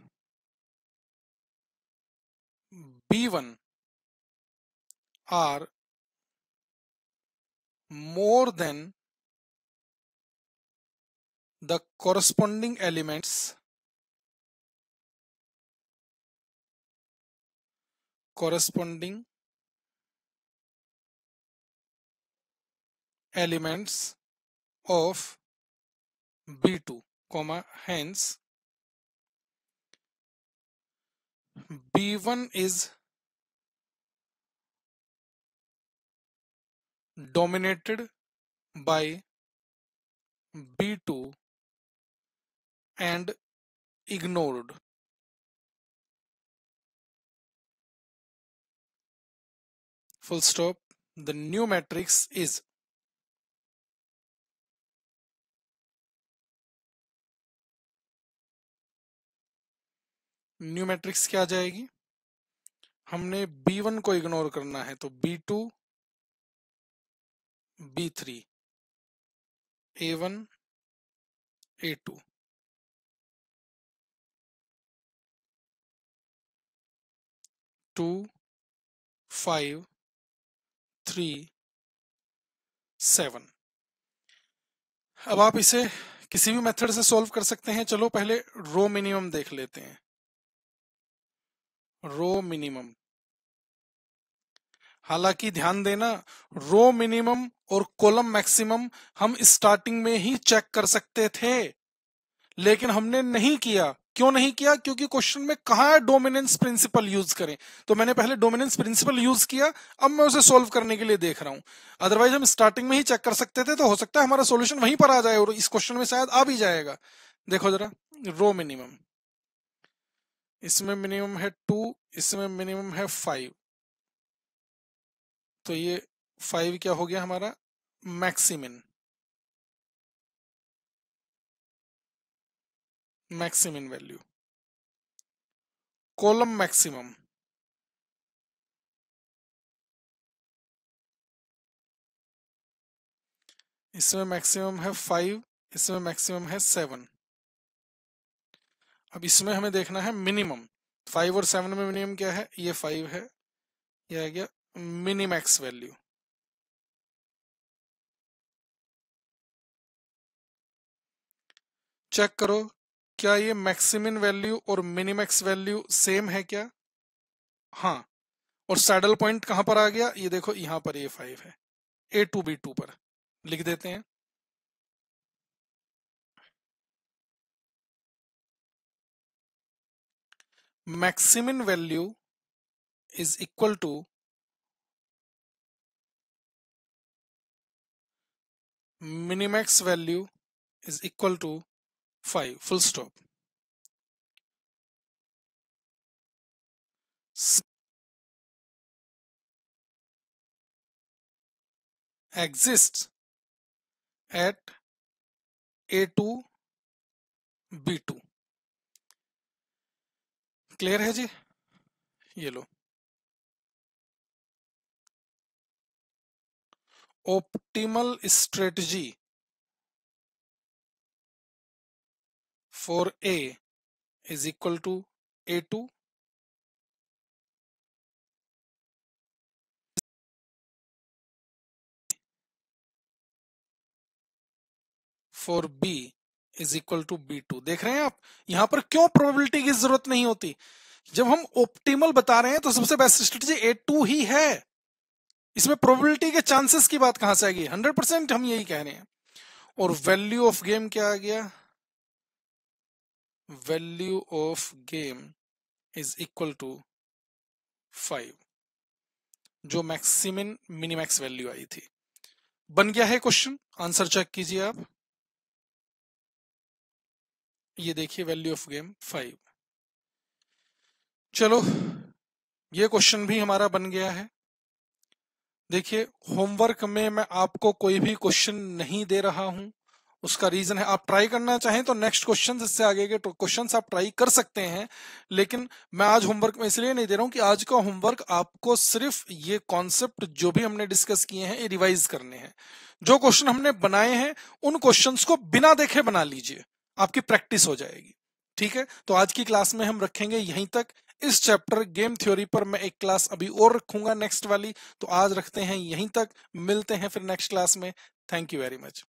B1 are more than the corresponding elements corresponding elements of b2 comma hence b1 is dominated by B2 and ignored. Full stop. The new matrix is new matrix क्या आ जाएगी हमने B1 को ignore करना है तो B2 B3, A1, A2. Two, five, three, seven अब आप इसे किसी भी मेथड से सॉल्व कर सकते हैं चलो पहले रो मिनिमम देख लेते हैं रो मिनिमम हालांकि ध्यान देना रो मिनिमम और कॉलम मैक्सिमम हम स्टार्टिंग में ही चेक कर सकते थे लेकिन हमने नहीं किया क्यों नहीं किया क्योंकि क्वेश्चन में कहा डोमिनेंस प्रिंसिपल यूज करें तो मैंने पहले डोमिनेंस प्रिंसिपल यूज किया अब मैं उसे सोल्व करने के लिए देख रहा हूं अदरवाइज हम स्टार्टिंग में ही चेक कर सकते थे तो हो सकता है हमारा सोल्यूशन वहीं पर आ जाए और इस क्वेश्चन में शायद आ भी जाएगा देखो जरा रो मिनिमम इसमें मिनिमम है टू इसमें मिनिमम है फाइव तो ये फाइव क्या हो गया हमारा maximin maximin value column maximum इसमें मैक्सिमम है फाइव इसमें मैक्सिमम है सेवन अब इसमें हमें देखना है मिनिमम फाइव और सेवन में मिनिमम क्या है ये फाइव है ये आ गया मिनिमैक्स वैल्यू चेक करो क्या ये मैक्सिमम वैल्यू और मिनिमैक्स वैल्यू सेम है क्या हाँ और सैडल पॉइंट कहां पर आ गया ये देखो यहां पर ए फाइव है ए टू बी टू पर लिख देते हैं maximum value is equal to minimax value is equal to 5 full stop exists at a2 b2 clear है जी ये लो optimal strategy for A is equal to A2 for B is equal to B two देख रहे हैं आप यहां पर क्यों प्रोबेबिलिटी की जरूरत नहीं होती जब हम ऑप्टिमल बता रहे हैं तो सबसे बेस्ट स्ट्रेटजी ए टू ही है इसमें प्रोबेबिलिटी के चांसेस की बात कहां से आ गई हंड्रेड परसेंट हम यही कह रहे हैं और वैल्यू ऑफ गेम क्या आ गया value of game is equal to five जो मैक्सिम मिनिमैक्स वैल्यू आई थी बन गया है क्वेश्चन आंसर चेक कीजिए आप ये देखिए वैल्यू ऑफ गेम फाइव चलो ये क्वेश्चन भी हमारा बन गया है देखिए होमवर्क में मैं आपको कोई भी क्वेश्चन नहीं दे रहा हूं उसका रीजन है आप ट्राई करना चाहें तो नेक्स्ट क्वेश्चन इससे आगे के क्वेश्चन आप ट्राई कर सकते हैं लेकिन मैं आज होमवर्क में इसलिए नहीं दे रहा हूं कि आज का होमवर्क आपको सिर्फ ये कॉन्सेप्ट जो भी हमने डिस्कस किए हैं ये रिवाइज करने हैं जो क्वेश्चन हमने बनाए हैं उन क्वेश्चन को बिना देखे बना लीजिए आपकी प्रैक्टिस हो जाएगी ठीक है तो आज की क्लास में हम रखेंगे यहीं तक इस चैप्टर गेम थ्योरी पर मैं एक क्लास अभी और रखूंगा नेक्स्ट वाली तो आज रखते हैं यहीं तक मिलते हैं फिर नेक्स्ट क्लास में थैंक यू वेरी मच